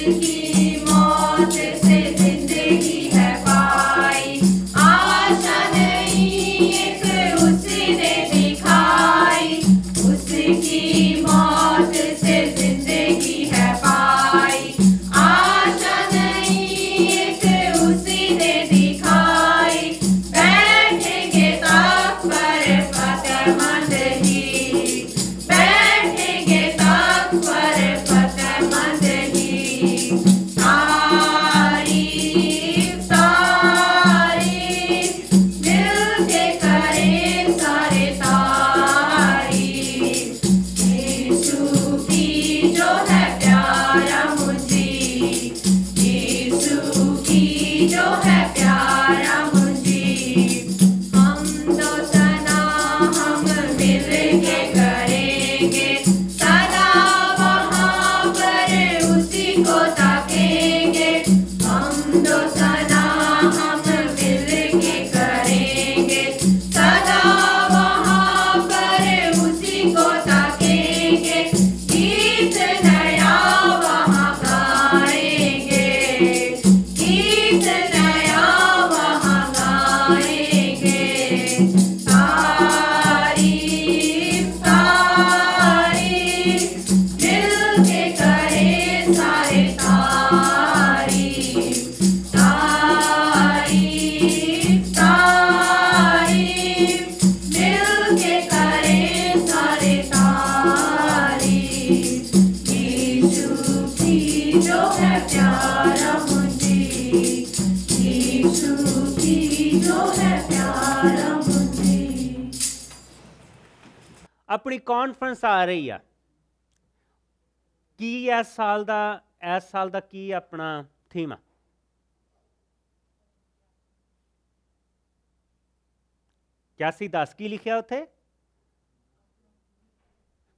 Thank you. ਆਪਣੀ ਕਾਨਫਰੰਸ ਆ ਰਹੀ ਆ ਕੀ ਇਸ ਸਾਲ ਦਾ ਇਸ ਸਾਲ ਦਾ ਕੀ ਆਪਣਾ ਥੀਮ ਆ ਕਿਆਸੀ 10 ਕੀ ਲਿਖਿਆ ਉੱਥੇ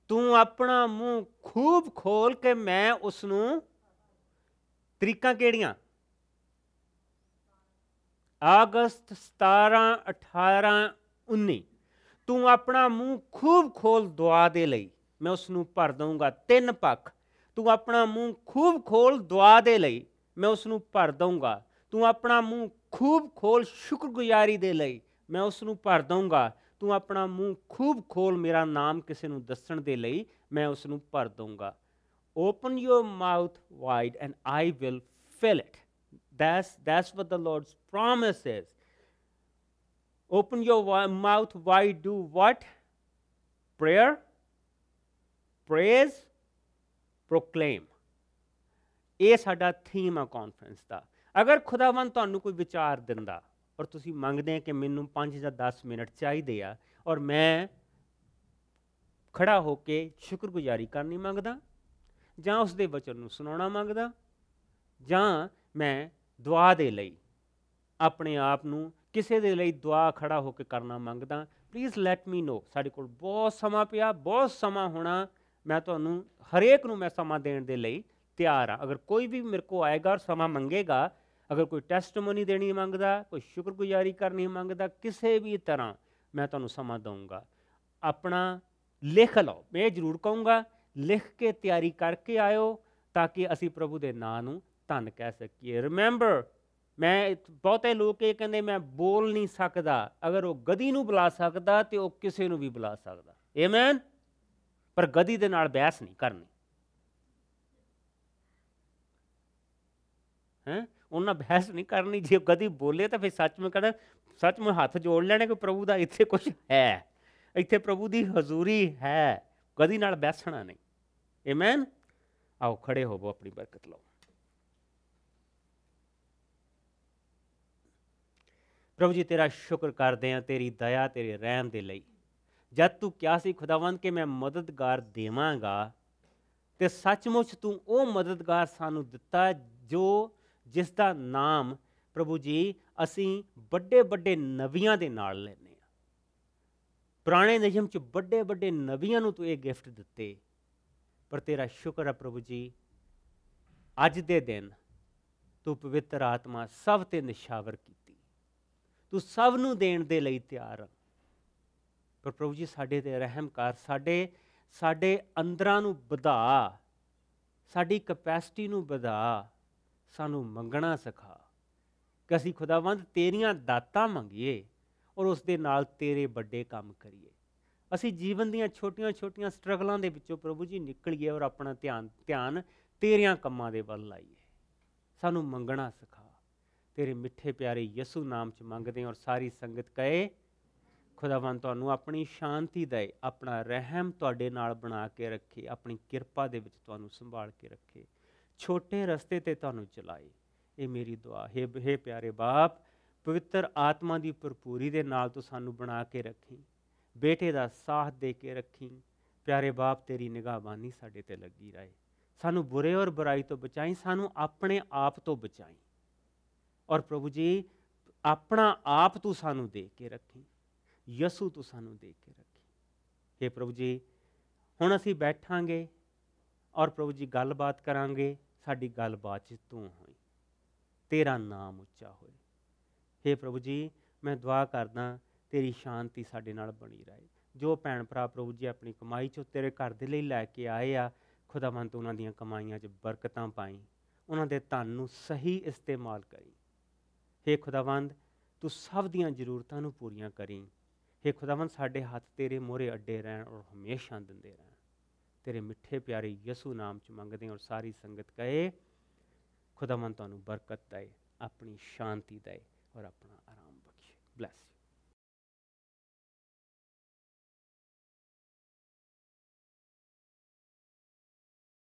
ਤੂੰ ਆਪਣਾ ਮੂੰਹ ਖੂਬ ਖੋਲ ਕੇ ਮੈਂ ਉਸ ਨੂੰ ਤਰੀਕਾਂ ਕਿਹੜੀਆਂ ਅਗਸਤ 17 18 19 ਤੂੰ ਆਪਣਾ ਮੂੰਹ ਖੂਬ ਖੋਲ ਦੁਆ ਦੇ ਲਈ ਮੈਂ ਉਸ ਨੂੰ ਭਰ ਦਊਂਗਾ ਤਿੰਨ ਪੱਖ ਤੂੰ ਆਪਣਾ ਮੂੰਹ ਖੂਬ ਖੋਲ ਦੁਆ ਦੇ ਲਈ ਮੈਂ ਉਸ ਨੂੰ ਭਰ ਦਊਂਗਾ ਤੂੰ ਆਪਣਾ ਮੂੰਹ ਖੂਬ ਖੋਲ ਸ਼ੁਕਰਗੁਜ਼ਾਰੀ ਦੇ ਲਈ ਮੈਂ ਉਸ ਨੂੰ ਭਰ ਦਊਂਗਾ ਤੂੰ ਆਪਣਾ ਮੂੰਹ ਖੂਬ ਖੋਲ ਮੇਰਾ ਨਾਮ ਕਿਸੇ ਨੂੰ ਦੱਸਣ ਦੇ ਲਈ ਮੈਂ ਉਸ ਨੂੰ ਭਰ ਦਊਂਗਾ open your mouth wide and I will fill it that's that's what the Lord's promise Open your mouth wide, do what? Prayer, praise, proclaim. ਇਹ ਸਾਡਾ ਥੀਮ ਆ ਕਾਨਫਰੰਸ ਦਾ ਅਗਰ ਖੁਦਾਵੰਦ ਤੁਹਾਨੂੰ ਕੋਈ ਵਿਚਾਰ ਦਿੰਦਾ ਔਰ ਤੁਸੀਂ ਮੰਗਦੇ ਆ ਕਿ ਮੈਨੂੰ 5 ਜਾਂ 10 ਮਿੰਟ ਚਾਹੀਦੇ ਆ ਔਰ ਮੈਂ ਖੜਾ ਹੋ ਕੇ ਸ਼ੁਕਰਗੁਜ਼ਾਰੀ ਕਰਨੀ ਮੰਗਦਾ ਜਾਂ ਉਸ ਦੇ ਵਚਨ ਨੂੰ ਸੁਣਾਉਣਾ ਮੰਗਦਾ ਜਾਂ ਮੈਂ ਦੁਆ ਦੇ ਲਈ ਆਪਣੇ ਆਪ ਨੂੰ ਕਿਸੇ ਦੇ ਲਈ ਦੁਆ ਖੜਾ ਹੋ ਕੇ ਕਰਨਾ ਮੰਗਦਾ ਪਲੀਜ਼ ਲੈਟ ਮੀ ਨੋ ਸਾਡੇ ਕੋਲ ਬਹੁਤ ਸਮਾਂ ਪਿਆ ਬਹੁਤ ਸਮਾਂ ਹੋਣਾ ਮੈਂ ਤੁਹਾਨੂੰ ਹਰੇਕ ਨੂੰ ਮੈਂ ਸਮਾਂ ਦੇਣ ਦੇ ਲਈ ਤਿਆਰ ਆ ਅਗਰ ਕੋਈ ਵੀ ਮੇਰੇ ਕੋ ਆਏਗਾ ਔਰ ਸਮਾਂ ਮੰਗੇਗਾ ਅਗਰ ਕੋਈ ਟੈਸਟਮੋਨੀ ਦੇਣੀ ਮੰਗਦਾ ਕੋਈ ਸ਼ੁਕਰਗੁਜ਼ਾਰੀ ਕਰਨੀ ਮੰਗਦਾ ਕਿਸੇ ਵੀ ਤਰ੍ਹਾਂ ਮੈਂ ਤੁਹਾਨੂੰ ਸਮਾਂ ਦਊਂਗਾ ਆਪਣਾ ਲਿਖ ਲਓ ਮੈਂ ਜ਼ਰੂਰ ਕਹੂੰਗਾ ਲਿਖ ਕੇ ਤਿਆਰੀ ਕਰਕੇ ਆਇਓ ਤਾਂ ਕਿ ਅਸੀਂ ਪ੍ਰਭੂ ਦੇ ਨਾਂ ਨੂੰ ਧੰਨ ਕਹਿ ਸਕੀਏ ਰਿਮੈਂਬਰ ਮੈਂ ਬਹੁਤੇ ਲੋਕ ਇਹ ਕਹਿੰਦੇ ਮੈਂ ਬੋਲ ਨਹੀਂ ਸਕਦਾ ਅਗਰ ਉਹ ਗਦੀ ਨੂੰ ਬੁਲਾ ਸਕਦਾ ਤੇ ਉਹ ਕਿਸੇ ਨੂੰ ਵੀ ਬੁਲਾ ਸਕਦਾ ਆਮੇਨ ਪਰ ਗਦੀ ਦੇ ਨਾਲ ਬਹਿਸ ਨਹੀਂ ਕਰਨੀ ਹੈ ਉਹਨਾਂ ਬਹਿਸ ਨਹੀਂ ਕਰਨੀ ਜੇ ਗਦੀ ਬੋਲੇ ਤਾਂ ਫਿਰ ਸੱਚ ਮੈਂ ਕਹਿੰਦਾ ਸੱਚ ਮੈਂ ਹੱਥ ਜੋੜ ਲੈਣੇ ਕਿ ਪ੍ਰਭੂ ਦਾ ਇੱਥੇ ਕੁਝ ਹੈ ਇੱਥੇ ਪ੍ਰਭੂ ਦੀ ਹਜ਼ੂਰੀ ਹੈ ਗਦੀ ਨਾਲ ਬੈਸਣਾ ਨਹੀਂ ਆਮੇਨ ਆਓ ਖੜੇ ਹੋਵੋ ਆਪਣੀ ਬਰਕਤ ਲਓ ਪ੍ਰਭੂ ਜੀ ਤੇਰਾ ਸ਼ੁਕਰ ਕਰਦੇ ਆ ਤੇਰੀ ਦਇਆ ਤੇਰੇ ਰਹਿਮ ਦੇ ਲਈ ਜਦ ਤੂੰ ਕਿਹਾ ਸੀ ਖੁਦਾਵੰਦ ਕਿ ਮੈਂ ਮਦਦਗਾਰ ਦੇਵਾਂਗਾ ਤੇ ਸੱਚਮੁੱਚ ਤੂੰ ਉਹ ਮਦਦਗਾਰ ਸਾਨੂੰ ਦਿੱਤਾ ਜੋ ਜਿਸ ਦਾ ਨਾਮ ਪ੍ਰਭੂ ਜੀ ਅਸੀਂ ਵੱਡੇ ਵੱਡੇ ਨਵੀਆਂ ਦੇ ਨਾਲ ਲੈਨੇ ਆ ਪੁਰਾਣੇ ਨਿਯਮ ਚ ਵੱਡੇ ਵੱਡੇ ਨਵੀਆਂ ਨੂੰ ਤੂੰ ਇਹ ਗਿਫਟ ਦਿੱਤੇ ਪਰ ਤੇਰਾ ਸ਼ੁਕਰ ਹੈ ਪ੍ਰਭੂ ਜੀ ਅੱਜ ਦੇ ਦਿਨ ਤੂੰ ਪਵਿੱਤਰ ਆਤਮਾ ਸਭ ਤੇ ਨਿਸ਼ਾਵਰ ਕੀ ਤੂੰ ਸਭ ਨੂੰ ਦੇਣ ਦੇ ਲਈ ਤਿਆਰ ਹੈ ਪਰ ਪ੍ਰਭੂ ਜੀ ਸਾਡੇ ਤੇ ਰਹਿਮ ਕਰ ਸਾਡੇ ਸਾਡੇ ਅੰਦਰਾਂ ਨੂੰ ਵਧਾ ਸਾਡੀ ਕਪੈਸਿਟੀ ਨੂੰ ਵਧਾ ਸਾਨੂੰ ਮੰਗਣਾ ਸਿਖਾ ਕਿ ਅਸੀਂ ਖੁਦਾਵੰਦ ਤੇਰੀਆਂ ਦਾਤਾਂ ਮੰਗੀਏ ਔਰ ਉਸ ਦੇ ਨਾਲ ਤੇਰੇ ਵੱਡੇ ਕੰਮ ਕਰੀਏ ਅਸੀਂ ਜੀਵਨ ਦੀਆਂ ਛੋਟੀਆਂ-ਛੋਟੀਆਂ ਸਟਰਗਲਾਂ ਦੇ ਵਿੱਚੋਂ ਪ੍ਰਭੂ ਜੀ ਨਿਕਲੀਏ ਔਰ ਆਪਣਾ ਧਿਆਨ ਧਿਆਨ ਤੇਰੀਆਂ ਕੰਮਾਂ ਦੇ ਵੱਲ ਲਾਈਏ ਸਾਨੂੰ ਮੰਗਣਾ ਸਿਖਾ ਤੇਰੇ ਮਿੱਠੇ ਪਿਆਰੇ ਯਿਸੂ ਨਾਮ 'ਚ ਮੰਗਦੇ ਹਾਂ ਔਰ ਸਾਰੀ ਸੰਗਤ ਕਹੇ ਖੁਦਾਵੰ ਤੁਹਾਨੂੰ ਆਪਣੀ ਸ਼ਾਂਤੀ ਦੇ ਆਪਣਾ ਰਹਿਮ ਤੁਹਾਡੇ ਨਾਲ ਬਣਾ ਕੇ ਰੱਖੇ ਆਪਣੀ ਕਿਰਪਾ ਦੇ ਵਿੱਚ ਤੁਹਾਨੂੰ ਸੰਭਾਲ ਕੇ ਰੱਖੇ ਛੋਟੇ ਰਸਤੇ ਤੇ ਤੁਹਾਨੂੰ ਚਲਾਏ ਇਹ ਮੇਰੀ ਦੁਆ ਹੈ ਹੈ ਪਿਆਰੇ ਬਾਪ ਪਵਿੱਤਰ ਆਤਮਾ ਦੀ ਭਰਪੂਰੀ ਦੇ ਨਾਲ ਤੂੰ ਸਾਨੂੰ ਬਣਾ ਕੇ ਰੱਖੀ ਬੇਟੇ ਦਾ ਸਾਥ ਦੇ ਕੇ ਰੱਖੀ ਪਿਆਰੇ ਬਾਪ ਤੇਰੀ ਨਿਗਾਹਬਾਨੀ ਸਾਡੇ ਤੇ ਲੱਗੀ ਰਹੇ ਸਾਨੂੰ ਬੁਰੇ ਔਰ ਬੁਰਾਈ ਤੋਂ ਬਚਾਈ ਸਾਨੂੰ ਆਪਣੇ ਆਪ ਤੋਂ ਬਚਾਈ ਔਰ ਪ੍ਰਭੂ ਜੀ ਆਪਣਾ ਆਪ ਤੂੰ ਸਾਨੂੰ ਦੇ ਕੇ ਰੱਖੀ ਯਸੂ ਤੂੰ ਸਾਨੂੰ ਦੇ ਕੇ ਰੱਖੀ हे ਪ੍ਰਭੂ ਜੀ ਹੁਣ ਅਸੀਂ ਬੈਠਾਂਗੇ ਔਰ ਪ੍ਰਭੂ ਜੀ ਗੱਲਬਾਤ ਕਰਾਂਗੇ ਸਾਡੀ ਗੱਲਬਾਤ ਚ ਤੂੰ ਹੋਈ ਤੇਰਾ ਨਾਮ ਉੱਚਾ ਹੋਏ हे ਪ੍ਰਭੂ ਜੀ ਮੈਂ ਦੁਆ ਕਰਦਾ ਤੇਰੀ ਸ਼ਾਂਤੀ ਸਾਡੇ ਨਾਲ ਬਣੀ ਰਹੇ ਜੋ ਭੈਣ ਭਰਾ ਪ੍ਰਭੂ ਜੀ ਆਪਣੀ ਕਮਾਈ ਚੋਂ ਤੇਰੇ ਘਰ ਦੇ ਲਈ ਲੈ ਕੇ ਆਏ ਆ ਖੁਦਾਵੰਤ ਉਹਨਾਂ ਦੀਆਂ ਕਮਾਈਆਂ 'ਚ ਬਰਕਤਾਂ ਪਾਈ ਉਹਨਾਂ ਦੇ ਧਨ ਨੂੰ ਸਹੀ ਇਸਤੇਮਾਲ ਕਰੀ हे ਖੁਦਾਵੰਦ ਤੂੰ ਸਭ ਦੀਆਂ ਜ਼ਰੂਰਤਾਂ ਨੂੰ ਪੂਰੀਆਂ ਕਰੀ हे ਖੁਦਾਵੰਦ ਸਾਡੇ ਹੱਥ ਤੇਰੇ ਮੋਹਰੇ ਅੱਡੇ ਰਹਿਣ ਔਰ ਹਮੇਸ਼ਾ ਦਿੰਦੇ ਰਹਿਣ ਤੇਰੇ ਮਿੱਠੇ ਪਿਆਰੇ ਯਿਸੂ ਨਾਮ ਚ ਮੰਗਦੇ ਔਰ ਸਾਰੀ ਸੰਗਤ ਕਹੇ ਖੁਦਾਵੰਦ ਤੁਹਾਨੂੰ ਬਰਕਤ ਦੇ ਆਪਣੀ ਸ਼ਾਂਤੀ ਦੇ ਔਰ ਆਪਣਾ ਆਰਾਮ ਬਖਸ਼ੇ ਬਲੈਸ